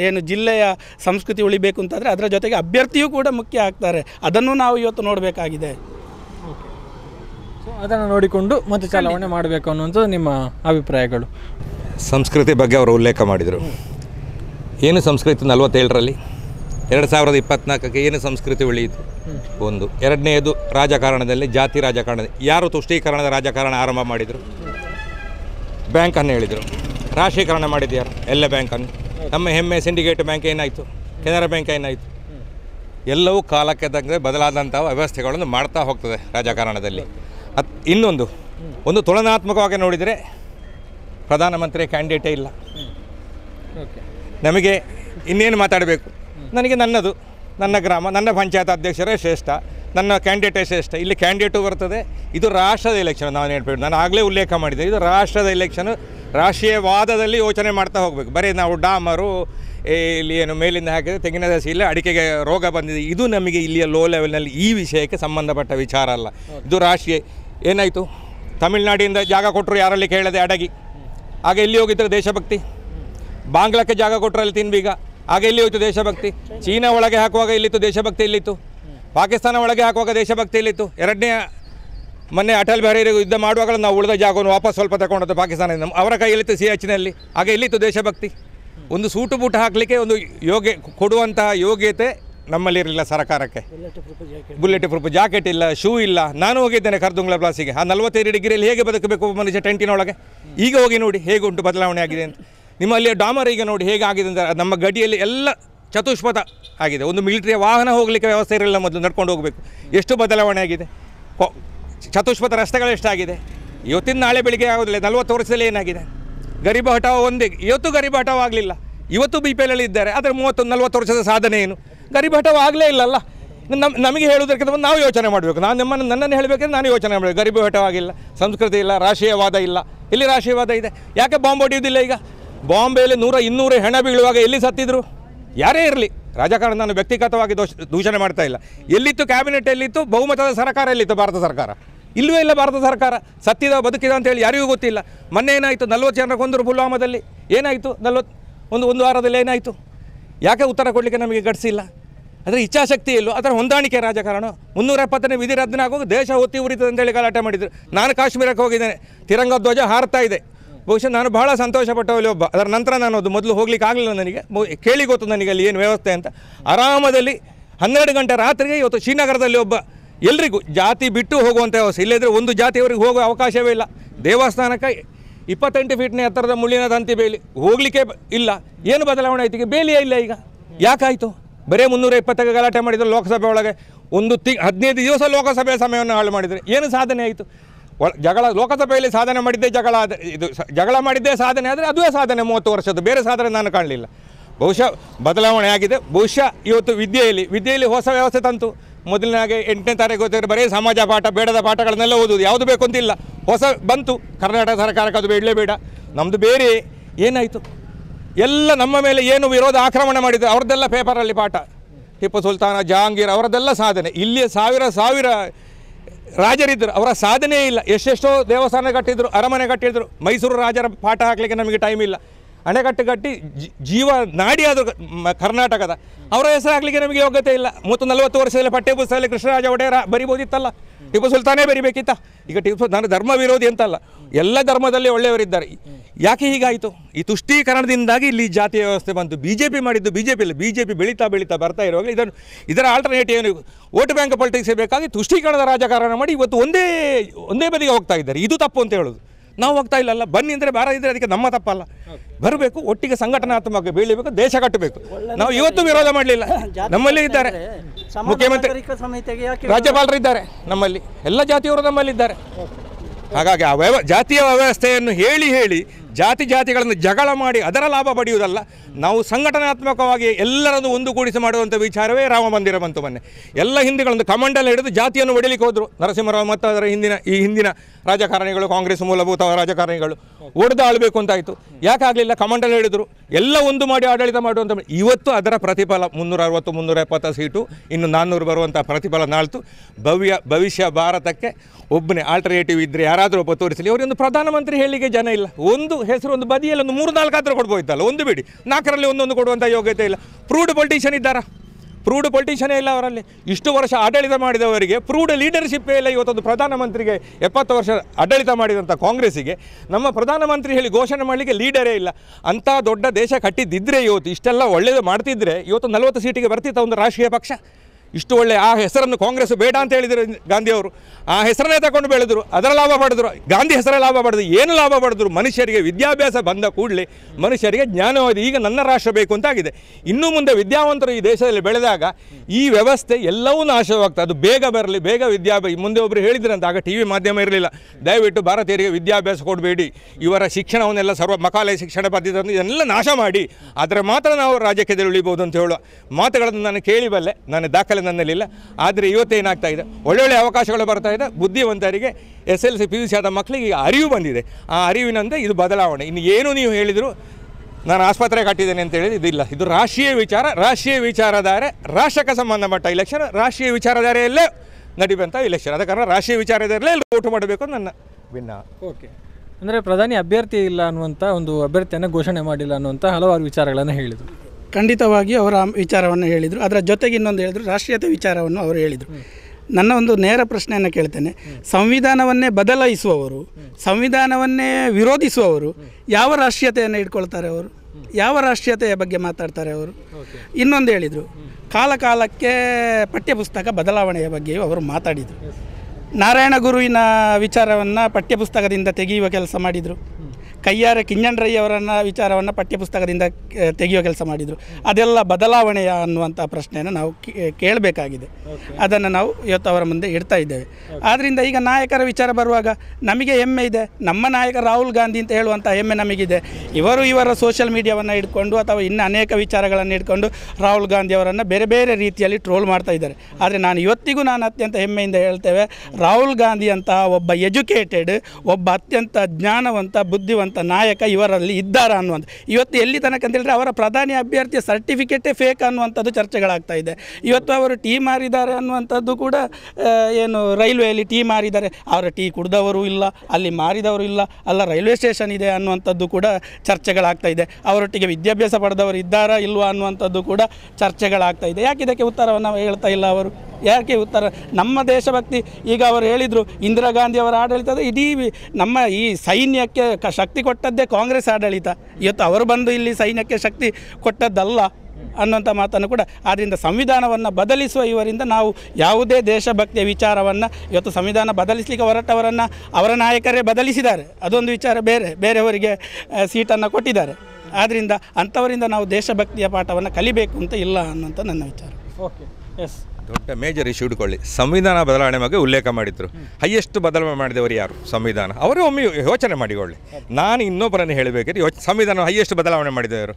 ಏನು ಜಿಲ್ಲೆಯ ಸಂಸ್ಕೃತಿ ಉಳಿಬೇಕು ಅಂತಂದರೆ ಅದರ ಜೊತೆಗೆ ಅಭ್ಯರ್ಥಿಯೂ ಕೂಡ ಮುಖ್ಯ ಆಗ್ತಾರೆ ಅದನ್ನು ನಾವು ಇವತ್ತು ನೋಡಬೇಕಾಗಿದೆ ಅದನ್ನು ನೋಡಿಕೊಂಡು ಮತ್ತೆ ಚಲಾವಣೆ ಮಾಡಬೇಕು ಅನ್ನುವಂಥದ್ದು ನಿಮ್ಮ ಅಭಿಪ್ರಾಯಗಳು ಸಂಸ್ಕೃತಿ ಬಗ್ಗೆ ಅವರು ಉಲ್ಲೇಖ ಮಾಡಿದರು ಏನು ಸಂಸ್ಕೃತಿ ನಲವತ್ತೇಳರಲ್ಲಿ ಎರಡು ಸಾವಿರದ ಇಪ್ಪತ್ನಾಲ್ಕಕ್ಕೆ ಏನು ಸಂಸ್ಕೃತಿ ಉಳಿಯಿತು ಒಂದು ಎರಡನೆಯದು ರಾಜಕಾರಣದಲ್ಲಿ ಜಾತಿ ರಾಜಕಾರಣ ಯಾರು ತುಷ್ಟೀಕರಣದ ರಾಜಕಾರಣ ಆರಂಭ ಮಾಡಿದರು ಬ್ಯಾಂಕನ್ನು ಹೇಳಿದರು ರಾಷ್ಟ್ರೀಕರಣ ಮಾಡಿದ್ದು ಎಲ್ಲ ಬ್ಯಾಂಕನ್ನು ನಮ್ಮ ಹೆಮ್ಮೆ ಸಿಂಡಿಕೇಟ್ ಬ್ಯಾಂಕ್ ಏನಾಯಿತು ಕೆನರಾ ಬ್ಯಾಂಕ್ ಏನಾಯಿತು ಎಲ್ಲವೂ ಕಾಲಕ್ಕೆ ತಕ್ಕಂತೆ ಬದಲಾದಂಥ ವ್ಯವಸ್ಥೆಗಳನ್ನು ಮಾಡ್ತಾ ಹೋಗ್ತದೆ ರಾಜಕಾರಣದಲ್ಲಿ ಅತ್ ಇನ್ನೊಂದು ಒಂದು ತುಲನಾತ್ಮಕವಾಗಿ ನೋಡಿದರೆ ಪ್ರಧಾನಮಂತ್ರಿ ಕ್ಯಾಂಡಿಡೇಟೇ ಇಲ್ಲ ನಮಗೆ ಇನ್ನೇನು ಮಾತಾಡಬೇಕು ನನಗೆ ನನ್ನದು ನನ್ನ ಗ್ರಾಮ ನನ್ನ ಪಂಚಾಯತ್ ಅಧ್ಯಕ್ಷರೇ ಶ್ರೇಷ್ಠ ನನ್ನ ಕ್ಯಾಂಡಿಡೇಟೇ ಶ್ರೇಷ್ಠ ಇಲ್ಲಿ ಕ್ಯಾಂಡಿಡೇಟು ಬರ್ತದೆ ಇದು ರಾಷ್ಟ್ರದ ಎಲೆಕ್ಷನ್ ನಾವು ಹೇಳ್ಬೇಕು ನಾನು ಆಗಲೇ ಉಲ್ಲೇಖ ಮಾಡಿದೆ ಇದು ರಾಷ್ಟ್ರದ ಎಲೆಕ್ಷನು ರಾಷ್ಟ್ರೀಯವಾದದಲ್ಲಿ ಯೋಚನೆ ಮಾಡ್ತಾ ಹೋಗಬೇಕು ಬರೀ ನಾವು ಡಾಮರು ಇಲ್ಲಿ ಏನು ಮೇಲಿಂದ ಹಾಕಿದರೆ ತೆಂಗಿನ ಸಸಿ ಇಲ್ಲ ಅಡಿಕೆಗೆ ರೋಗ ಬಂದಿದೆ ಇದು ನಮಗೆ ಇಲ್ಲಿಯ ಲೋ ಲೆವೆಲ್ನಲ್ಲಿ ಈ ವಿಷಯಕ್ಕೆ ಸಂಬಂಧಪಟ್ಟ ವಿಚಾರ ಅಲ್ಲ ಇದು ರಾಷ್ಟ್ರೀಯ ಏನಾಯಿತು ತಮಿಳ್ನಾಡಿಂದ ಜಾಗ ಕೊಟ್ಟರು ಯಾರಲ್ಲಿ ಕೇಳದೆ ಅಡಗಿ ಆಗ ಎಲ್ಲಿ ಹೋಗಿದ್ರೆ ದೇಶಭಕ್ತಿ ಬಾಂಗ್ಲಕ್ಕೆ ಜಾಗ ಕೊಟ್ಟರೆ ಅಲ್ಲಿ ತಿನ್ಬೀಗ ಆಗ ಇಲ್ಲಿ ಹೋಯ್ತು ದೇಶಭಕ್ತಿ ಚೀನಾ ಒಳಗೆ ಹಾಕುವಾಗ ಇಲ್ಲಿತ್ತು ದೇಶಭಕ್ತಿ ಇಲ್ಲಿತ್ತು ಪಾಕಿಸ್ತಾನ ಒಳಗೆ ಹಾಕುವಾಗ ದೇಶಭಕ್ತಿ ಇಲ್ಲಿತ್ತು ಎರಡನೇ ಮೊನ್ನೆ ಅಟಲ್ ಬಿಹಾರಿ ಯುದ್ಧ ಮಾಡುವಾಗ ನಾವು ಉಳಿದ ಜಾಗವನ್ನು ವಾಪಸ್ ಸ್ವಲ್ಪ ತಗೊಂಡದ್ದು ಪಾಕಿಸ್ತಾನದಿಂದ ಅವರ ಕೈಯಲ್ಲಿತ್ತು ಸಿ ನಲ್ಲಿ ಹಾಗೆ ಇಲ್ಲಿತ್ತು ದೇಶಭಕ್ತಿ ಒಂದು ಸೂಟು ಬೂಟು ಹಾಕಲಿಕ್ಕೆ ಒಂದು ಯೋಗ್ಯ ಕೊಡುವಂತಹ ಯೋಗ್ಯತೆ ನಮ್ಮಲ್ಲಿರಲಿಲ್ಲ ಸರ್ಕಾರಕ್ಕೆ ಬುಲೆಟ್ ಪ್ರೂಫ್ ಜಾಕೆಟ್ ಇಲ್ಲ ಶೂ ಇಲ್ಲ ನಾನು ಹೋಗಿದ್ದೇನೆ ಕರ್ದುಂಗ್ಲ ಪ್ಲಾಸಿಗೆ ಆ ನಲವತ್ತೈದು ಡಿಗ್ರಿಯಲ್ಲಿ ಹೇಗೆ ಬದುಕಬೇಕು ಮನುಷ್ಯ ಟೆಂಟಿನೊಳಗೆ ಈಗ ಹೋಗಿ ನೋಡಿ ಹೇಗೆ ಉಂಟು ಬದಲಾವಣೆ ಆಗಿದೆ ಅಂತ ನಿಮ್ಮಲ್ಲಿ ಡಾಮರ್ ಈಗ ನೋಡಿ ಹೇಗಾಗಿದೆ ಅಂದರೆ ನಮ್ಮ ಗಡಿಯಲ್ಲಿ ಎಲ್ಲ ಚತುಷ್ಪಥ ಆಗಿದೆ ಒಂದು ಮಿಲಿಟ್ರಿಯ ವಾಹನ ಹೋಗಲಿಕ್ಕೆ ವ್ಯವಸ್ಥೆ ಇರಲಿಲ್ಲ ಮೊದಲು ನಡ್ಕೊಂಡು ಹೋಗಬೇಕು ಎಷ್ಟು ಬದಲಾವಣೆ ಆಗಿದೆ ಚತುಷ್ಪಥ ರಸ್ತೆಗಳು ಎಷ್ಟಾಗಿದೆ ಇವತ್ತಿನ ನಾಳೆ ಬೆಳಿಗ್ಗೆ ಆಗೋದಿಲ್ಲ ನಲ್ವತ್ತು ವರ್ಷದಲ್ಲಿ ಏನಾಗಿದೆ ಗರೀಬ ಹಠಾವ ಒಂದೇ ಇವತ್ತು ಗರೀಬ ಹಠಾವ ಆಗಲಿಲ್ಲ ಇವತ್ತು ಬಿ ಪಿ ಎಲ್ ಇದ್ದಾರೆ ಆದರೆ ಮೂವತ್ತು ನಲ್ವತ್ತು ವರ್ಷದ ಸಾಧನೆ ಏನು ಗರೀಬ ಹಠಾವ ಆಗಲೇ ಇಲ್ಲಲ್ಲ ನಮ್ಮ ನಮಗೆ ಹೇಳುವುದಕ್ಕಿಂತ ನಾವು ಯೋಚನೆ ಮಾಡಬೇಕು ನಾನು ನಿಮ್ಮನ್ನು ನನ್ನನ್ನು ಹೇಳಬೇಕಂದ್ರೆ ನಾನು ಯೋಚನೆ ಮಾಡಬೇಕು ಗರೀಬ್ ಹಠವಾಗಿಲ್ಲ ಸಂಸ್ಕೃತಿ ಇಲ್ಲ ರಾಷ್ಟ್ರೀಯವಾದ ಇಲ್ಲ ಇಲ್ಲಿ ರಾಷ್ಟ್ರೀಯವಾದ ಇದೆ ಯಾಕೆ ಬಾಂಬ್ ಹೊಡೆಯುವುದಿಲ್ಲ ಈಗ ಬಾಂಬೆಯಲ್ಲಿ ನೂರ ಇನ್ನೂರು ಹೆಣ ಬೀಳುವಾಗ ಎಲ್ಲಿ ಸತ್ತಿದ್ರು ಯಾರೇ ಇರಲಿ ರಾಜಕಾರಣ ನಾನು ವ್ಯಕ್ತಿಗತವಾಗಿ ದೋಷ ದೂಷಣೆ ಮಾಡ್ತಾ ಇಲ್ಲ ಎಲ್ಲಿತ್ತು ಕ್ಯಾಬಿನೆಟ್ ಎಲ್ಲಿತ್ತು ಬಹುಮತದ ಸರ್ಕಾರ ಎಲ್ಲಿತ್ತು ಭಾರತ ಸರ್ಕಾರ ಇಲ್ಲವೇ ಇಲ್ಲ ಭಾರತ ಸರ್ಕಾರ ಸತ್ತಿದ ಬದುಕಿದ ಅಂತೇಳಿ ಯಾರಿಗೂ ಗೊತ್ತಿಲ್ಲ ಮೊನ್ನೆ ಏನಾಯಿತು ನಲ್ವತ್ತು ಜನರ ಕೊಂದರು ಪುಲ್ವಾಮಾದಲ್ಲಿ ಏನಾಯಿತು ನಲ್ವತ್ತು ಒಂದು ಒಂದು ವಾರದಲ್ಲಿ ಏನಾಯಿತು ಯಾಕೆ ಉತ್ತರ ಕೊಡಲಿಕ್ಕೆ ನಮಗೆ ಗಡಿಸಿಲ್ಲ ಅಂದರೆ ಇಚ್ಛಾಶಕ್ತಿ ಇಲ್ಲೋ ಅದರ ಹೊಂದಾಣಿಕೆ ರಾಜಕಾರಣ ಮುನ್ನೂರ ಎಪ್ಪತ್ತನೇ ವಿಧಿ ರದ್ದಿನ ದೇಶ ಹೊತ್ತಿ ಉರಿತದೆ ಅಂತೇಳಿ ಗಲಾಟೆ ಮಾಡಿದರು ನಾನು ಕಾಶ್ಮೀರಕ್ಕೆ ಹೋಗಿದ್ದೇನೆ ತಿರಂಗ ಧ್ವಜ ಹಾರ್ತಾ ಇದೆ ಬಹುಶಃ ನಾನು ಭಾಳ ಸಂತೋಷಪಟ್ಟವಲ್ಲಿ ಒಬ್ಬ ಅದರ ನಂತರ ನಾನು ಅದು ಮೊದಲು ಹೋಗ್ಲಿಕ್ಕೆ ಆಗಲಿಲ್ಲ ನನಗೆ ಕೇಳಿ ಗೊತ್ತು ನನಗೆ ಅಲ್ಲಿ ಏನು ವ್ಯವಸ್ಥೆ ಅಂತ ಆರಾಮದಲ್ಲಿ ಹನ್ನೆರಡು ಗಂಟೆ ರಾತ್ರಿಗೆ ಇವತ್ತು ಶ್ರೀನಗರದಲ್ಲಿ ಒಬ್ಬ ಎಲ್ರಿಗೂ ಜಾತಿ ಬಿಟ್ಟು ಹೋಗುವಂಥ ವ್ಯವಸ್ಥೆ ಇಲ್ಲದ್ರೆ ಒಂದು ಜಾತಿಯವರಿಗೆ ಹೋಗೋ ಅವಕಾಶವೇ ಇಲ್ಲ ದೇವಸ್ಥಾನಕ್ಕೆ ಇಪ್ಪತ್ತೆಂಟು ಫೀಟ್ನ ಎತ್ತರದ ಮುಳ್ಳಿನ ದಂತಿ ಬೇಲಿ ಹೋಗಲಿಕ್ಕೆ ಇಲ್ಲ ಏನು ಬದಲಾವಣೆ ಆಯ್ತು ಈಗ ಬೇಲಿಯೇ ಇಲ್ಲ ಈಗ ಯಾಕಾಯಿತು ಬರೀ ಮುನ್ನೂರ ಇಪ್ಪತ್ತಕ್ಕೆ ಗಲಾಟೆ ಮಾಡಿದ್ರು ಲೋಕಸಭೆ ಒಳಗೆ ಒಂದು ತಿ ಹದಿನೈದು ದಿವಸ ಲೋಕಸಭೆ ಸಮಯವನ್ನು ಹಾಳು ಮಾಡಿದರೆ ಏನು ಸಾಧನೆ ಆಯಿತು ಜಗಳ ಲೋಕಸಭೆಯಲ್ಲಿ ಸಾಧನೆ ಮಾಡಿದ್ದೇ ಜಗಳ ಇದು ಜಗಳ ಮಾಡಿದ್ದೇ ಸಾಧನೆ ಆದರೆ ಅದುವೇ ಸಾಧನೆ ಮೂವತ್ತು ವರ್ಷದ್ದು ಬೇರೆ ಸಾಧನೆ ನಾನು ಕಾಣಲಿಲ್ಲ ಬಹುಶಃ ಬದಲಾವಣೆ ಆಗಿದೆ ಬಹುಶಃ ಇವತ್ತು ವಿದ್ಯೆಯಲ್ಲಿ ವಿದ್ಯೆಯಲ್ಲಿ ಹೊಸ ವ್ಯವಸ್ಥೆ ತಂತು ಮೊದಲನೇ ಆಗಿ ಎಂಟನೇ ತಾರೀಕು ಗೊತ್ತಿದ್ರೆ ಬರೀ ಸಮಾಜ ಪಾಠ ಬೇಡದ ಪಾಠಗಳನ್ನೆಲ್ಲ ಓದುವುದು ಯಾವುದು ಬೇಕು ಅಂತಿಲ್ಲ ಹೊಸ ಬಂತು ಕರ್ನಾಟಕ ಸರ್ಕಾರಕ್ಕೆ ಅದು ಬೇಡಲೇ ಬೇಡ ನಮ್ಮದು ಬೇರೆ ಏನಾಯಿತು ಎಲ್ಲ ನಮ್ಮ ಮೇಲೆ ಏನು ವಿರೋಧ ಆಕ್ರಮಣ ಮಾಡಿದ್ರು ಅವ್ರದ್ದೆಲ್ಲ ಪೇಪರಲ್ಲಿ ಪಾಠ ಟಿಪ್ಪು ಸುಲ್ತಾನ ಜಹಾಂಗೀರ್ ಅವರದ್ದೆಲ್ಲ ಸಾಧನೆ ಇಲ್ಲಿ ಸಾವಿರ ಸಾವಿರ ರಾಜರಿದ್ದರು ಅವರ ಸಾಧನೆ ಇಲ್ಲ ಎಷ್ಟೆಷ್ಟೋ ದೇವಸ್ಥಾನ ಕಟ್ಟಿದ್ರು ಅರಮನೆ ಕಟ್ಟಿದ್ರು ಮೈಸೂರು ರಾಜರ ಪಾಠ ಹಾಕ್ಲಿಕ್ಕೆ ನಮಗೆ ಟೈಮ್ ಇಲ್ಲ ಅಣೆಕಟ್ಟು ಕಟ್ಟಿ ಜೀವ ನಾಡಿಯಾದರು ಕರ್ನಾಟಕದ ಅವರ ಹೆಸರು ಹಾಕ್ಲಿಕ್ಕೆ ನಮಗೆ ಯೋಗ್ಯತೆ ಇಲ್ಲ ಮೂವತ್ತು ನಲವತ್ತು ವರ್ಷದಲ್ಲಿ ಪಠ್ಯ ಪುಸ್ತಕದಲ್ಲಿ ಕೃಷ್ಣರಾಜ ಒಡೆಯರ ಬರಿಬೋದಿತ್ತಲ್ಲ ಟಿಪ್ಪು ಸುಲ್ತಾನೇ ಬರಿಬೇಕಿತ್ತ ಈಗ ಟಿಪ್ಪು ಸುಲ್ತಾನ ಧರ್ಮ ವಿರೋಧಿ ಅಂತಲ್ಲ ಎಲ್ಲ ಧರ್ಮದಲ್ಲಿ ಒಳ್ಳೆಯವರಿದ್ದಾರೆ ಯಾಕೆ ಹೀಗಾಯಿತು ಈ ತುಷ್ಟೀಕರಣದಿಂದಾಗಿ ಇಲ್ಲಿ ಜಾತಿಯ ವ್ಯವಸ್ಥೆ ಬಂತು ಬಿ ಜೆ ಪಿ ಮಾಡಿದ್ದು ಬಿ ಜೆ ಪಿ ಇಲ್ಲ ಬಿ ಜೆ ಪಿ ಬೆಳೀತಾ ಬೆಳೀತಾ ಬರ್ತಾ ಇರುವಾಗ ಇದನ್ನು ಇದರ ಆಲ್ಟರ್ನೇಟಿವ್ ಏನು ವೋಟ್ ಬ್ಯಾಂಕ್ ಪಾಲಿಟಿಕ್ಸ್ ಬೇಕಾಗಿ ತುಷ್ಟೀಕರಣದ ರಾಜಕಾರಣ ಮಾಡಿ ಇವತ್ತು ಒಂದೇ ಒಂದೇ ಬದಿಗೆ ಹೋಗ್ತಾ ಇದ್ದಾರೆ ಇದು ತಪ್ಪು ಅಂತ ಹೇಳೋದು ನಾವು ಹೋಗ್ತಾ ಇಲ್ಲಲ್ಲ ಬನ್ನಿ ಅಂದರೆ ಬೇರೆ ಇದ್ರೆ ಅದಕ್ಕೆ ನಮ್ಮ ತಪ್ಪಲ್ಲ ಬರಬೇಕು ಒಟ್ಟಿಗೆ ಸಂಘಟನಾತ್ಮಕ ಬೀಳಬೇಕು ದೇಶ ಕಟ್ಟಬೇಕು ನಾವು ಇವತ್ತು ವಿರೋಧ ಮಾಡಲಿಲ್ಲ ನಮ್ಮಲ್ಲಿ ಇದ್ದಾರೆ ಮುಖ್ಯಮಂತ್ರಿ ರಾಜ್ಯಪಾಲರು ಇದ್ದಾರೆ ನಮ್ಮಲ್ಲಿ ಎಲ್ಲ ಜಾತಿಯವರು ನಮ್ಮಲ್ಲಿ ಇದ್ದಾರೆ ಹಾಗಾಗಿ ಆ ವ್ಯವ ಜಾತಿಯ ವ್ಯವಸ್ಥೆಯನ್ನು ಹೇಳಿ ಹೇಳಿ ಜಾತಿ ಜಾತಿಗಳನ್ನು ಜಗಳ ಮಾಡಿ ಅದರ ಲಾಭ ಪಡೆಯುವುದಲ್ಲ ನಾವು ಸಂಘಟನಾತ್ಮಕವಾಗಿ ಎಲ್ಲರನ್ನು ಒಂದುಗೂಡಿಸಿ ಮಾಡುವಂಥ ವಿಚಾರವೇ ರಾಮ ಮಂದಿರ ಬಂತು ಮೊನ್ನೆ ಎಲ್ಲ ಹಿಂದೂಗಳನ್ನು ಕಮಂಡಲ್ ಹಿಡಿದು ಜಾತಿಯನ್ನು ಒಡಿಲಿಕ್ಕೆ ಹೋದರು ನರಸಿಂಹರಾವ್ ಮತ್ತು ಅದರ ಹಿಂದಿನ ಈ ಹಿಂದಿನ ರಾಜಕಾರಣಿಗಳು ಕಾಂಗ್ರೆಸ್ ಮೂಲಭೂತ ರಾಜಕಾರಣಿಗಳು ಒಡೆದು ಆಳ್ಬೇಕು ಅಂತಾಯಿತು ಯಾಕಾಗಲಿಲ್ಲ ಕಮಂಡಲ್ ಹೇಳಿದರು ಎಲ್ಲ ಒಂದು ಮಾಡಿ ಆಡಳಿತ ಮಾಡುವಂಥ ಇವತ್ತು ಅದರ ಪ್ರತಿಫಲ ಮುನ್ನೂರ ಅರವತ್ತು ಮುನ್ನೂರ ಎಪ್ಪತ್ತು ಸೀಟು ಇನ್ನು ನಾನ್ನೂರು ಬರುವಂಥ ಪ್ರತಿಫಲ ನಾಳ್ತು ಭವ್ಯ ಭವಿಷ್ಯ ಭಾರತಕ್ಕೆ ಒಬ್ಬನೇ ಆಲ್ಟರ್ನೇಟಿವ್ ಇದ್ದರೆ ಯಾರಾದರೂ ಒಬ್ಬ ತೋರಿಸಲಿ ಅವರೊಂದು ಪ್ರಧಾನಮಂತ್ರಿ ಹೇಳಿಕೆ ಜನ ಇಲ್ಲ ಒಂದು ಹೆಸರು ಒಂದು ಬದಿಯಲ್ಲಿ ಒಂದು ಮೂರು ನಾಲ್ಕು ಆದರೂ ಕೊಡ್ಬೋದಿತ್ತಲ್ಲ ಒಂದು ಬಿಡಿ ನಾಲ್ಕರಲ್ಲಿ ಒಂದೊಂದು ಕೊಡುವಂಥ ಯೋಗ್ಯತೆ ಇಲ್ಲ ಪ್ರೂಡ್ ಪೊಲಿಟಿಷಿಯನ್ ಇದ್ದಾರಾ ಪ್ರೂಡ್ ಪೊಲಿಟಿಷಿಯನೇ ಇಲ್ಲ ಅವರಲ್ಲಿ ಇಷ್ಟು ವರ್ಷ ಆಡಳಿತ ಮಾಡಿದವರಿಗೆ ಪ್ರೂಡ್ ಲೀಡರ್ಶಿಪ್ಪೇ ಇಲ್ಲ ಇವತ್ತೊಂದು ಪ್ರಧಾನಮಂತ್ರಿಗೆ ಎಪ್ಪತ್ತು ವರ್ಷ ಆಡಳಿತ ಮಾಡಿದಂಥ ಕಾಂಗ್ರೆಸ್ಸಿಗೆ ನಮ್ಮ ಪ್ರಧಾನಮಂತ್ರಿ ಹೇಳಿ ಘೋಷಣೆ ಮಾಡಲಿಕ್ಕೆ ಲೀಡರೇ ಇಲ್ಲ ಅಂಥ ದೊಡ್ಡ ದೇಶ ಕಟ್ಟಿದ್ದಿದ್ರೆ ಇವತ್ತು ಇಷ್ಟೆಲ್ಲ ಒಳ್ಳೆಯದು ಮಾಡ್ತಿದ್ರೆ ಇವತ್ತು ನಲವತ್ತು ಸೀಟಿಗೆ ಬರ್ತಿತ್ತ ಒಂದು ರಾಷ್ಟ್ರೀಯ ಪಕ್ಷ ಇಷ್ಟು ಒಳ್ಳೆ ಆ ಹೆಸರನ್ನು ಕಾಂಗ್ರೆಸ್ ಬೇಡ ಅಂತ ಹೇಳಿದರು ಗಾಂಧಿಯವರು ಆ ಹೆಸರನ್ನೇ ತಗೊಂಡು ಬೆಳೆದರು ಅದರ ಲಾಭ ಪಡೆದರು ಗಾಂಧಿ ಹೆಸರ ಲಾಭ ಪಡೆದು ಏನು ಲಾಭ ಪಡೆದ್ರು ಮನುಷ್ಯರಿಗೆ ವಿದ್ಯಾಭ್ಯಾಸ ಬಂದ ಕೂಡಲೇ ಮನುಷ್ಯರಿಗೆ ಜ್ಞಾನವಾದಿ ಈಗ ನನ್ನ ರಾಷ್ಟ್ರ ಬೇಕು ಅಂತಾಗಿದೆ ಇನ್ನು ಮುಂದೆ ವಿದ್ಯಾವಂತರು ಈ ದೇಶದಲ್ಲಿ ಬೆಳೆದಾಗ ಈ ವ್ಯವಸ್ಥೆ ಎಲ್ಲವೂ ನಾಶವಾಗ್ತದೆ ಅದು ಬೇಗ ಬರಲಿ ಬೇಗ ವಿದ್ಯಾಭ್ಯಾಸ ಮುಂದೆ ಒಬ್ಬರು ಹೇಳಿದ್ರಂತ ಆಗ ಟಿ ವಿ ಮಾಧ್ಯಮ ಇರಲಿಲ್ಲ ದಯವಿಟ್ಟು ಭಾರತೀಯರಿಗೆ ವಿದ್ಯಾಭ್ಯಾಸ ಕೊಡಬೇಡಿ ಇವರ ಶಿಕ್ಷಣವನ್ನೆಲ್ಲ ಸರ್ವ ಮಕಾಲಯ ಶಿಕ್ಷಣ ಪದ್ಧತಿಯನ್ನು ಇದನ್ನೆಲ್ಲ ನಾಶ ಮಾಡಿ ಆದರೆ ಮಾತ್ರ ನಾವು ರಾಜಕೀಯದಲ್ಲಿ ಉಳಿಬೋದು ಅಂತ ಹೇಳುವ ಮಾತುಗಳನ್ನು ನಾನು ಕೇಳಿಬಲ್ಲೆ ನಾನು ದಾಖಲೆ ಅವಕಾಶಗಳು ನನ್ನಲ್ಲಿಲ್ಲ ಆದರೆ ಇವತ್ತೇನಾಗ್ತಾ ಇದೆ ಒಳ್ಳೊಳ್ಳೆ ಅವಕಾಶಗಳು ಬರ್ತಾ ಇದೆ ಬುದ್ಧಿವಂತರಿಗೆ S L C P U C ಆದ ಮಕ್ಕಳಿಗೆ ಈಗ ಅರಿವು ಬಂದಿದೆ ಆ ಅರಿವಿನಂತೆ ಇದು ಬದಲಾವಣೆ ಇನ್ನು ಏನು ನೀವು ಹೇಳಿದರೂ ನಾನು ಆಸ್ಪತ್ರೆ ಕಟ್ಟಿದ್ದೇನೆ ಅಂತ ಹೇಳಿದ್ರೆ ಇದಿಲ್ಲ ಇದು ರಾಷ್ಟ್ರೀಯ ವಿಚಾರ ರಾಷ್ಟ್ರೀಯ ವಿಚಾರಧಾರೆ ರಾಷ್ಟ್ರಕ್ಕೆ ಸಂಬಂಧಪಟ್ಟ ಇಲೆಕ್ಷನ್ ರಾಷ್ಟ್ರೀಯ ವಿಚಾರಧಾರೆಯಲ್ಲೇ ನಡೀವಂಥ ಇಲೆಕ್ಷನ್ ಅದ ಕಾರಣ ರಾಷ್ಟ್ರೀಯ ವಿಚಾರಧಾರೆಯಲ್ಲೇ ಓಟು ಮಾಡಬೇಕು ನನ್ನ ಭಿನ್ನ ಓಕೆ ಅಂದರೆ ಪ್ರಧಾನಿ ಅಭ್ಯರ್ಥಿ ಇಲ್ಲ ಅನ್ನುವಂಥ ಒಂದು ಅಭ್ಯರ್ಥಿಯನ್ನು ಘೋಷಣೆ ಮಾಡಿಲ್ಲ ಅನ್ನುವಂಥ ಹಲವಾರು ವಿಚಾರಗಳನ್ನು ಹೇಳಿದರು ಖಂಡಿತವಾಗಿ ಅವರ ವಿಚಾರವನ್ನು ಹೇಳಿದರು ಅದರ ಜೊತೆಗೆ ಇನ್ನೊಂದು ಹೇಳಿದರು ರಾಷ್ಟ್ರೀಯತೆ ವಿಚಾರವನ್ನು ಅವರು ಹೇಳಿದರು ನನ್ನ ಒಂದು ನೇರ ಪ್ರಶ್ನೆಯನ್ನು ಕೇಳ್ತೇನೆ ಸಂವಿಧಾನವನ್ನೇ ಬದಲಾಯಿಸುವವರು ಸಂವಿಧಾನವನ್ನೇ ವಿರೋಧಿಸುವವರು ಯಾವ ರಾಷ್ಟ್ರೀಯತೆಯನ್ನು ಇಟ್ಕೊಳ್ತಾರೆ ಅವರು ಯಾವ ರಾಷ್ಟ್ರೀಯತೆಯ ಬಗ್ಗೆ ಮಾತಾಡ್ತಾರೆ ಅವರು ಇನ್ನೊಂದು ಹೇಳಿದರು ಕಾಲಕಾಲಕ್ಕೆ ಪಠ್ಯಪುಸ್ತಕ ಬದಲಾವಣೆಯ ಬಗ್ಗೆಯೂ ಅವರು ಮಾತಾಡಿದರು ನಾರಾಯಣ ಗುರುವಿನ ವಿಚಾರವನ್ನು ಪಠ್ಯಪುಸ್ತಕದಿಂದ ತೆಗೆಯುವ ಕೆಲಸ ಮಾಡಿದರು ಕೈಯಾರೆ ಕಿಂಜಂಡ್ರೈ ವಿಚಾರವನ್ನು ಪಠ್ಯಪುಸ್ತಕದಿಂದ ತೆಗೆಯುವ ಕೆಲಸ ಮಾಡಿದರು ಅದೆಲ್ಲ ಬದಲಾವಣೆಯ ಅನ್ನುವಂಥ ಪ್ರಶ್ನೆಯನ್ನು ನಾವು ಕೇಳಬೇಕಾಗಿದೆ ಅದನ್ನು ನಾವು ಇವತ್ತು ಅವರ ಮುಂದೆ ಇಡ್ತಾ ಇದ್ದೇವೆ ಆದ್ದರಿಂದ ಈಗ ನಾಯಕರ ವಿಚಾರ ಬರುವಾಗ ನಮಗೆ ಹೆಮ್ಮೆ ಇದೆ ನಮ್ಮ ನಾಯಕ ರಾಹುಲ್ ಗಾಂಧಿ ಅಂತ ಹೇಳುವಂಥ ಹೆಮ್ಮೆ ನಮಗಿದೆ ಇವರು ಇವರ ಸೋಷಿಯಲ್ ಮೀಡಿಯಾವನ್ನು ಇಟ್ಕೊಂಡು ಅಥವಾ ಇನ್ನು ಅನೇಕ ವಿಚಾರಗಳನ್ನು ಇಟ್ಕೊಂಡು ರಾಹುಲ್ ಗಾಂಧಿ ಅವರನ್ನು ಬೇರೆ ಬೇರೆ ರೀತಿಯಲ್ಲಿ ಟ್ರೋಲ್ ಮಾಡ್ತಾ ಇದ್ದಾರೆ ಆದರೆ ನಾನು ಇವತ್ತಿಗೂ ನಾನು ಅತ್ಯಂತ ಹೆಮ್ಮೆಯಿಂದ ಹೇಳ್ತೇವೆ ರಾಹುಲ್ ಗಾಂಧಿ ಅಂತಹ ಒಬ್ಬ ಎಜುಕೇಟೆಡ್ ಒಬ್ಬ ಅತ್ಯಂತ ಜ್ಞಾನವಂತ ಬುದ್ಧಿವಂತ ಅನ್ನುವಂಥ ನಾಯಕ ಇವರಲ್ಲಿ ಇದ್ದಾರಾ ಅನ್ನುವಂಥ ಇವತ್ತು ಎಲ್ಲಿ ತನಕ ಅಂತೇಳಿದ್ರೆ ಅವರ ಪ್ರಧಾನಿ ಅಭ್ಯರ್ಥಿಯ ಸರ್ಟಿಫಿಕೇಟೇ ಫೇಕ್ ಅನ್ನುವಂಥದ್ದು ಚರ್ಚೆಗಳಾಗ್ತಾ ಇದೆ ಇವತ್ತು ಅವರು ಟೀ ಮಾರಿದ್ದಾರೆ ಅನ್ನುವಂಥದ್ದು ಕೂಡ ಏನು ರೈಲ್ವೆಯಲ್ಲಿ ಟೀ ಮಾರಿದ್ದಾರೆ ಅವರ ಟೀ ಕುಡಿದವರು ಇಲ್ಲ ಅಲ್ಲಿ ಮಾರಿದವರು ಇಲ್ಲ ಅಲ್ಲ ರೈಲ್ವೆ ಸ್ಟೇಷನ್ ಇದೆ ಅನ್ನುವಂಥದ್ದು ಕೂಡ ಚರ್ಚೆಗಳಾಗ್ತಾ ಇದೆ ಅವರೊಟ್ಟಿಗೆ ವಿದ್ಯಾಭ್ಯಾಸ ಪಡೆದವರು ಇದ್ದಾರಾ ಇಲ್ವಾ ಅನ್ನುವಂಥದ್ದು ಕೂಡ ಚರ್ಚೆಗಳಾಗ್ತಾ ಇದೆ ಇದಕ್ಕೆ ಉತ್ತರವನ್ನು ಹೇಳ್ತಾ ಇಲ್ಲ ಅವರು ಯಾಕೆ ಉತ್ತರ ನಮ್ಮ ದೇಶಭಕ್ತಿ ಈಗ ಅವರು ಹೇಳಿದರು ಇಂದಿರಾ ಗಾಂಧಿ ಅವರ ಆಡಳಿತದ ಇಡೀ ನಮ್ಮ ಈ ಸೈನ್ಯಕ್ಕೆ ಕ ಶಕ್ತಿ ಕೊಟ್ಟದ್ದೇ ಕಾಂಗ್ರೆಸ್ ಆಡಳಿತ ಇವತ್ತು ಅವರು ಬಂದು ಇಲ್ಲಿ ಸೈನ್ಯಕ್ಕೆ ಶಕ್ತಿ ಕೊಟ್ಟದ್ದಲ್ಲ ಅನ್ನೋಂಥ ಮಾತನ್ನು ಕೂಡ ಆದ್ದರಿಂದ ಸಂವಿಧಾನವನ್ನು ಬದಲಿಸುವ ಇವರಿಂದ ನಾವು ಯಾವುದೇ ದೇಶಭಕ್ತಿಯ ವಿಚಾರವನ್ನು ಇವತ್ತು ಸಂವಿಧಾನ ಬದಲಿಸಲಿಕ್ಕೆ ಹೊರಟವರನ್ನು ಅವರ ನಾಯಕರೇ ಬದಲಿಸಿದ್ದಾರೆ ಅದೊಂದು ವಿಚಾರ ಬೇರೆ ಬೇರೆಯವರಿಗೆ ಸೀಟನ್ನು ಕೊಟ್ಟಿದ್ದಾರೆ ಆದ್ದರಿಂದ ಅಂಥವರಿಂದ ನಾವು ದೇಶಭಕ್ತಿಯ ಪಾಠವನ್ನು ಕಲಿಬೇಕು ಅಂತ ಇಲ್ಲ ಅನ್ನೋಂಥ ನನ್ನ ವಿಚಾರ ಓಕೆ ಎಸ್ ದೊಡ್ಡ ಮೇಜರ್ ಇಶ್ಯೂ ಹಿಡ್ಕೊಳ್ಳಿ ಸಂವಿಧಾನ ಬದಲಾವಣೆ ಬಗ್ಗೆ ಉಲ್ಲೇಖ ಮಾಡಿದ್ರು ಹೈಯೆಸ್ಟ್ ಬದಲಾವಣೆ ಮಾಡಿದವರು ಯಾರು ಸಂವಿಧಾನ ಅವರು ಒಮ್ಮೆ ಯೋಚನೆ ಮಾಡಿಕೊಳ್ಳಿ ನಾನು ಇನ್ನೊಬ್ಬರನ್ನು ಹೇಳಬೇಕಾದ್ರೆ ಯೋಚ ಸಂವಿಧಾನ ಹೈಯೆಸ್ಟ್ ಬದಲಾವಣೆ ಮಾಡಿದವರು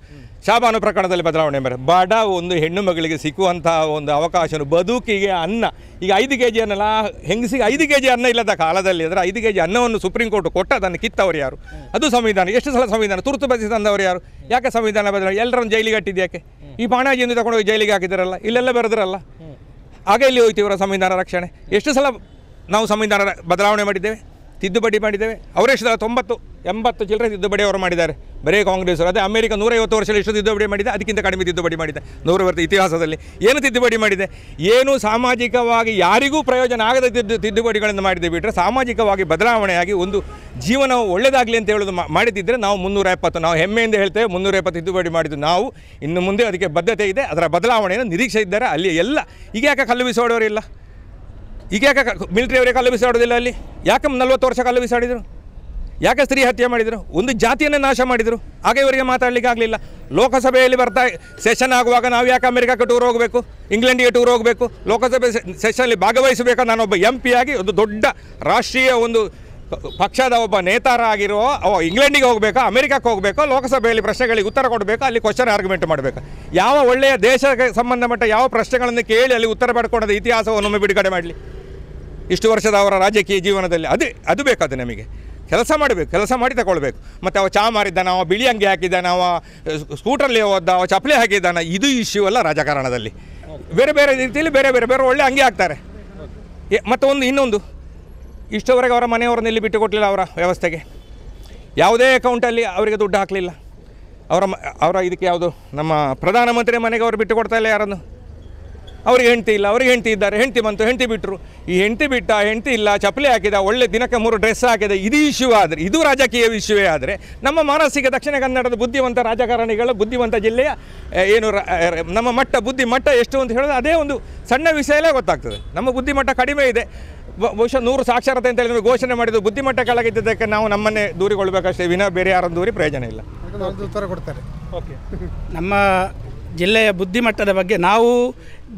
ಶಾಬಾನು ಪ್ರಕರಣದಲ್ಲಿ ಬದಲಾವಣೆ ಮಾಡಿ ಬಡ ಒಂದು ಹೆಣ್ಣು ಮಗಳಿಗೆ ಸಿಕ್ಕುವಂತಹ ಒಂದು ಅವಕಾಶ ಬದುಕಿಗೆ ಅನ್ನ ಈಗ ಐದು ಕೆ ಜಿ ಅನ್ನಲ್ಲ ಹೆಂಗಸಿಗೆ ಐದು ಕೆ ಜಿ ಅನ್ನ ಇಲ್ಲದ ಕಾಲದಲ್ಲಿ ಅಂದರೆ ಐದು ಕೆ ಜಿ ಅನ್ನವನ್ನು ಸುಪ್ರೀಂ ಕೋರ್ಟ್ ಕೊಟ್ಟ ಅದನ್ನು ಕಿತ್ತವರು ಯಾರು ಅದು ಸಂವಿಧಾನ ಎಷ್ಟು ಸಲ ಸಂವಿಧಾನ ತುರ್ತು ಬಸಿ ತಂದವರು ಯಾರು ಯಾಕೆ ಸಂವಿಧಾನ ಬದಲಾವಣೆ ಎಲ್ಲರನ್ನು ಜೈಲಿಗೆ ಯಾಕೆ ಈ ಪಾಣಾಜಿಯನ್ನು ತಗೊಂಡೋಗಿ ಜೈಲಿಗೆ ಹಾಕಿದಾರಲ್ಲ ಇಲ್ಲೆಲ್ಲ ಬರೆದ್ರಲ್ಲ ಆಗ ಇಲ್ಲಿ ಹೋಯ್ತು ಇವರ ಸಂವಿಧಾನ ರಕ್ಷಣೆ ಎಷ್ಟು ಸಲ ನಾವು ಸಂವಿಧಾನ ಬದಲಾವಣೆ ಮಾಡಿದ್ದೇವೆ ತಿದ್ದುಪಡಿ ಮಾಡಿದ್ದೇವೆ ಅವರೇ ಶೇಕಡ ತೊಂಬತ್ತು ಎಂಬತ್ತು ಚಿಲ್ಲರೆ ತಿದ್ದುಪಡಿ ಅವರು ಮಾಡಿದ್ದಾರೆ ಬರೀ ಕಾಂಗ್ರೆಸ್ರು ಅದೇ ಅಮೆರಿಕ ನೂರೈವತ್ತು ವರ್ಷದಲ್ಲಿ ಎಷ್ಟು ತಿದ್ದುಪಡಿ ಮಾಡಿದೆ ಅದಕ್ಕಿಂತ ಕಡಿಮೆ ತಿದ್ದುಪಡಿ ಮಾಡಿದೆ ನೂರು ವರ್ಷ ಇತಿಹಾಸದಲ್ಲಿ ಏನು ತಿದ್ದುಪಡಿ ಮಾಡಿದೆ ಏನು ಸಾಮಾಜಿಕವಾಗಿ ಯಾರಿಗೂ ಪ್ರಯೋಜನ ಆಗದ ತಿದ್ದು ತಿದ್ದುಪಡಿಗಳನ್ನು ಮಾಡಿದೆ ಬಿಟ್ಟರೆ ಸಾಮಾಜಿಕವಾಗಿ ಬದಲಾವಣೆಯಾಗಿ ಒಂದು ಜೀವನ ಒಳ್ಳೆಯದಾಗಲಿ ಅಂತ ಹೇಳೋದು ಮಾಡಿದ್ದರೆ ನಾವು ಮುನ್ನೂರ ಎಪ್ಪತ್ತು ನಾವು ಹೆಮ್ಮೆಯಿಂದ ಹೇಳ್ತೇವೆ ಮುನ್ನೂರ ಎಪ್ಪತ್ತು ತಿದ್ದುಪಡಿ ಮಾಡಿದ್ದು ನಾವು ಇನ್ನು ಮುಂದೆ ಅದಕ್ಕೆ ಬದ್ಧತೆ ಇದೆ ಅದರ ಬದಲಾವಣೆಯನ್ನು ನಿರೀಕ್ಷೆ ಇದ್ದಾರೆ ಅಲ್ಲಿ ಎಲ್ಲ ಈಗ ಯಾಕೆ ಕಲ್ಲು ಬಿಸೋಡೋರಿಲ್ಲ ಈಗ ಯಾಕೆ ಮಿಲಿಟರಿ ಅವರೇ ಕಲ್ಲುಬಿಸಾಡೋದಿಲ್ಲ ಅಲ್ಲಿ ಯಾಕೆ ನಲ್ವತ್ತು ವರ್ಷ ಕಲ್ಲುಬಿಸಾಡಿದರು ಯಾಕೆ ಸ್ತ್ರೀ ಹತ್ಯೆ ಮಾಡಿದರು ಒಂದು ಜಾತಿಯನ್ನು ನಾಶ ಮಾಡಿದರು ಹಾಗೆ ಇವರಿಗೆ ಮಾತಾಡಲಿಕ್ಕೆ ಆಗಲಿಲ್ಲ ಲೋಕಸಭೆಯಲ್ಲಿ ಬರ್ತಾ ಸೆಷನ್ ಆಗುವಾಗ ನಾವು ಯಾಕೆ ಅಮೆರಿಕಕ್ಕೆ ಟೂರ್ ಹೋಗಬೇಕು ಇಂಗ್ಲೆಂಡಿಗೆ ಟೂರ್ ಹೋಗಬೇಕು ಲೋಕಸಭೆ ಸೆಷನಲ್ಲಿ ಭಾಗವಹಿಸಬೇಕಾ ನಾನೊಬ್ಬ ಎಂ ಆಗಿ ಒಂದು ದೊಡ್ಡ ರಾಷ್ಟ್ರೀಯ ಒಂದು ಪಕ್ಷದ ಒಬ್ಬ ನೇತಾರ ಆಗಿರೋ ಅವ ಇಂಗ್ಲೆಂಡಿಗೆ ಹೋಗಬೇಕಾ ಅಮೆರಿಕಕ್ಕೆ ಹೋಗಬೇಕು ಲೋಕಸಭೆಯಲ್ಲಿ ಪ್ರಶ್ನೆಗಳಿಗೆ ಉತ್ತರ ಕೊಡಬೇಕು ಅಲ್ಲಿ ಕ್ವಶನ್ ಆರ್ಗ್ಯುಮೆಂಟ್ ಮಾಡಬೇಕು ಯಾವ ಒಳ್ಳೆಯ ದೇಶಕ್ಕೆ ಸಂಬಂಧಪಟ್ಟ ಯಾವ ಪ್ರಶ್ನೆಗಳನ್ನು ಕೇಳಿ ಅಲ್ಲಿ ಉತ್ತರ ಪಡ್ಕೊಳ್ಳೋದ ಇತಿಹಾಸವನ್ನು ಬಿಡುಗಡೆ ಮಾಡಲಿ ಇಷ್ಟು ವರ್ಷದ ಅವರ ರಾಜಕೀಯ ಜೀವನದಲ್ಲಿ ಅದೇ ಅದು ಬೇಕಾದ ನಮಗೆ ಕೆಲಸ ಮಾಡಬೇಕು ಕೆಲಸ ಮಾಡಿ ತಗೊಳ್ಬೇಕು ಮತ್ತು ಅವ ಚಹಾ ಮಾರಿದ್ದಾನ ಅವ ಬಿಳಿ ಅಂಗಿ ಹಾಕಿದ್ದಾನ ಅವ ಸ್ಕೂಟರ್ಲಿ ಓದ್ದ ಅವ ಚಪ್ಪಲಿ ಹಾಕಿದ್ದಾನ ಇದು ಇಶ್ಯೂ ಅಲ್ಲ ರಾಜಕಾರಣದಲ್ಲಿ ಬೇರೆ ಬೇರೆ ರೀತಿಯಲ್ಲಿ ಬೇರೆ ಬೇರೆ ಬೇರೆ ಒಳ್ಳೆ ಅಂಗಿ ಹಾಕ್ತಾರೆ ಮತ್ತು ಒಂದು ಇನ್ನೊಂದು ಇಷ್ಟವರೆಗೆ ಅವರ ಮನೆಯವ್ರನ್ನ ಇಲ್ಲಿ ಬಿಟ್ಟು ಕೊಟ್ಟಿಲ್ಲ ಅವರ ವ್ಯವಸ್ಥೆಗೆ ಯಾವುದೇ ಅಕೌಂಟಲ್ಲಿ ಅವರಿಗೆ ದುಡ್ಡು ಹಾಕಲಿಲ್ಲ ಅವರ ಅವರ ಇದಕ್ಕೆ ಯಾವುದು ನಮ್ಮ ಪ್ರಧಾನಮಂತ್ರಿ ಮನೆಗೆ ಅವರು ಬಿಟ್ಟು ಕೊಡ್ತಾ ಇಲ್ಲ ಯಾರನ್ನು ಅವ್ರಿಗೆ ಹೆಂಡತಿ ಇಲ್ಲ ಅವ್ರಿಗೆ ಹೆಂಡತಿ ಇದ್ದಾರೆ ಹೆಂಡತಿ ಬಂತು ಹೆಂಡತಿ ಬಿಟ್ಟರು ಈ ಹೆಂಡತಿ ಬಿಟ್ಟ ಹೆಂಡತಿ ಇಲ್ಲ ಚಪ್ಪಲಿ ಹಾಕಿದ ಒಳ್ಳೆ ದಿನಕ್ಕೆ ಮೂರು ಡ್ರೆಸ್ ಹಾಕಿದೆ ಇದು ಇಶ್ಯೂ ಆದರೆ ಇದು ರಾಜಕೀಯ ವಿಷಯವೇ ಆದರೆ ನಮ್ಮ ಮಾನಸಿಕ ದಕ್ಷಿಣ ಕನ್ನಡದ ಬುದ್ಧಿವಂತ ರಾಜಕಾರಣಿಗಳು ಬುದ್ಧಿವಂತ ಜಿಲ್ಲೆಯ ಏನು ನಮ್ಮ ಮಟ್ಟ ಬುದ್ಧಿ ಮಟ್ಟ ಎಷ್ಟು ಅಂತ ಹೇಳಿದ್ರೆ ಅದೇ ಒಂದು ಸಣ್ಣ ವಿಷಯಲ್ಲೇ ಗೊತ್ತಾಗ್ತದೆ ನಮ್ಮ ಬುದ್ಧಿಮಟ್ಟ ಕಡಿಮೆ ಇದೆ ಬಹುಶಃ ನೂರು ಸಾಕ್ಷರತೆ ಅಂತ ಹೇಳಿದ್ರೆ ಘೋಷಣೆ ಮಾಡಿದ್ದು ಬುದ್ಧಿಮಟ್ಟ ಕೆಳಗಿದ್ದಕ್ಕೆ ನಾವು ನಮ್ಮನ್ನೇ ದೂರಿಗೊಳ್ಬೇಕಷ್ಟೇ ವಿನ ಬೇರೆ ಯಾರೊಂದು ದೂರಿ ಪ್ರಯೋಜನ ಇಲ್ಲ ಉತ್ತರ ಕೊಡ್ತಾರೆ ಓಕೆ ನಮ್ಮ ಜಿಲ್ಲೆಯ ಬುದ್ಧಿಮಟ್ಟದ ಬಗ್ಗೆ ನಾವು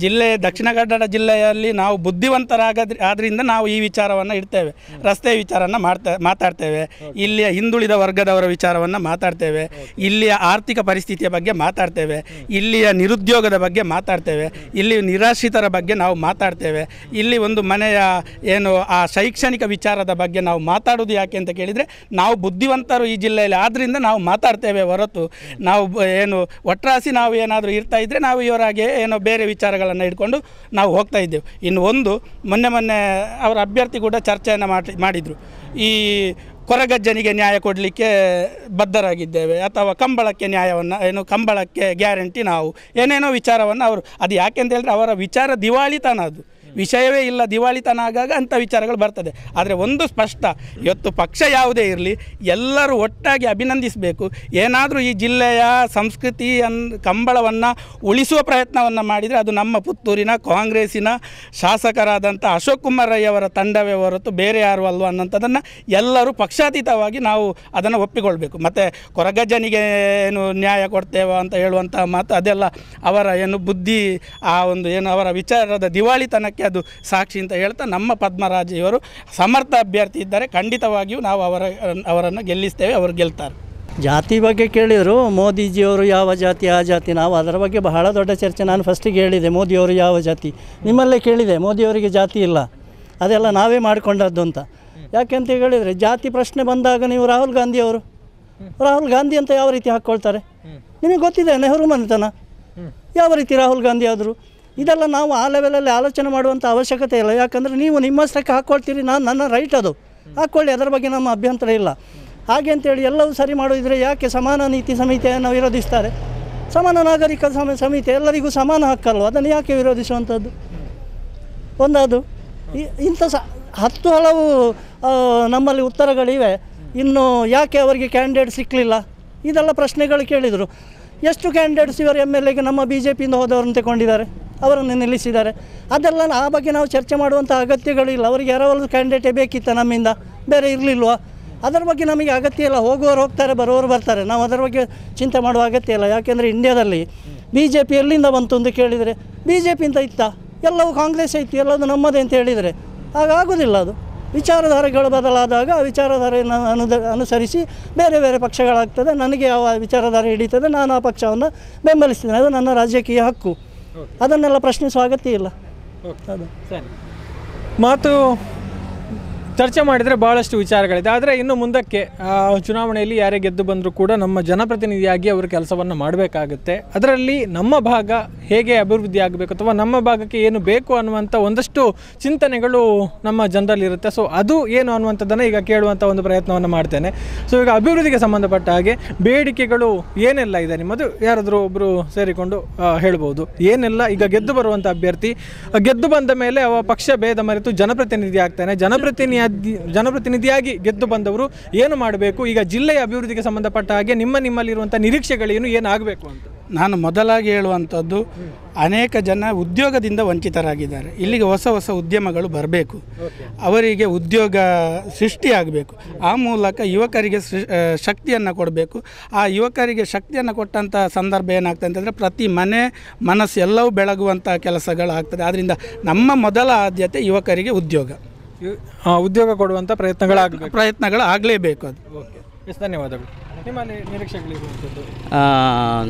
ಜಿಲ್ಲೆ ದಕ್ಷಿಣ ಕನ್ನಡ ಜಿಲ್ಲೆಯಲ್ಲಿ ನಾವು ಬುದ್ಧಿವಂತರಾಗದ ಆದ್ದರಿಂದ ನಾವು ಈ ವಿಚಾರವನ್ನು ಇಡ್ತೇವೆ ರಸ್ತೆ ವಿಚಾರವನ್ನು ಮಾಡ್ತಾ ಮಾತಾಡ್ತೇವೆ ಇಲ್ಲಿಯ ಹಿಂದುಳಿದ ವರ್ಗದವರ ವಿಚಾರವನ್ನು ಮಾತಾಡ್ತೇವೆ ಇಲ್ಲಿಯ ಆರ್ಥಿಕ ಪರಿಸ್ಥಿತಿಯ ಬಗ್ಗೆ ಮಾತಾಡ್ತೇವೆ ಇಲ್ಲಿಯ ನಿರುದ್ಯೋಗದ ಬಗ್ಗೆ ಮಾತಾಡ್ತೇವೆ ಇಲ್ಲಿ ನಿರಾಶ್ರಿತರ ಬಗ್ಗೆ ನಾವು ಮಾತಾಡ್ತೇವೆ ಇಲ್ಲಿ ಒಂದು ಮನೆಯ ಏನು ಆ ಶೈಕ್ಷಣಿಕ ವಿಚಾರದ ಬಗ್ಗೆ ನಾವು ಮಾತಾಡೋದು ಯಾಕೆ ಅಂತ ಕೇಳಿದರೆ ನಾವು ಬುದ್ಧಿವಂತರು ಈ ಜಿಲ್ಲೆಯಲ್ಲಿ ಆದ್ದರಿಂದ ನಾವು ಮಾತಾಡ್ತೇವೆ ಹೊರತು ನಾವು ಏನು ಒಟ್ರಾಸಿ ನಾವು ಏನಾದರೂ ಇರ್ತಾ ಇದ್ದರೆ ನಾವು ಇವರಾಗೆ ಏನೋ ಬೇರೆ ವಿಚಾರಗಳು ವಿಷಯಗಳನ್ನು ಹಿಡ್ಕೊಂಡು ನಾವು ಹೋಗ್ತಾ ಇದ್ದೇವೆ ಇನ್ನು ಒಂದು ಮೊನ್ನೆ ಮೊನ್ನೆ ಅವರ ಅಭ್ಯರ್ಥಿ ಕೂಡ ಚರ್ಚೆಯನ್ನು ಮಾಡಿ ಮಾಡಿದರು ಈ ಕೊರಗಜ್ಜನಿಗೆ ನ್ಯಾಯ ಕೊಡಲಿಕ್ಕೆ ಬದ್ಧರಾಗಿದ್ದೇವೆ ಅಥವಾ ಕಂಬಳಕ್ಕೆ ನ್ಯಾಯವನ್ನು ಏನು ಕಂಬಳಕ್ಕೆ ಗ್ಯಾರಂಟಿ ನಾವು ಏನೇನೋ ವಿಚಾರವನ್ನು ಅವರು ಅದು ಯಾಕೆಂತ ಹೇಳಿದ್ರೆ ಅವರ ವಿಚಾರ ದಿವಾಳಿತನ ಅದು ವಿಷಯವೇ ಇಲ್ಲ ದಿವಾಳಿತನ ಆಗಾಗ ಅಂಥ ವಿಚಾರಗಳು ಬರ್ತದೆ ಆದರೆ ಒಂದು ಸ್ಪಷ್ಟ ಇವತ್ತು ಪಕ್ಷ ಯಾವುದೇ ಇರಲಿ ಎಲ್ಲರೂ ಒಟ್ಟಾಗಿ ಅಭಿನಂದಿಸಬೇಕು ಏನಾದರೂ ಈ ಜಿಲ್ಲೆಯ ಸಂಸ್ಕೃತಿ ಅನ್ ಕಂಬಳವನ್ನು ಉಳಿಸುವ ಪ್ರಯತ್ನವನ್ನು ಮಾಡಿದರೆ ಅದು ನಮ್ಮ ಪುತ್ತೂರಿನ ಕಾಂಗ್ರೆಸ್ಸಿನ ಶಾಸಕರಾದಂಥ ಅಶೋಕ್ ಕುಮಾರ್ ರೈಯವರ ತಂಡವೇ ಹೊರತು ಬೇರೆ ಯಾರು ಅಲ್ವ ಅನ್ನೋಂಥದ್ದನ್ನು ಎಲ್ಲರೂ ಪಕ್ಷಾತೀತವಾಗಿ ನಾವು ಅದನ್ನು ಒಪ್ಪಿಕೊಳ್ಬೇಕು ಮತ್ತು ಕೊರಗಜ್ಜನಿಗೆ ಏನು ನ್ಯಾಯ ಕೊಡ್ತೇವೋ ಅಂತ ಹೇಳುವಂಥ ಮಾತು ಅದೆಲ್ಲ ಅವರ ಏನು ಬುದ್ಧಿ ಆ ಒಂದು ಏನು ಅವರ ವಿಚಾರದ ದಿವಾಳಿತನಕ್ಕೆ ಅದು ಸಾಕ್ಷಿ ಅಂತ ಹೇಳ್ತಾ ನಮ್ಮ ಪದ್ಮರಾಜ ಇವರು ಸಮರ್ಥ ಅಭ್ಯರ್ಥಿ ಇದ್ದಾರೆ ಖಂಡಿತವಾಗಿಯೂ ನಾವು ಅವರ ಅವರನ್ನು ಗೆಲ್ಲಿಸ್ತೇವೆ ಅವರು ಗೆಲ್ತಾರೆ ಜಾತಿ ಬಗ್ಗೆ ಕೇಳಿದರು ಮೋದಿಜಿಯವರು ಯಾವ ಜಾತಿ ಆ ಜಾತಿ ನಾವು ಅದರ ಬಗ್ಗೆ ಬಹಳ ದೊಡ್ಡ ಚರ್ಚೆ ನಾನು ಫಸ್ಟಿಗೆ ಹೇಳಿದೆ ಮೋದಿಯವರು ಯಾವ ಜಾತಿ ನಿಮ್ಮಲ್ಲೇ ಕೇಳಿದೆ ಮೋದಿಯವರಿಗೆ ಜಾತಿ ಇಲ್ಲ ಅದೆಲ್ಲ ನಾವೇ ಮಾಡಿಕೊಂಡದ್ದು ಅಂತ ಯಾಕೆ ಅಂತ ಹೇಳಿದರೆ ಜಾತಿ ಪ್ರಶ್ನೆ ಬಂದಾಗ ನೀವು ರಾಹುಲ್ ಗಾಂಧಿಯವರು ರಾಹುಲ್ ಗಾಂಧಿ ಅಂತ ಯಾವ ರೀತಿ ಹಾಕ್ಕೊಳ್ತಾರೆ ನಿಮಗೆ ಗೊತ್ತಿದೆ ನೆಹರು ಮನೆತನ ಯಾವ ರೀತಿ ರಾಹುಲ್ ಗಾಂಧಿ ಆದರು ಇದೆಲ್ಲ ನಾವು ಆ ಲೆವೆಲಲ್ಲಿ ಆಲೋಚನೆ ಮಾಡುವಂಥ ಅವಶ್ಯಕತೆ ಇಲ್ಲ ಯಾಕಂದರೆ ನೀವು ನಿಮ್ಮ ಅಷ್ಟಕ್ಕೆ ಹಾಕ್ಕೊಳ್ತೀರಿ ನಾನು ನನ್ನ ರೈಟ್ ಅದು ಹಾಕ್ಕೊಳ್ಳಿ ಅದರ ಬಗ್ಗೆ ನಮ್ಮ ಅಭ್ಯಂತರ ಇಲ್ಲ ಹಾಗೆ ಅಂತೇಳಿ ಎಲ್ಲವೂ ಸರಿ ಮಾಡೋದಿದ್ರೆ ಯಾಕೆ ಸಮಾನ ನೀತಿ ಸಮಿತಿಯನ್ನು ವಿರೋಧಿಸ್ತಾರೆ ಸಮಾನ ನಾಗರಿಕ ಸಮ ಸಮಿತಿ ಎಲ್ಲರಿಗೂ ಸಮಾನ ಹಕ್ಕಲ್ವ ಅದನ್ನು ಯಾಕೆ ವಿರೋಧಿಸುವಂಥದ್ದು ಒಂದಾದು ಇಂಥ ಸ ಹತ್ತು ಹಲವು ನಮ್ಮಲ್ಲಿ ಉತ್ತರಗಳಿವೆ ಇನ್ನು ಯಾಕೆ ಅವರಿಗೆ ಕ್ಯಾಂಡಿಡೇಟ್ ಸಿಕ್ಕಲಿಲ್ಲ ಇದೆಲ್ಲ ಪ್ರಶ್ನೆಗಳು ಕೇಳಿದರು ಎಷ್ಟು ಕ್ಯಾಂಡಿಡೇಟ್ಸ್ ಇವರು ಎಮ್ ಎಲ್ ಎಗೆ ನಮ್ಮ ಬಿ ಜೆ ಪಿಯಿಂದ ಹೋದವರು ತಗೊಂಡಿದ್ದಾರೆ ಅವರನ್ನು ನಿಲ್ಲಿಸಿದ್ದಾರೆ ಅದೆಲ್ಲ ಆ ಬಗ್ಗೆ ನಾವು ಚರ್ಚೆ ಮಾಡುವಂಥ ಅಗತ್ಯಗಳಿಲ್ಲ ಅವರಿಗೆ ಯಾರಾವಲ್ಲೂ ಕ್ಯಾಂಡಿಡೇಟೇ ಬೇಕಿತ್ತ ನಮ್ಮಿಂದ ಬೇರೆ ಇರಲಿಲ್ವ ಅದರ ಬಗ್ಗೆ ನಮಗೆ ಅಗತ್ಯ ಇಲ್ಲ ಹೋಗೋರು ಹೋಗ್ತಾರೆ ಬರೋರು ಬರ್ತಾರೆ ನಾವು ಅದರ ಬಗ್ಗೆ ಚಿಂತೆ ಮಾಡುವ ಅಗತ್ಯ ಇಲ್ಲ ಯಾಕೆಂದರೆ ಇಂಡ್ಯಾದಲ್ಲಿ ಬಿ ಜೆ ಪಿ ಎಲ್ಲಿಂದ ಬಂತು ಅಂತ ಕೇಳಿದರೆ ಬಿ ಜೆ ಪಿಯಿಂದ ಇತ್ತ ಎಲ್ಲವೂ ಕಾಂಗ್ರೆಸ್ ಇತ್ತು ಎಲ್ಲವೂ ನಮ್ಮದೇ ಅಂತ ಹೇಳಿದರೆ ಆಗ ಅದು ವಿಚಾರಧಾರೆಗಳು ಬದಲಾದಾಗ ಆ ವಿಚಾರಧಾರೆಯನ್ನು ಅನುದ ಅನುಸರಿಸಿ ಬೇರೆ ಬೇರೆ ಪಕ್ಷಗಳಾಗ್ತದೆ ನನಗೆ ಯಾವ ವಿಚಾರಧಾರೆ ಹಿಡಿತದೆ ನಾನು ಆ ಪಕ್ಷವನ್ನು ಬೆಂಬಲಿಸ್ತೇನೆ ಅದು ನನ್ನ ರಾಜಕೀಯ ಹಕ್ಕು ಅದನ್ನೆಲ್ಲ ಪ್ರಶ್ನಿಸುವ ಅಗತ್ಯ ಇಲ್ಲ ಅದು ಮಾತು ಚರ್ಚೆ ಮಾಡಿದರೆ ಭಾಳಷ್ಟು ವಿಚಾರಗಳಿದೆ ಆದರೆ ಇನ್ನು ಮುಂದಕ್ಕೆ ಚುನಾವಣೆಯಲ್ಲಿ ಯಾರೇ ಗೆದ್ದು ಬಂದರೂ ಕೂಡ ನಮ್ಮ ಜನಪ್ರತಿನಿಧಿಯಾಗಿ ಅವರು ಕೆಲಸವನ್ನು ಮಾಡಬೇಕಾಗುತ್ತೆ ಅದರಲ್ಲಿ ನಮ್ಮ ಭಾಗ ಹೇಗೆ ಅಭಿವೃದ್ಧಿ ಆಗಬೇಕು ಅಥವಾ ನಮ್ಮ ಭಾಗಕ್ಕೆ ಏನು ಬೇಕು ಅನ್ನುವಂಥ ಒಂದಷ್ಟು ಚಿಂತನೆಗಳು ನಮ್ಮ ಜನರಲ್ಲಿರುತ್ತೆ ಸೊ ಅದು ಏನು ಅನ್ನುವಂಥದ್ದನ್ನು ಈಗ ಕೇಳುವಂಥ ಒಂದು ಪ್ರಯತ್ನವನ್ನು ಮಾಡ್ತೇನೆ ಸೊ ಈಗ ಅಭಿವೃದ್ಧಿಗೆ ಸಂಬಂಧಪಟ್ಟ ಹಾಗೆ ಬೇಡಿಕೆಗಳು ಏನೆಲ್ಲ ಇದೆ ನಿಮ್ಮದು ಯಾರಾದರೂ ಒಬ್ಬರು ಸೇರಿಕೊಂಡು ಹೇಳ್ಬೋದು ಏನೆಲ್ಲ ಈಗ ಗೆದ್ದು ಬರುವಂಥ ಅಭ್ಯರ್ಥಿ ಗೆದ್ದು ಬಂದ ಮೇಲೆ ಅವ ಪಕ್ಷ ಭೇದ ಮರೆತು ಜನಪ್ರತಿನಿಧಿ ಆಗ್ತಾನೆ ಜನಪ್ರತಿನಿಧಿ ಜನಪ್ರತಿನಿಧಿಯಾಗಿ ಗೆದ್ದು ಬಂದವರು ಏನು ಮಾಡಬೇಕು ಈಗ ಜಿಲ್ಲೆಯ ಅಭಿವೃದ್ಧಿಗೆ ಸಂಬಂಧಪಟ್ಟ ಹಾಗೆ ನಿಮ್ಮ ನಿಮ್ಮಲ್ಲಿರುವಂಥ ನಿರೀಕ್ಷೆಗಳೇನು ಏನಾಗಬೇಕು ಅಂತ ನಾನು ಮೊದಲಾಗಿ ಹೇಳುವಂಥದ್ದು ಅನೇಕ ಜನ ಉದ್ಯೋಗದಿಂದ ವಂಚಿತರಾಗಿದ್ದಾರೆ ಇಲ್ಲಿಗೆ ಹೊಸ ಹೊಸ ಉದ್ಯಮಗಳು ಬರಬೇಕು ಅವರಿಗೆ ಉದ್ಯೋಗ ಸೃಷ್ಟಿಯಾಗಬೇಕು ಆ ಮೂಲಕ ಯುವಕರಿಗೆ ಶಕ್ತಿಯನ್ನು ಕೊಡಬೇಕು ಆ ಯುವಕರಿಗೆ ಶಕ್ತಿಯನ್ನು ಕೊಟ್ಟಂಥ ಸಂದರ್ಭ ಏನಾಗ್ತದೆ ಅಂತಂದರೆ ಪ್ರತಿ ಮನೆ ಮನಸ್ಸು ಎಲ್ಲವೂ ಬೆಳಗುವಂಥ ಕೆಲಸಗಳಾಗ್ತದೆ ಆದ್ದರಿಂದ ನಮ್ಮ ಮೊದಲ ಆದ್ಯತೆ ಯುವಕರಿಗೆ ಉದ್ಯೋಗ ಉದ್ಯೋಗ ಕೊಡುವಂಥ ಪ್ರಯತ್ನಗಳಾಗಬೇಕು ಪ್ರಯತ್ನಗಳು ಆಗಲೇಬೇಕು ಅದು ಓಕೆ ಎಸ್ ಧನ್ಯವಾದಗಳು ನಿಮ್ಮ ನಿರೀಕ್ಷೆಗಳಿರುವಂಥದ್ದು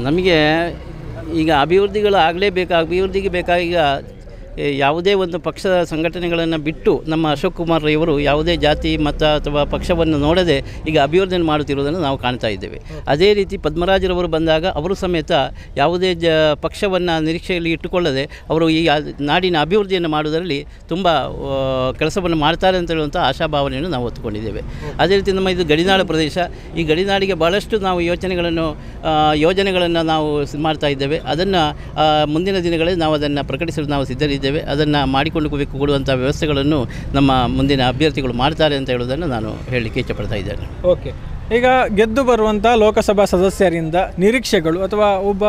ನಮಗೆ ಈಗ ಅಭಿವೃದ್ಧಿಗಳು ಆಗಲೇಬೇಕು ಅಭಿವೃದ್ಧಿಗೆ ಬೇಕಾಗಿ ಈಗ ಯಾವುದೇ ಒಂದು ಪಕ್ಷದ ಸಂಘಟನೆಗಳನ್ನು ಬಿಟ್ಟು ನಮ್ಮ ಅಶೋಕ್ ಕುಮಾರ್ ರೈವರು ಯಾವುದೇ ಜಾತಿ ಮತ ಅಥವಾ ಪಕ್ಷವನ್ನು ನೋಡದೆ ಈಗ ಅಭಿವೃದ್ಧಿಯನ್ನು ಮಾಡುತ್ತಿರುವುದನ್ನು ನಾವು ಕಾಣ್ತಾ ಇದ್ದೇವೆ ಅದೇ ರೀತಿ ಪದ್ಮರಾಜರವರು ಬಂದಾಗ ಅವರು ಸಮೇತ ಯಾವುದೇ ಜ ಪಕ್ಷವನ್ನು ನಿರೀಕ್ಷೆಯಲ್ಲಿ ಇಟ್ಟುಕೊಳ್ಳದೆ ಅವರು ಈ ನಾಡಿನ ಅಭಿವೃದ್ಧಿಯನ್ನು ಮಾಡುವುದರಲ್ಲಿ ತುಂಬ ಕೆಲಸವನ್ನು ಮಾಡ್ತಾರೆ ಅಂತ ಹೇಳುವಂಥ ಆಶಾಭಾವನೆಯನ್ನು ನಾವು ಹೊತ್ತುಕೊಂಡಿದ್ದೇವೆ ಅದೇ ರೀತಿ ನಮ್ಮ ಇದು ಗಡಿನಾಳ ಪ್ರದೇಶ ಈ ಗಡಿನಾಡಿಗೆ ಭಾಳಷ್ಟು ನಾವು ಯೋಚನೆಗಳನ್ನು ಯೋಜನೆಗಳನ್ನು ನಾವು ಮಾಡ್ತಾ ಇದ್ದೇವೆ ಅದನ್ನು ಮುಂದಿನ ದಿನಗಳಲ್ಲಿ ನಾವು ಅದನ್ನು ಪ್ರಕಟಿಸಲು ನಾವು ಸಿದ್ಧರಿದ್ದೇವೆ ಮಾಡಿದ್ದೇವೆ ಅದನ್ನು ಮಾಡಿಕೊಂಡು ಕೊಡುವಂಥ ವ್ಯವಸ್ಥೆಗಳನ್ನು ನಮ್ಮ ಮುಂದಿನ ಅಭ್ಯರ್ಥಿಗಳು ಮಾಡ್ತಾರೆ ಅಂತ ಹೇಳೋದನ್ನು ನಾನು ಹೇಳಲಿಕ್ಕೆ ಇಷ್ಟಪಡ್ತಾ ಇದ್ದೇನೆ ಓಕೆ ಈಗ ಗೆದ್ದು ಬರುವಂಥ ಲೋಕಸಭಾ ಸದಸ್ಯರಿಂದ ನಿರೀಕ್ಷೆಗಳು ಅಥವಾ ಒಬ್ಬ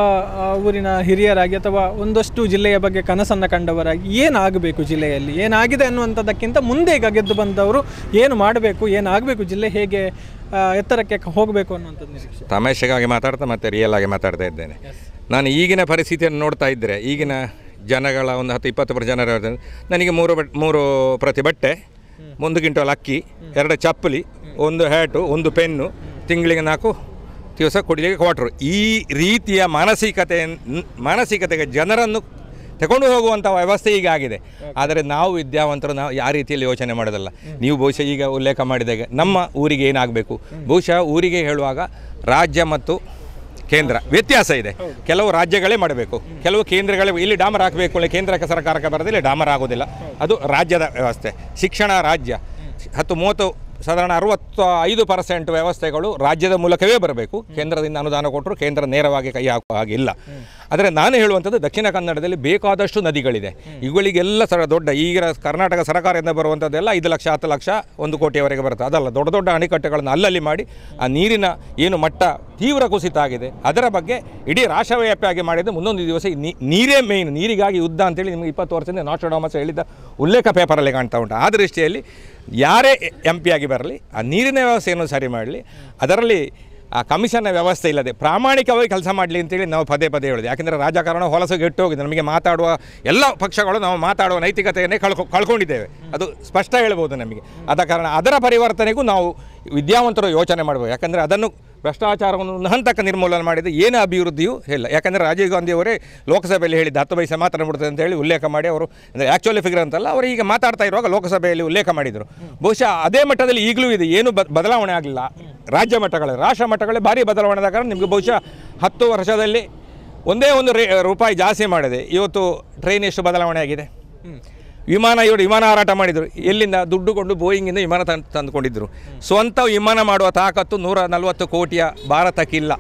ಊರಿನ ಹಿರಿಯರಾಗಿ ಅಥವಾ ಒಂದಷ್ಟು ಜಿಲ್ಲೆಯ ಬಗ್ಗೆ ಕನಸನ್ನು ಕಂಡವರಾಗಿ ಏನಾಗಬೇಕು ಜಿಲ್ಲೆಯಲ್ಲಿ ಏನಾಗಿದೆ ಅನ್ನುವಂಥದ್ದಕ್ಕಿಂತ ಮುಂದೆ ಈಗ ಗೆದ್ದು ಬಂದವರು ಏನು ಮಾಡಬೇಕು ಏನಾಗಬೇಕು ಜಿಲ್ಲೆ ಹೇಗೆ ಎತ್ತರಕ್ಕೆ ಹೋಗಬೇಕು ಅನ್ನುವಂಥದ್ದು ನಿರೀಕ್ಷೆ ತಮಾಷೆಗಾಗಿ ಮಾತಾಡ್ತಾ ಮತ್ತೆ ರಿಯಲ್ ಆಗಿ ಮಾತಾಡ್ತಾ ಇದ್ದೇನೆ ನಾನು ಈಗಿನ ಪರಿಸ್ಥಿತಿಯನ್ನು ನೋಡ್ತಾ ಇದ್ದರೆ ಈಗಿನ ಜನಗಳ ಒಂದು ಹತ್ತು ಇಪ್ಪತ್ತು ಪರ್ ಜನರ ನನಗೆ ಮೂರು ಬಟ್ ಮೂರು ಪ್ರತಿ ಬಟ್ಟೆ ಒಂದು ಕ್ವಿಂಟಲ್ ಅಕ್ಕಿ ಎರಡು ಚಪ್ಪಲಿ ಒಂದು ಹ್ಯಾಟು ಒಂದು ಪೆನ್ನು ತಿಂಗಳಿಗೆ ನಾಲ್ಕು ದಿವಸ ಕುಡಿಲಿಕ್ಕೆ ಕೊಟ್ಟರು ಈ ರೀತಿಯ ಮಾನಸಿಕತೆ ಮಾನಸಿಕತೆಗೆ ಜನರನ್ನು ತಗೊಂಡು ಹೋಗುವಂಥ ವ್ಯವಸ್ಥೆ ಈಗ ಆಗಿದೆ ಆದರೆ ನಾವು ವಿದ್ಯಾವಂತರು ನಾವು ಯಾವ ರೀತಿಯಲ್ಲಿ ಯೋಚನೆ ಮಾಡೋದಲ್ಲ ನೀವು ಬಹುಶಃ ಈಗ ಉಲ್ಲೇಖ ಮಾಡಿದಾಗ ನಮ್ಮ ಊರಿಗೆ ಏನಾಗಬೇಕು ಬಹುಶಃ ಊರಿಗೆ ಹೇಳುವಾಗ ರಾಜ್ಯ ಮತ್ತು ಕೇಂದ್ರ ವ್ಯತ್ಯಾಸ ಇದೆ ಕೆಲವು ರಾಜ್ಯಗಳೇ ಮಾಡಬೇಕು ಕೆಲವು ಕೇಂದ್ರಗಳೇ ಇಲ್ಲಿ ಡಾಮರ್ ಹಾಕಬೇಕು ಕೇಂದ್ರಕ್ಕೆ ಕೇಂದ್ರ ಸರ್ಕಾರಕ್ಕೆ ಬರೋದಿಲ್ಲ ಡಾಮರ್ ಆಗೋದಿಲ್ಲ ಅದು ರಾಜ್ಯದ ವ್ಯವಸ್ಥೆ ಶಿಕ್ಷಣ ರಾಜ್ಯ ಹತ್ತು ಮೂವತ್ತು ಸಾಧಾರಣ ಅರವತ್ತ ಐದು ಪರ್ಸೆಂಟ್ ವ್ಯವಸ್ಥೆಗಳು ರಾಜ್ಯದ ಮೂಲಕವೇ ಬರಬೇಕು ಕೇಂದ್ರದಿಂದ ಅನುದಾನ ಕೊಟ್ಟರು ಕೇಂದ್ರ ನೇರವಾಗಿ ಕೈ ಹಾಕುವ ಹಾಗಿಲ್ಲ ಆದರೆ ನಾನು ಹೇಳುವಂಥದ್ದು ದಕ್ಷಿಣ ಕನ್ನಡದಲ್ಲಿ ಬೇಕಾದಷ್ಟು ನದಿಗಳಿದೆ ಇವುಗಳಿಗೆಲ್ಲ ಸರ ದೊಡ್ಡ ಈಗ ಕರ್ನಾಟಕ ಸರ್ಕಾರದಿಂದ ಬರುವಂಥದ್ದೆಲ್ಲ ಐದು ಲಕ್ಷ ಹತ್ತು ಲಕ್ಷ ಒಂದು ಕೋಟಿಯವರೆಗೆ ಬರುತ್ತೆ ಅದಲ್ಲ ದೊಡ್ಡ ದೊಡ್ಡ ಅಣೆಕಟ್ಟೆಗಳನ್ನು ಅಲ್ಲಲ್ಲಿ ಮಾಡಿ ಆ ನೀರಿನ ಏನು ಮಟ್ಟ ತೀವ್ರ ಕುಸಿತ ಆಗಿದೆ ಅದರ ಬಗ್ಗೆ ಇಡೀ ರಾಷ್ಟ್ರವ್ಯಾಪಿಯಾಗಿ ಮಾಡಿದ್ದು ಮುಂದೊಂದು ದಿವಸ ನೀರೇ ಮೇಯ್ನ್ ನೀರಿಗಾಗಿ ಯುದ್ಧ ಅಂತೇಳಿ ನಿಮಗೆ ಇಪ್ಪತ್ತು ವರ್ಷದಿಂದ ನಾಸ್ಟ್ರೋಡಾಮಸ್ ಹೇಳಿದ್ದ ಉಲ್ಲೇಖ ಪೇಪರಲ್ಲಿ ಕಾಣ್ತಾ ಉಂಟು ಆ ದೃಷ್ಟಿಯಲ್ಲಿ ಯಾರೇ ಎಂ ಆಗಿ ಬರಲಿ ಆ ನೀರಿನ ವ್ಯವಸ್ಥೆಯನ್ನು ಸರಿ ಮಾಡಲಿ ಅದರಲ್ಲಿ ಆ ಕಮಿಷನ್ನ ವ್ಯವಸ್ಥೆ ಇಲ್ಲದೆ ಪ್ರಾಮಾಣಿಕವಾಗಿ ಕೆಲಸ ಮಾಡಲಿ ಅಂತೇಳಿ ನಾವು ಪದೇ ಪದೇ ಹೇಳಿದೆ ಯಾಕೆಂದರೆ ರಾಜಕಾರಣ ಗೆಟ್ಟು ಹೋಗಿದೆ ನಮಗೆ ಮಾತಾಡುವ ಎಲ್ಲ ಪಕ್ಷಗಳು ನಾವು ಮಾತಾಡುವ ನೈತಿಕತೆಯನ್ನೇ ಕಳ್ಕೊ ಕಳ್ಕೊಂಡಿದ್ದೇವೆ ಅದು ಸ್ಪಷ್ಟ ಹೇಳ್ಬೋದು ನಮಗೆ ಆದ ಕಾರಣ ಅದರ ಪರಿವರ್ತನೆಗೂ ನಾವು ವಿದ್ಯಾವಂತರು ಯೋಚನೆ ಮಾಡಬೇಕು ಯಾಕಂದರೆ ಅದನ್ನು ಭ್ರಷ್ಟಾಚಾರವನ್ನು ಹಂತಕ್ಕೆ ನಿರ್ಮೂಲನೆ ಮಾಡಿದ ಏನು ಅಭಿವೃದ್ಧಿಯೂ ಇಲ್ಲ ಯಾಕಂದರೆ ರಾಜೀವ್ ಗಾಂಧಿ ಅವರೇ ಲೋಕಸಭೆಯಲ್ಲಿ ಹೇಳಿದ್ದ ಹತ್ತು ಪೈಸೆ ಬಿಡ್ತದೆ ಅಂತ ಹೇಳಿ ಉಲ್ಲೇಖ ಮಾಡಿ ಅವರು ಅಂದರೆ ಆ್ಯಕ್ಚುಲಿ ಫಿಗರ್ ಅಂತಲ್ಲ ಅವರು ಈಗ ಮಾತಾಡ್ತಾ ಇರುವಾಗ ಲೋಕಸಭೆಯಲ್ಲಿ ಉಲ್ಲೇಖ ಮಾಡಿದರು ಬಹುಶಃ ಅದೇ ಮಟ್ಟದಲ್ಲಿ ಈಗಲೂ ಇದೆ ಏನು ಬದಲಾವಣೆ ಆಗಲಿಲ್ಲ ರಾಜ್ಯ ಮಟ್ಟಗಳೇ ರಾಷ್ಟ್ರ ಮಟ್ಟಗಳೇ ಭಾರಿ ಬದಲಾವಣೆ ಆದ ಕಾರಣ ನಿಮಗೆ ಬಹುಶಃ ಹತ್ತು ವರ್ಷದಲ್ಲಿ ಒಂದೇ ಒಂದು ರೂಪಾಯಿ ಜಾಸ್ತಿ ಮಾಡಿದೆ ಇವತ್ತು ಟ್ರೈನ್ ಎಷ್ಟು ಬದಲಾವಣೆ ಆಗಿದೆ ವಿಮಾನ ಇವರು ವಿಮಾನ ಹಾರಾಟ ಮಾಡಿದರು ಎಲ್ಲಿಂದ ದುಡ್ಡುಕೊಂಡು ಬೋಯಿಂಗಿಂದ ವಿಮಾನ ತಂದು ತಂದುಕೊಂಡಿದ್ದರು ಸ್ವಂತ ವಿಮಾನ ಮಾಡುವ ತಾಕತ್ತು ನೂರ ನಲವತ್ತು ಕೋಟಿಯ ಭಾರತಕ್ಕಿಲ್ಲ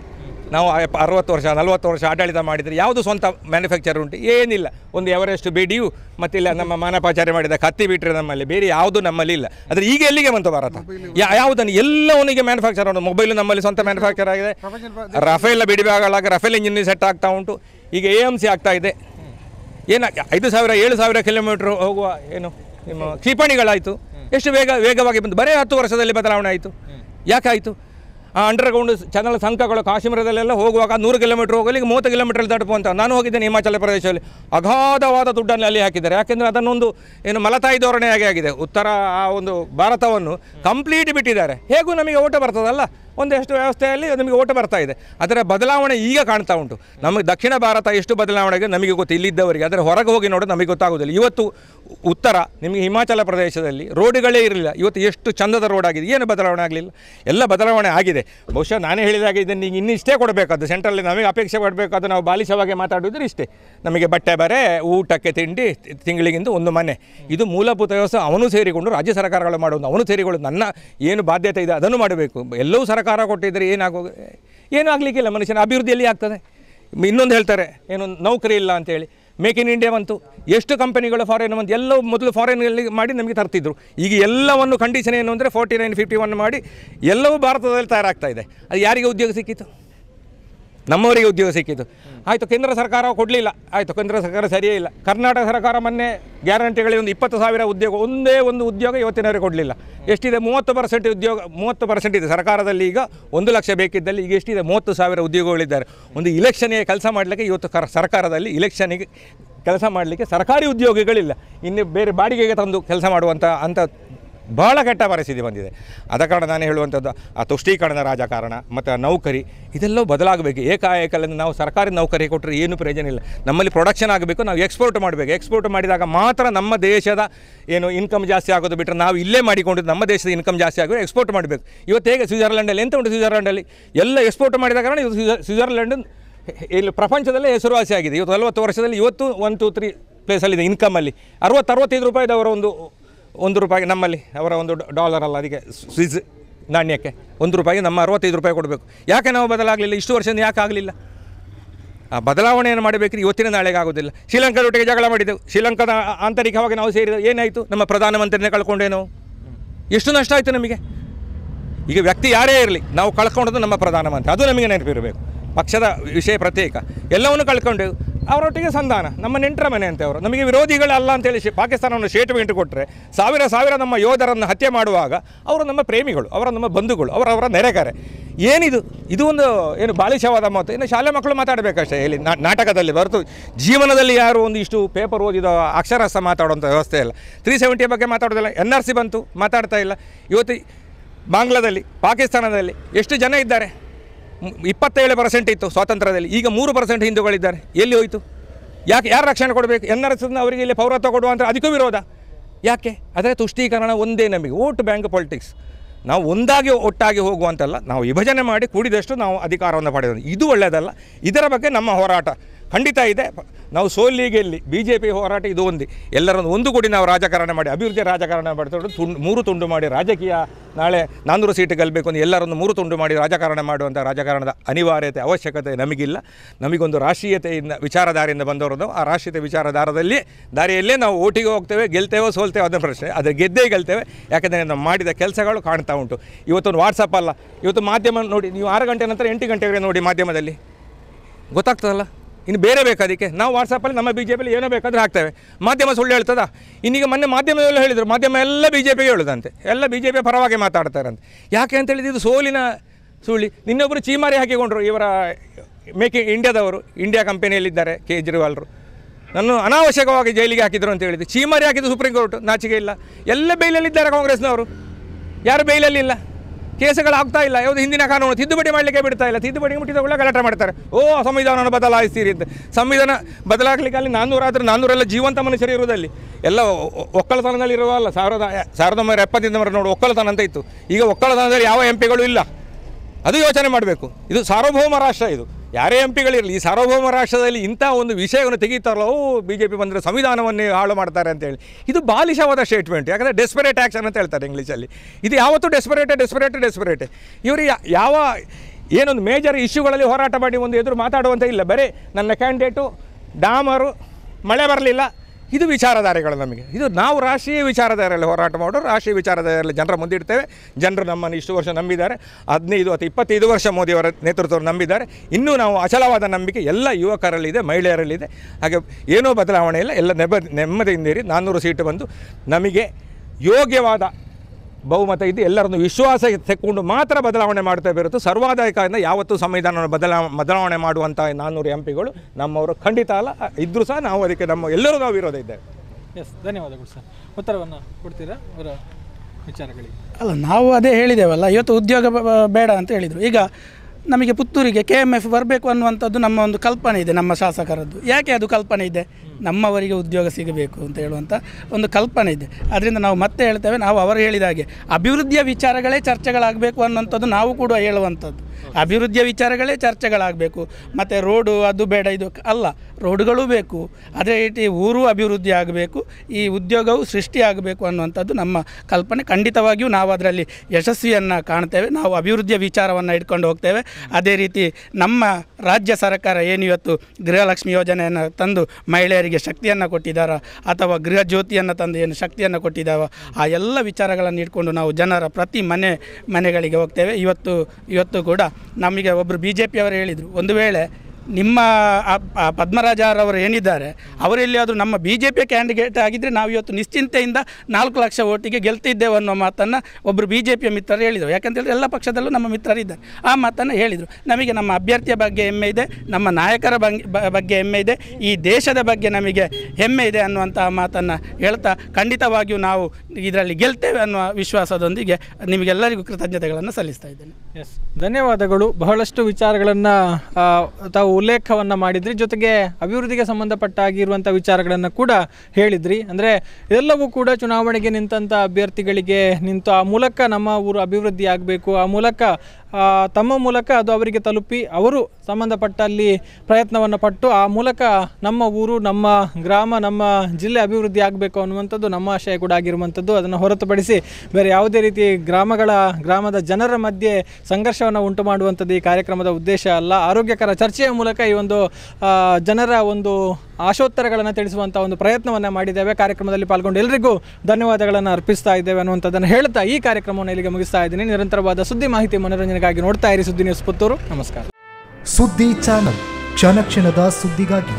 ನಾವು ಅರವತ್ತು ವರ್ಷ ನಲವತ್ತು ವರ್ಷ ಆಡಳಿತ ಮಾಡಿದರೆ ಯಾವುದು ಸ್ವಂತ ಮ್ಯಾನುಫ್ಯಾಕ್ಚರ್ ಉಂಟು ಏನಿಲ್ಲ ಒಂದು ಎವರೆಸ್ಟ್ ಬಿಡಿಯು ಮತ್ತು ಇಲ್ಲ ನಮ್ಮ ಮಾನಪಾಚಾರ್ಯ ಮಾಡಿದ ಕತ್ತಿ ಬಿಟ್ಟರೆ ನಮ್ಮಲ್ಲಿ ಬೇರೆ ಯಾವುದು ನಮ್ಮಲ್ಲಿ ಇಲ್ಲ ಆದರೆ ಈಗ ಎಲ್ಲಿಗೆ ಬಂತು ಭಾರತ ಯಾವುದನ್ನು ಎಲ್ಲವನಿಗೆ ಮ್ಯಾನುಫ್ಯಾಕ್ಚರ್ ಉಂಟು ಮೊಬೈಲು ನಮ್ಮಲ್ಲಿ ಸ್ವಂತ ಮ್ಯಾನುಫ್ಯಾಕ್ಚರ್ ಆಗಿದೆ ರಫೇಲ್ ಬಿಡಿಭಾಗಗಳಾಗಿ ರಫೇಲ್ ಇಂಜಿನಿಯರ್ ಸೆಟ್ ಆಗ್ತಾ ಉಂಟು ಈಗ ಎ ಎಮ್ ಸಿ ಆಗ್ತಾ ಇದೆ ಏನು ಐದು ಸಾವಿರ ಏಳು ಸಾವಿರ ಕಿಲೋಮೀಟ್ರ್ ಹೋಗುವ ಏನು ನಿಮ್ಮ ಕ್ಷಿಪಣಿಗಳಾಯಿತು ಎಷ್ಟು ವೇಗ ವೇಗವಾಗಿ ಬಂದು ಬರೀ ಹತ್ತು ವರ್ಷದಲ್ಲಿ ಬದಲಾವಣೆ ಆಯಿತು ಯಾಕಾಯಿತು ಆ ಅಂಡರ್ಗ್ರೌಂಡ್ ಚಾನಲ್ ಸಂಕಗಳು ಕಾಶ್ಮೀರದಲ್ಲೆಲ್ಲ ಹೋಗುವಾಗ ನೂರು ಕಿಲೋಮೀಟರ್ ಈಗ ಮೂವತ್ತು ಕಿಲೋಮೀಟ್ರಲ್ಲಿ ಅಂತ ನಾನು ಹೋಗಿದ್ದೇನೆ ಹಿಮಾಚಲ ಪ್ರದೇಶದಲ್ಲಿ ಅಗಾಧವಾದ ದುಡ್ಡನ್ನು ಅಲ್ಲಿ ಹಾಕಿದ್ದಾರೆ ಯಾಕೆಂದರೆ ಅದನ್ನೊಂದು ಏನು ಮಲತಾಯಿ ಧೋರಣೆಯಾಗಿ ಆಗಿದೆ ಉತ್ತರ ಆ ಒಂದು ಭಾರತವನ್ನು ಕಂಪ್ಲೀಟ್ ಬಿಟ್ಟಿದ್ದಾರೆ ಹೇಗೂ ನಮಗೆ ಓಟ ಬರ್ತದಲ್ಲ ಒಂದಷ್ಟು ವ್ಯವಸ್ಥೆಯಲ್ಲಿ ನಮಗೆ ಓಟ ಬರ್ತಾ ಇದೆ ಅದರ ಬದಲಾವಣೆ ಈಗ ಕಾಣ್ತಾ ಉಂಟು ನಮಗೆ ದಕ್ಷಿಣ ಭಾರತ ಎಷ್ಟು ಬದಲಾವಣೆಗೆ ನಮಗೆ ಗೊತ್ತು ಇಲ್ಲಿದ್ದವರಿಗೆ ಆದರೆ ಹೊರಗೆ ಹೋಗಿ ನೋಡೋದು ನಮಗೆ ಗೊತ್ತಾಗೋದಿಲ್ಲ ಇವತ್ತು ಉತ್ತರ ನಿಮಗೆ ಹಿಮಾಚಲ ಪ್ರದೇಶದಲ್ಲಿ ರೋಡುಗಳೇ ಇರಲಿಲ್ಲ ಇವತ್ತು ಎಷ್ಟು ಚಂದದ ರೋಡ್ ಆಗಿದೆ ಏನು ಬದಲಾವಣೆ ಆಗಲಿಲ್ಲ ಎಲ್ಲ ಬದಲಾವಣೆ ಆಗಿದೆ ಬಹುಶಃ ನಾನೇ ಹೇಳಿದಾಗ ಇದನ್ನು ಈಗ ಇನ್ನಿಷ್ಟೇ ಕೊಡಬೇಕಾದ್ದು ಸೆಂಟ್ರಲ್ಲಿ ನಮಗೆ ಅಪೇಕ್ಷೆ ಪಡಬೇಕಾದ್ದು ನಾವು ಬಾಲಿಶವಾಗಿ ಮಾತಾಡುವುದ್ರೆ ಇಷ್ಟೇ ನಮಗೆ ಬಟ್ಟೆ ಬರೆ ಊಟಕ್ಕೆ ತಿಂಡಿ ತಿಂಗಳಿಗಿಂತ ಒಂದು ಮನೆ ಇದು ಮೂಲಭೂತ ವ್ಯವಸ್ಥೆ ಅವನು ಸೇರಿಕೊಂಡು ರಾಜ್ಯ ಸರ್ಕಾರಗಳು ಮಾಡೋದು ಅವನು ಸೇರಿಕೊಂಡು ನನ್ನ ಏನು ಬಾಧ್ಯತೆ ಇದೆ ಅದನ್ನು ಮಾಡಬೇಕು ಎಲ್ಲವೂ ಸರ್ಕಾರ ಸರ್ಕಾರ ಕೊಟ್ಟಿದ್ದರೆ ಏನಾಗೋ ಏನೂ ಆಗಲಿಕ್ಕಿಲ್ಲ ಮನುಷ್ಯನ ಅಭಿವೃದ್ಧಿಯಲ್ಲಿ ಆಗ್ತದೆ ಇನ್ನೊಂದು ಹೇಳ್ತಾರೆ ಏನು ನೌಕರಿ ಇಲ್ಲ ಅಂತೇಳಿ ಮೇಕ್ ಇನ್ ಇಂಡಿಯಾ ಬಂತು ಎಷ್ಟು ಕಂಪನಿಗಳು ಫಾರಿನ್ ಬಂತು ಎಲ್ಲವೂ ಮೊದಲು ಫಾರಿನಲ್ಲಿ ಮಾಡಿ ನಮಗೆ ತರ್ತಿದ್ರು ಈಗ ಎಲ್ಲವನ್ನು ಕಂಡೀಷನ್ ಏನು ಅಂದರೆ ಫೋರ್ಟಿ ನೈನ್ ಫಿಫ್ಟಿ ಒನ್ ಮಾಡಿ ಎಲ್ಲವೂ ಭಾರತದಲ್ಲಿ ತಯಾರಾಗ್ತಾ ಇದೆ ಅದು ಯಾರಿಗೆ ಉದ್ಯೋಗ ಸಿಕ್ಕಿತು ನಮ್ಮವರಿಗೆ ಉದ್ಯೋಗ ಸಿಕ್ಕಿದ್ದು ಆಯಿತು ಕೇಂದ್ರ ಸರ್ಕಾರ ಕೊಡಲಿಲ್ಲ ಆಯಿತು ಕೇಂದ್ರ ಸರ್ಕಾರ ಸರಿಯೇ ಇಲ್ಲ ಕರ್ನಾಟಕ ಸರ್ಕಾರ ಮೊನ್ನೆ ಗ್ಯಾರಂಟಿಗಳಿಗೆ ಒಂದು ಇಪ್ಪತ್ತು ಸಾವಿರ ಉದ್ಯೋಗ ಒಂದೇ ಒಂದು ಉದ್ಯೋಗ ಇವತ್ತಿನವರೆಗೆ ಕೊಡಲಿಲ್ಲ ಎಷ್ಟಿದೆ ಮೂವತ್ತು ಪರ್ಸೆಂಟ್ ಉದ್ಯೋಗ ಮೂವತ್ತು ಪರ್ಸೆಂಟ್ ಇದೆ ಸರ್ಕಾರದಲ್ಲಿ ಈಗ ಒಂದು ಲಕ್ಷ ಬೇಕಿದ್ದಲ್ಲಿ ಈಗ ಎಷ್ಟಿದೆ ಮೂವತ್ತು ಸಾವಿರ ಉದ್ಯೋಗಗಳಿದ್ದಾರೆ ಒಂದು ಇಲೆಕ್ಷನ್ಗೆ ಕೆಲಸ ಮಾಡಲಿಕ್ಕೆ ಇವತ್ತು ಕ ಸರ್ಕಾರದಲ್ಲಿ ಇಲೆಕ್ಷನ್ಗೆ ಕೆಲಸ ಮಾಡಲಿಕ್ಕೆ ಸರ್ಕಾರಿ ಉದ್ಯೋಗಿಗಳಿಲ್ಲ ಇನ್ನು ಬೇರೆ ಬಾಡಿಗೆಗೆ ತಂದು ಕೆಲಸ ಮಾಡುವಂಥ ಅಂಥ ಬಹಳ ಕೆಟ್ಟ ಪರಿಸ್ಥಿತಿ ಬಂದಿದೆ ಆದ ಕಾರಣ ನಾನು ಹೇಳುವಂಥದ್ದು ಆ ತುಷ್ಟೀಕರಣದ ರಾಜಕಾರಣ ಮತ್ತು ನೌಕರಿ ಇದೆಲ್ಲವೂ ಬದಲಾಗಬೇಕು ಏಕಾಏಕಲಿಂದ ನಾವು ಸರ್ಕಾರಿ ನೌಕರಿ ಕೊಟ್ಟರೆ ಏನು ಪ್ರಯೋಜನ ಇಲ್ಲ ನಮ್ಮಲ್ಲಿ ಪ್ರೊಡಕ್ಷನ್ ಆಗಬೇಕು ನಾವು ಎಕ್ಸ್ಪೋರ್ಟ್ ಮಾಡಬೇಕು ಎಕ್ಸ್ಪೋರ್ಟ್ ಮಾಡಿದಾಗ ಮಾತ್ರ ನಮ್ಮ ದೇಶದ ಏನು ಇನ್ಕಮ್ ಜಾಸ್ತಿ ಆಗೋದು ಬಿಟ್ಟರೆ ನಾವು ಇಲ್ಲೇ ಮಾಡಿಕೊಂಡು ನಮ್ಮ ದೇಶದ ಇನ್ಕಮ್ ಜಾಸ್ತಿ ಆಗಬೇಕು ಎಕ್ಸ್ಪೋರ್ಟ್ ಮಾಡಬೇಕು ಇವತ್ತು ಹೇಗೆ ಸ್ವಿಜರ್ಲೆಂಡಲ್ಲಿ ಎಂತ ಉಂಟು ಸ್ವಿಜರ್ಲೆಂಡಲ್ಲಿ ಎಲ್ಲ ಎಕ್ಸ್ಪೋರ್ಟ್ ಮಾಡಿದ ಕಾರಣ ಇದು ಸ್ವಿಜರ್ಲೆಂಡ್ ಇಲ್ಲಿ ಪ್ರಪಂಚದಲ್ಲೇ ಹೆಸರುವಾಸಿಯಾಗಿದೆ ಇವತ್ತು ನಲವತ್ತು ವರ್ಷದಲ್ಲಿ ಇವತ್ತು ಒನ್ ಟು ತ್ರೀ ಪ್ಲೇಸಲ್ಲಿದೆ ಇನ್ಕಮಲ್ಲಿ ಅರವತ್ತರವತ್ತೈದು ರೂಪಾಯಿದವರ ಒಂದು ಒಂದು ರೂಪಾಯಿ ನಮ್ಮಲ್ಲಿ ಅವರ ಒಂದು ಡಾಲರ್ ಅಲ್ಲ ಅದಕ್ಕೆ ಸ್ವಿಜ್ ನಾಣ್ಯಕ್ಕೆ ಒಂದು ರೂಪಾಯಿಗೆ ನಮ್ಮ ಅರವತ್ತೈದು ರೂಪಾಯಿ ಕೊಡಬೇಕು ಯಾಕೆ ನಾವು ಬದಲಾಗಲಿಲ್ಲ ಇಷ್ಟು ವರ್ಷದಿಂದ ಯಾಕೆ ಆಗಲಿಲ್ಲ ಆ ಬದಲಾವಣೆಯನ್ನು ಮಾಡಬೇಕು ಇವತ್ತಿನ ನಾಳೆಗೆ ಆಗೋದಿಲ್ಲ ಶ್ರೀಲಂಕಾದೊಟ್ಟಿಗೆ ಜಗಳ ಮಾಡಿದೆವು ಶ್ರೀಲಂಕಾದ ಆಂತರಿಕವಾಗಿ ನಾವು ಸೇರಿದ ಏನಾಯಿತು ನಮ್ಮ ಪ್ರಧಾನಮಂತ್ರಿನೇ ಕಳ್ಕೊಂಡೇ ನಾವು ಎಷ್ಟು ನಷ್ಟ ಆಯಿತು ನಮಗೆ ಈಗ ವ್ಯಕ್ತಿ ಯಾರೇ ಇರಲಿ ನಾವು ಕಳ್ಕೊಂಡದ್ದು ನಮ್ಮ ಪ್ರಧಾನಮಂತ್ರಿ ಅದು ನಮಗೆ ನೆನಪಿರಬೇಕು ಪಕ್ಷದ ವಿಷಯ ಪ್ರತ್ಯೇಕ ಎಲ್ಲವನ್ನು ಕಳ್ಕೊಂಡೆವು ಅವರೊಟ್ಟಿಗೆ ಸಂಧಾನ ನಮ್ಮ ನೆಂಟರ ಮನೆ ಅಂತ ಅವರು ನಮಗೆ ವಿರೋಧಿಗಳಲ್ಲ ಅಂತೇಳಿ ಪಾಕಿಸ್ತಾನವನ್ನು ಸ್ಟೇಟ್ಮೆಂಟ್ ಕೊಟ್ಟರೆ ಸಾವಿರ ಸಾವಿರ ನಮ್ಮ ಯೋಧರನ್ನು ಹತ್ಯೆ ಮಾಡುವಾಗ ಅವರು ನಮ್ಮ ಪ್ರೇಮಿಗಳು ಅವರ ನಮ್ಮ ಬಂಧುಗಳು ಅವರವರ ನೆರೆಕರೆ ಏನಿದು ಇದು ಒಂದು ಏನು ಬಾಲಿಶವಾದ ಮಾತು ಇನ್ನು ಶಾಲೆ ಮಕ್ಕಳು ಮಾತಾಡಬೇಕಷ್ಟೇ ಇಲ್ಲಿ ನಾಟಕದಲ್ಲಿ ಬರ್ತು ಜೀವನದಲ್ಲಿ ಯಾರು ಒಂದು ಇಷ್ಟು ಪೇಪರ್ ಓದಿದ ಅಕ್ಷರಸ್ಥ ಮಾತಾಡುವಂಥ ವ್ಯವಸ್ಥೆ ಇಲ್ಲ ತ್ರೀ ಸೆವೆಂಟಿ ಬಗ್ಗೆ ಮಾತಾಡೋದಿಲ್ಲ ಎನ್ ಆರ್ ಸಿ ಬಂತು ಮಾತಾಡ್ತಾ ಇಲ್ಲ ಇವತ್ತು ಬಾಂಗ್ಲಾದಲ್ಲಿ ಪಾಕಿಸ್ತಾನದಲ್ಲಿ ಎಷ್ಟು ಜನ ಇದ್ದಾರೆ ಇಪ್ಪತ್ತೇಳು ಪರ್ಸೆಂಟ್ ಇತ್ತು ಸ್ವಾತಂತ್ರ್ಯದಲ್ಲಿ ಈಗ ಮೂರು ಪರ್ಸೆಂಟ್ ಹಿಂದೂಗಳಿದ್ದಾರೆ ಎಲ್ಲಿ ಹೋಯಿತು ಯಾಕೆ ಯಾರು ರಕ್ಷಣೆ ಕೊಡಬೇಕು ಎನ್ ಆರ್ ಅವರಿಗೆ ಇಲ್ಲಿ ಪೌರತ್ವ ಕೊಡುವಂಥ ಅದಕ್ಕೂ ವಿರೋಧ ಯಾಕೆ ಅದರ ತುಷ್ಟೀಕರಣ ಒಂದೇ ನಮಗೆ ವೋಟ್ ಬ್ಯಾಂಕ್ ಪೊಲಿಟಿಕ್ಸ್ ನಾವು ಒಂದಾಗಿ ಒಟ್ಟಾಗಿ ಹೋಗುವಂತಲ್ಲ ನಾವು ವಿಭಜನೆ ಮಾಡಿ ಕೂಡಿದಷ್ಟು ನಾವು ಅಧಿಕಾರವನ್ನು ಪಡೆಯೋದು ಇದು ಒಳ್ಳೆಯದಲ್ಲ ಇದರ ಬಗ್ಗೆ ನಮ್ಮ ಹೋರಾಟ ಖಂಡಿತ ಇದೆ ನಾವು ಸೋಲಿ ಗೆಲ್ಲಿ ಬಿ ಜೆ ಪಿ ಹೋರಾಟ ಇದು ಒಂದು ಎಲ್ಲರನ್ನು ಕೂಡಿ ನಾವು ರಾಜಕಾರಣ ಮಾಡಿ ಅಭಿವೃದ್ಧಿ ರಾಜಕಾರಣ ಮಾಡ್ತಾ ತುಂಡು ಮೂರು ತುಂಡು ಮಾಡಿ ರಾಜಕೀಯ ನಾಳೆ ನಾನ್ನೂರು ಸೀಟು ಗೆಲ್ಲಬೇಕು ಅಂತ ಎಲ್ಲರನ್ನು ಮೂರು ತುಂಡು ಮಾಡಿ ರಾಜಕಾರಣ ಮಾಡುವಂಥ ರಾಜಕಾರಣದ ಅನಿವಾರ್ಯತೆ ಅವಶ್ಯಕತೆ ನಮಗಿಲ್ಲ ನಮಗೊಂದು ರಾಷ್ಟ್ರೀಯತೆಯಿಂದ ವಿಚಾರಧಾರೆಯಿಂದ ಬಂದವರು ಆ ರಾಷ್ಟ್ರೀಯತೆ ವಿಚಾರಧಾರದಲ್ಲಿ ದಾರಿಯಲ್ಲೇ ನಾವು ಓಟಿಗೆ ಹೋಗ್ತೇವೆ ಗೆಲ್ತೇವೋ ಸೋಲ್ತೇವೆ ಅದನ್ನು ಪ್ರಶ್ನೆ ಅದ್ರ ಗೆದ್ದೇ ಗೆಲ್ತೇವೆ ಯಾಕೆಂದರೆ ನಾವು ಮಾಡಿದ ಕೆಲಸಗಳು ಕಾಣ್ತಾ ಉಂಟು ಇವತ್ತೊಂದು ವಾಟ್ಸಪ್ ಅಲ್ಲ ಇವತ್ತು ಮಾಧ್ಯಮ ನೋಡಿ ನೀವು ಆರು ಗಂಟೆ ನಂತರ ಎಂಟು ಗಂಟೆವರೆಗೆ ನೋಡಿ ಮಾಧ್ಯಮದಲ್ಲಿ ಗೊತ್ತಾಗ್ತದಲ್ಲ ಇನ್ನು ಬೇರೆ ಬೇಕು ಅದಕ್ಕೆ ನಾವು ವಾಟ್ಸಪ್ಪಲ್ಲಿ ನಮ್ಮ ಬಿ ಜೆ ಪಿಲಿ ಏನೋ ಬೇಕಾದರೂ ಹಾಕ್ತೇವೆ ಮಾಧ್ಯಮ ಸುಳ್ಳು ಹೇಳ್ತದಾ ಇನ್ನೀಗ ಮೊನ್ನೆ ಮಾಧ್ಯಮದಲ್ಲೂ ಹೇಳಿದರು ಮಾಧ್ಯಮ ಎಲ್ಲ ಬಿ ಜೆ ಪಿಗೆ ಹೇಳುದಂತೆ ಎಲ್ಲ ಬಿ ಜೆ ಪಿಯ ಪರವಾಗಿ ಮಾತಾಡ್ತಾರಂತೆ ಯಾಕೆ ಅಂತ ಇದು ಸೋಲಿನ ಸುಳ್ಳಿ ನಿನ್ನೊಬ್ಬರು ಚೀಮಾರಿ ಹಾಕಿಕೊಂಡ್ರು ಇವರ ಇನ್ ಇಂಡಿಯಾದವರು ಇಂಡಿಯಾ ಕಂಪೆನಿಯಲ್ಲಿದ್ದಾರೆ ಕೇಜ್ರಿವಾಲ್ರು ನಾನು ಅನಾವಶ್ಯಕವಾಗಿ ಜೈಲಿಗೆ ಹಾಕಿದ್ರು ಅಂತ ಹೇಳಿದ್ರು ಚೀಮಾರಿ ಹಾಕಿದ್ದು ಸುಪ್ರೀಂ ಕೋರ್ಟ್ ನಾಚಿಕೆ ಇಲ್ಲ ಎಲ್ಲ ಬೈಲಲ್ಲಿದ್ದಾರೆ ಕಾಂಗ್ರೆಸ್ನವರು ಯಾರು ಬೈಲಲ್ಲಿಲ್ಲ ಇಲ್ಲ ಕೇಸುಗಳಾಗ್ತಾ ಇಲ್ಲ ಯಾವುದು ಹಿಂದಿನ ಕಾನೂನು ತಿದ್ದುಪಡಿ ಮಾಡಲಿಕ್ಕೆ ಬಿಡ್ತಾ ಇಲ್ಲ ತಿದ್ದುಪಡಿ ಮುಟ್ಟಿದ ಕೂಡ ಗಲಾಟೆ ಮಾಡ್ತಾರೆ ಓ ಸಂವಿಧಾನವನ್ನು ಬದಲಾಯಿಸ್ತೀರಿ ಅಂತ ಸಂವಿಧಾನ ಬದಲಾಗಲಿಕ್ಕೆ ಅಲ್ಲಿ ನಾನ್ನೂರು ಆದರೆ ನಾನ್ನೂರೆಲ್ಲ ಜೀವಂತ ಮನುಷ್ಯರು ಇರುವುದಲ್ಲಿ ಎಲ್ಲ ಒಕ್ಕಲತನದಲ್ಲಿ ಇರುವಲ್ಲ ಸಾವಿರದ ಸಾವಿರದ ಒಂಬೈನೂರ ಎಪ್ಪತ್ತಿಂದ ಮರ ನೋಡು ಒಕ್ಕಲತನ ಅಂತ ಇತ್ತು ಈಗ ಒಕ್ಕಲತನದಲ್ಲಿ ಯಾವ ಎಂಪಿಗಳು ಇಲ್ಲ ಅದು ಯೋಚನೆ ಮಾಡಬೇಕು ಇದು ಸಾರ್ವಭೌಮ ರಾಷ್ಟ್ರ ಇದು ಯಾರೇ ಎಂ ಪಿಗಳಿರಲಿ ಈ ಸಾರ್ವಭೌಮ ರಾಷ್ಟ್ರದಲ್ಲಿ ಇಂಥ ಒಂದು ವಿಷಯವನ್ನು ತೆಗೀತಾರಲ್ಲ ಬಿ ಜೆ ಪಿ ಬಂದರೆ ಸಂವಿಧಾನವನ್ನೇ ಹಾಳು ಮಾಡ್ತಾರೆ ಅಂತೇಳಿ ಇದು ಬಾಲಿಶವಾದ ಸ್ಟೇಟ್ಮೆಂಟ್ ಯಾಕಂದರೆ ಡೆಸ್ಪರೇಟ್ ಆ್ಯಕ್ಷನ್ ಅಂತ ಹೇಳ್ತಾರೆ ಇಂಗ್ಲೀಷಲ್ಲಿ ಇದು ಯಾವತ್ತೂ ಡೆಸ್ಪರೇಟೆ ಡೆಸ್ಪರೇಟೆ ಡೆಸ್ಪರೇಟೆ ಇವರು ಯಾವ ಏನೊಂದು ಮೇಜರ್ ಇಶ್ಯೂಗಳಲ್ಲಿ ಹೋರಾಟ ಮಾಡಿ ಒಂದು ಎದುರು ಮಾತಾಡುವಂಥ ಇಲ್ಲ ಬರೀ ನನ್ನ ಕ್ಯಾಂಡಿಡೇಟು ಡಾಮರು ಮಳೆ ಬರಲಿಲ್ಲ ಇದು ವಿಚಾರಧಾರೆಗಳು ನಮಗೆ ಇದು ನಾವು ರಾಷ್ಟ್ರೀಯ ವಿಚಾರಧಾರೆಯಲ್ಲಿ ಹೋರಾಟ ಮಾಡೋರು ರಾಷ್ಟ್ರೀಯ ವಿಚಾರಧಾರೆಯಲ್ಲಿ ಜನರ ಮುಂದಿಡ್ತೇವೆ ಜನರು ನಮ್ಮನ್ನು ಇಷ್ಟು ವರ್ಷ ನಂಬಿದ್ದಾರೆ ಹದಿನೈದು ಅಥವಾ ಇಪ್ಪತ್ತೈದು ವರ್ಷ ಮೋದಿಯವರ ನೇತೃತ್ವವನ್ನು ನಂಬಿದ್ದಾರೆ ಇನ್ನೂ ನಾವು ಅಚಲವಾದ ನಂಬಿಕೆ ಎಲ್ಲ ಯುವಕರಲ್ಲಿದೆ ಮಹಿಳೆಯರಲ್ಲಿದೆ ಹಾಗೆ ಏನೂ ಬದಲಾವಣೆ ಇಲ್ಲ ಎಲ್ಲ ನೆಮ್ಮದಿ ನೆಮ್ಮದಿಯಿಂದ ಇರಿ ನಾನ್ನೂರು ಸೀಟು ಬಂದು ನಮಗೆ ಯೋಗ್ಯವಾದ ಬಹುಮತ ಇದ್ದು ಎಲ್ಲರನ್ನು ವಿಶ್ವಾಸಕ್ಕೆ ತೆಕ್ಕೊಂಡು ಮಾತ್ರ ಬದಲಾವಣೆ ಮಾಡ್ತಾ ಬರುತ್ತೆ ಸರ್ವಾಧಿಕಾರದಿಂದ ಯಾವತ್ತೂ ಸಂವಿಧಾನವನ್ನು ಬದಲಾ ಬದಲಾವಣೆ ಮಾಡುವಂಥ ನಾನ್ನೂರು ಎಂ ಪಿಗಳು ನಮ್ಮವರು ಖಂಡಿತ ಅಲ್ಲ ಇದ್ದರೂ ಸಹ ನಾವು ಅದಕ್ಕೆ ನಮ್ಮ ಎಲ್ಲರೂ ನಾವು ವಿರೋಧ ಇದ್ದೇವೆ ಎಸ್ ಧನ್ಯವಾದಗಳು ಸರ್ ಉತ್ತರವನ್ನು ಕೊಡ್ತೀರಾ ಅವರ ವಿಚಾರಗಳಿಗೆ ಅಲ್ಲ ನಾವು ಅದೇ ಹೇಳಿದ್ದೇವಲ್ಲ ಇವತ್ತು ಉದ್ಯೋಗ ಬೇಡ ಅಂತ ಹೇಳಿದರು ಈಗ ನಮಗೆ ಪುತ್ತೂರಿಗೆ ಕೆ ಎಮ್ ಎಫ್ ಬರಬೇಕು ಅನ್ನುವಂಥದ್ದು ನಮ್ಮ ಒಂದು ಕಲ್ಪನೆ ಇದೆ ನಮ್ಮ ಶಾಸಕರದ್ದು ಯಾಕೆ ಅದು ಕಲ್ಪನೆ ಇದೆ ನಮ್ಮವರಿಗೆ ಉದ್ಯೋಗ ಸಿಗಬೇಕು ಅಂತ ಹೇಳುವಂಥ ಒಂದು ಕಲ್ಪನೆ ಇದೆ ಅದರಿಂದ ನಾವು ಮತ್ತೆ ಹೇಳ್ತೇವೆ ನಾವು ಅವರು ಹೇಳಿದ ಹಾಗೆ ಅಭಿವೃದ್ಧಿಯ ವಿಚಾರಗಳೇ ಚರ್ಚೆಗಳಾಗಬೇಕು ಅನ್ನೋಂಥದ್ದು ನಾವು ಕೂಡ ಹೇಳುವಂಥದ್ದು ಅಭಿವೃದ್ಧಿಯ ವಿಚಾರಗಳೇ ಚರ್ಚೆಗಳಾಗಬೇಕು ಮತ್ತು ರೋಡು ಅದು ಬೇಡ ಇದು ಅಲ್ಲ ರೋಡುಗಳು ಬೇಕು ಅದೇ ರೀತಿ ಊರು ಅಭಿವೃದ್ಧಿ ಆಗಬೇಕು ಈ ಉದ್ಯೋಗವು ಸೃಷ್ಟಿಯಾಗಬೇಕು ಅನ್ನುವಂಥದ್ದು ನಮ್ಮ ಕಲ್ಪನೆ ಖಂಡಿತವಾಗಿಯೂ ನಾವು ಅದರಲ್ಲಿ ಯಶಸ್ವಿಯನ್ನು ಕಾಣ್ತೇವೆ ನಾವು ಅಭಿವೃದ್ಧಿಯ ವಿಚಾರವನ್ನು ಇಟ್ಕೊಂಡು ಹೋಗ್ತೇವೆ ಅದೇ ರೀತಿ ನಮ್ಮ ರಾಜ್ಯ ಸರ್ಕಾರ ಏನು ಇವತ್ತು ಗೃಹಲಕ್ಷ್ಮಿ ಯೋಜನೆಯನ್ನು ತಂದು ಮಹಿಳೆಯರಿಗೆ ಮಹಿಳೆಯರಿಗೆ ಶಕ್ತಿಯನ್ನು ಕೊಟ್ಟಿದ್ದಾರೋ ಅಥವಾ ಗೃಹ ಜ್ಯೋತಿಯನ್ನು ತಂದು ಏನು ಶಕ್ತಿಯನ್ನು ಕೊಟ್ಟಿದ್ದಾವ ಆ ಎಲ್ಲ ವಿಚಾರಗಳನ್ನು ಇಟ್ಕೊಂಡು ನಾವು ಜನರ ಪ್ರತಿ ಮನೆ ಮನೆಗಳಿಗೆ ಹೋಗ್ತೇವೆ ಇವತ್ತು ಇವತ್ತು ಕೂಡ ನಮಗೆ ಒಬ್ಬರು ಬಿ ಜೆ ಪಿಯವರು ಹೇಳಿದರು ಒಂದು ವೇಳೆ ನಿಮ್ಮ ಪದ್ಮರಾಜರವರು ಏನಿದ್ದಾರೆ ಅವರೆಲ್ಲಿಯಾದರೂ ನಮ್ಮ ಬಿ ಜೆ ಪಿ ಕ್ಯಾಂಡಿಡೇಟ್ ಆಗಿದ್ದರೆ ನಾವು ಇವತ್ತು ನಿಶ್ಚಿಂತೆಯಿಂದ ನಾಲ್ಕು ಲಕ್ಷ ಓಟಿಗೆ ಗೆಲ್ತಿದ್ದೇವೆ ಅನ್ನೋ ಮಾತನ್ನು ಒಬ್ಬರು ಬಿ ಜೆ ಪಿಯ ಮಿತ್ರರು ಹೇಳಿದರು ಯಾಕಂತೇಳಿದ್ರೆ ಎಲ್ಲ ಪಕ್ಷದಲ್ಲೂ ನಮ್ಮ ಮಿತ್ರರು ಇದ್ದಾರೆ ಆ ಮಾತನ್ನು ಹೇಳಿದರು ನಮಗೆ ನಮ್ಮ ಅಭ್ಯರ್ಥಿಯ ಬಗ್ಗೆ ಹೆಮ್ಮೆ ಇದೆ ನಮ್ಮ ನಾಯಕರ ಬಗ್ಗೆ ಹೆಮ್ಮೆ ಇದೆ ಈ ದೇಶದ ಬಗ್ಗೆ ನಮಗೆ ಹೆಮ್ಮೆ ಇದೆ ಅನ್ನುವಂಥ ಮಾತನ್ನು ಹೇಳ್ತಾ ಖಂಡಿತವಾಗಿಯೂ ನಾವು ಇದರಲ್ಲಿ ಗೆಲ್ತೇವೆ ಅನ್ನುವ ವಿಶ್ವಾಸದೊಂದಿಗೆ ನಿಮಗೆಲ್ಲರಿಗೂ ಕೃತಜ್ಞತೆಗಳನ್ನು ಸಲ್ಲಿಸ್ತಾ ಇದ್ದೇನೆ ಎಸ್ ಧನ್ಯವಾದಗಳು ಬಹಳಷ್ಟು ವಿಚಾರಗಳನ್ನು ತಾವು ಉಲ್ಲೇಖವನ್ನು ಮಾಡಿದ್ರಿ ಜೊತೆಗೆ ಅಭಿವೃದ್ಧಿಗೆ ಸಂಬಂಧಪಟ್ಟಾಗಿರುವಂಥ ವಿಚಾರಗಳನ್ನು ಕೂಡ ಹೇಳಿದ್ರಿ ಅಂದರೆ ಎಲ್ಲವೂ ಕೂಡ ಚುನಾವಣೆಗೆ ನಿಂತಹ ಅಭ್ಯರ್ಥಿಗಳಿಗೆ ನಿಂತು ಆ ಮೂಲಕ ನಮ್ಮ ಊರು ಅಭಿವೃದ್ಧಿ ಆಗಬೇಕು ಆ ಮೂಲಕ ತಮ್ಮ ಮೂಲಕ ಅದು ಅವರಿಗೆ ತಲುಪಿ ಅವರು ಸಂಬಂಧಪಟ್ಟಲ್ಲಿ ಪ್ರಯತ್ನವನ್ನು ಪಟ್ಟು ಆ ಮೂಲಕ ನಮ್ಮ ಊರು ನಮ್ಮ ಗ್ರಾಮ ನಮ್ಮ ಜಿಲ್ಲೆ ಅಭಿವೃದ್ಧಿ ಆಗಬೇಕು ಅನ್ನುವಂಥದ್ದು ನಮ್ಮ ಆಶಯ ಕೂಡ ಆಗಿರುವಂಥದ್ದು ಅದನ್ನು ಹೊರತುಪಡಿಸಿ ಬೇರೆ ಯಾವುದೇ ರೀತಿ ಗ್ರಾಮಗಳ ಗ್ರಾಮದ ಜನರ ಮಧ್ಯೆ ಸಂಘರ್ಷವನ್ನು ಉಂಟು ಮಾಡುವಂಥದ್ದು ಈ ಕಾರ್ಯಕ್ರಮದ ಉದ್ದೇಶ ಅಲ್ಲ ಆರೋಗ್ಯಕರ ಚರ್ಚೆಯ ಮೂಲಕ ಈ ಒಂದು ಜನರ ಒಂದು ಆಶೋತ್ತರಗಳನ್ನು ತಿಳಿಸುವಂಥ ಒಂದು ಪ್ರಯತ್ನವನ್ನು ಮಾಡಿದ್ದೇವೆ ಕಾರ್ಯಕ್ರಮದಲ್ಲಿ ಪಾಲ್ಗೊಂಡು ಎಲ್ಲರಿಗೂ ಧನ್ಯವಾದಗಳನ್ನು ಅರ್ಪಿಸ್ತಾ ಇದ್ದೇವೆ ಅನ್ನುವಂಥದ್ದನ್ನು ಹೇಳ್ತಾ ಈ ಕಾರ್ಯಕ್ರಮವನ್ನು ಇಲ್ಲಿಗೆ ಮುಗಿಸ್ತಾ ಇದ್ದೀನಿ ನಿರಂತರವಾದ ಸುದ್ದಿ ಮಾಹಿತಿ ಮನೋರಂಜನೆ ಅದಕ್ಕಾಗಿ ನೋಡ್ತಾ ಇರಿ ಸುದ್ದಿ ನ್ಯೂಸ್ ಪುತ್ತೂರು ನಮಸ್ಕಾರ ಸುದ್ದಿ ಚಾನಲ್ ಕ್ಷಣ ಕ್ಷಣದ ಸುದ್ದಿಗಾಗಿ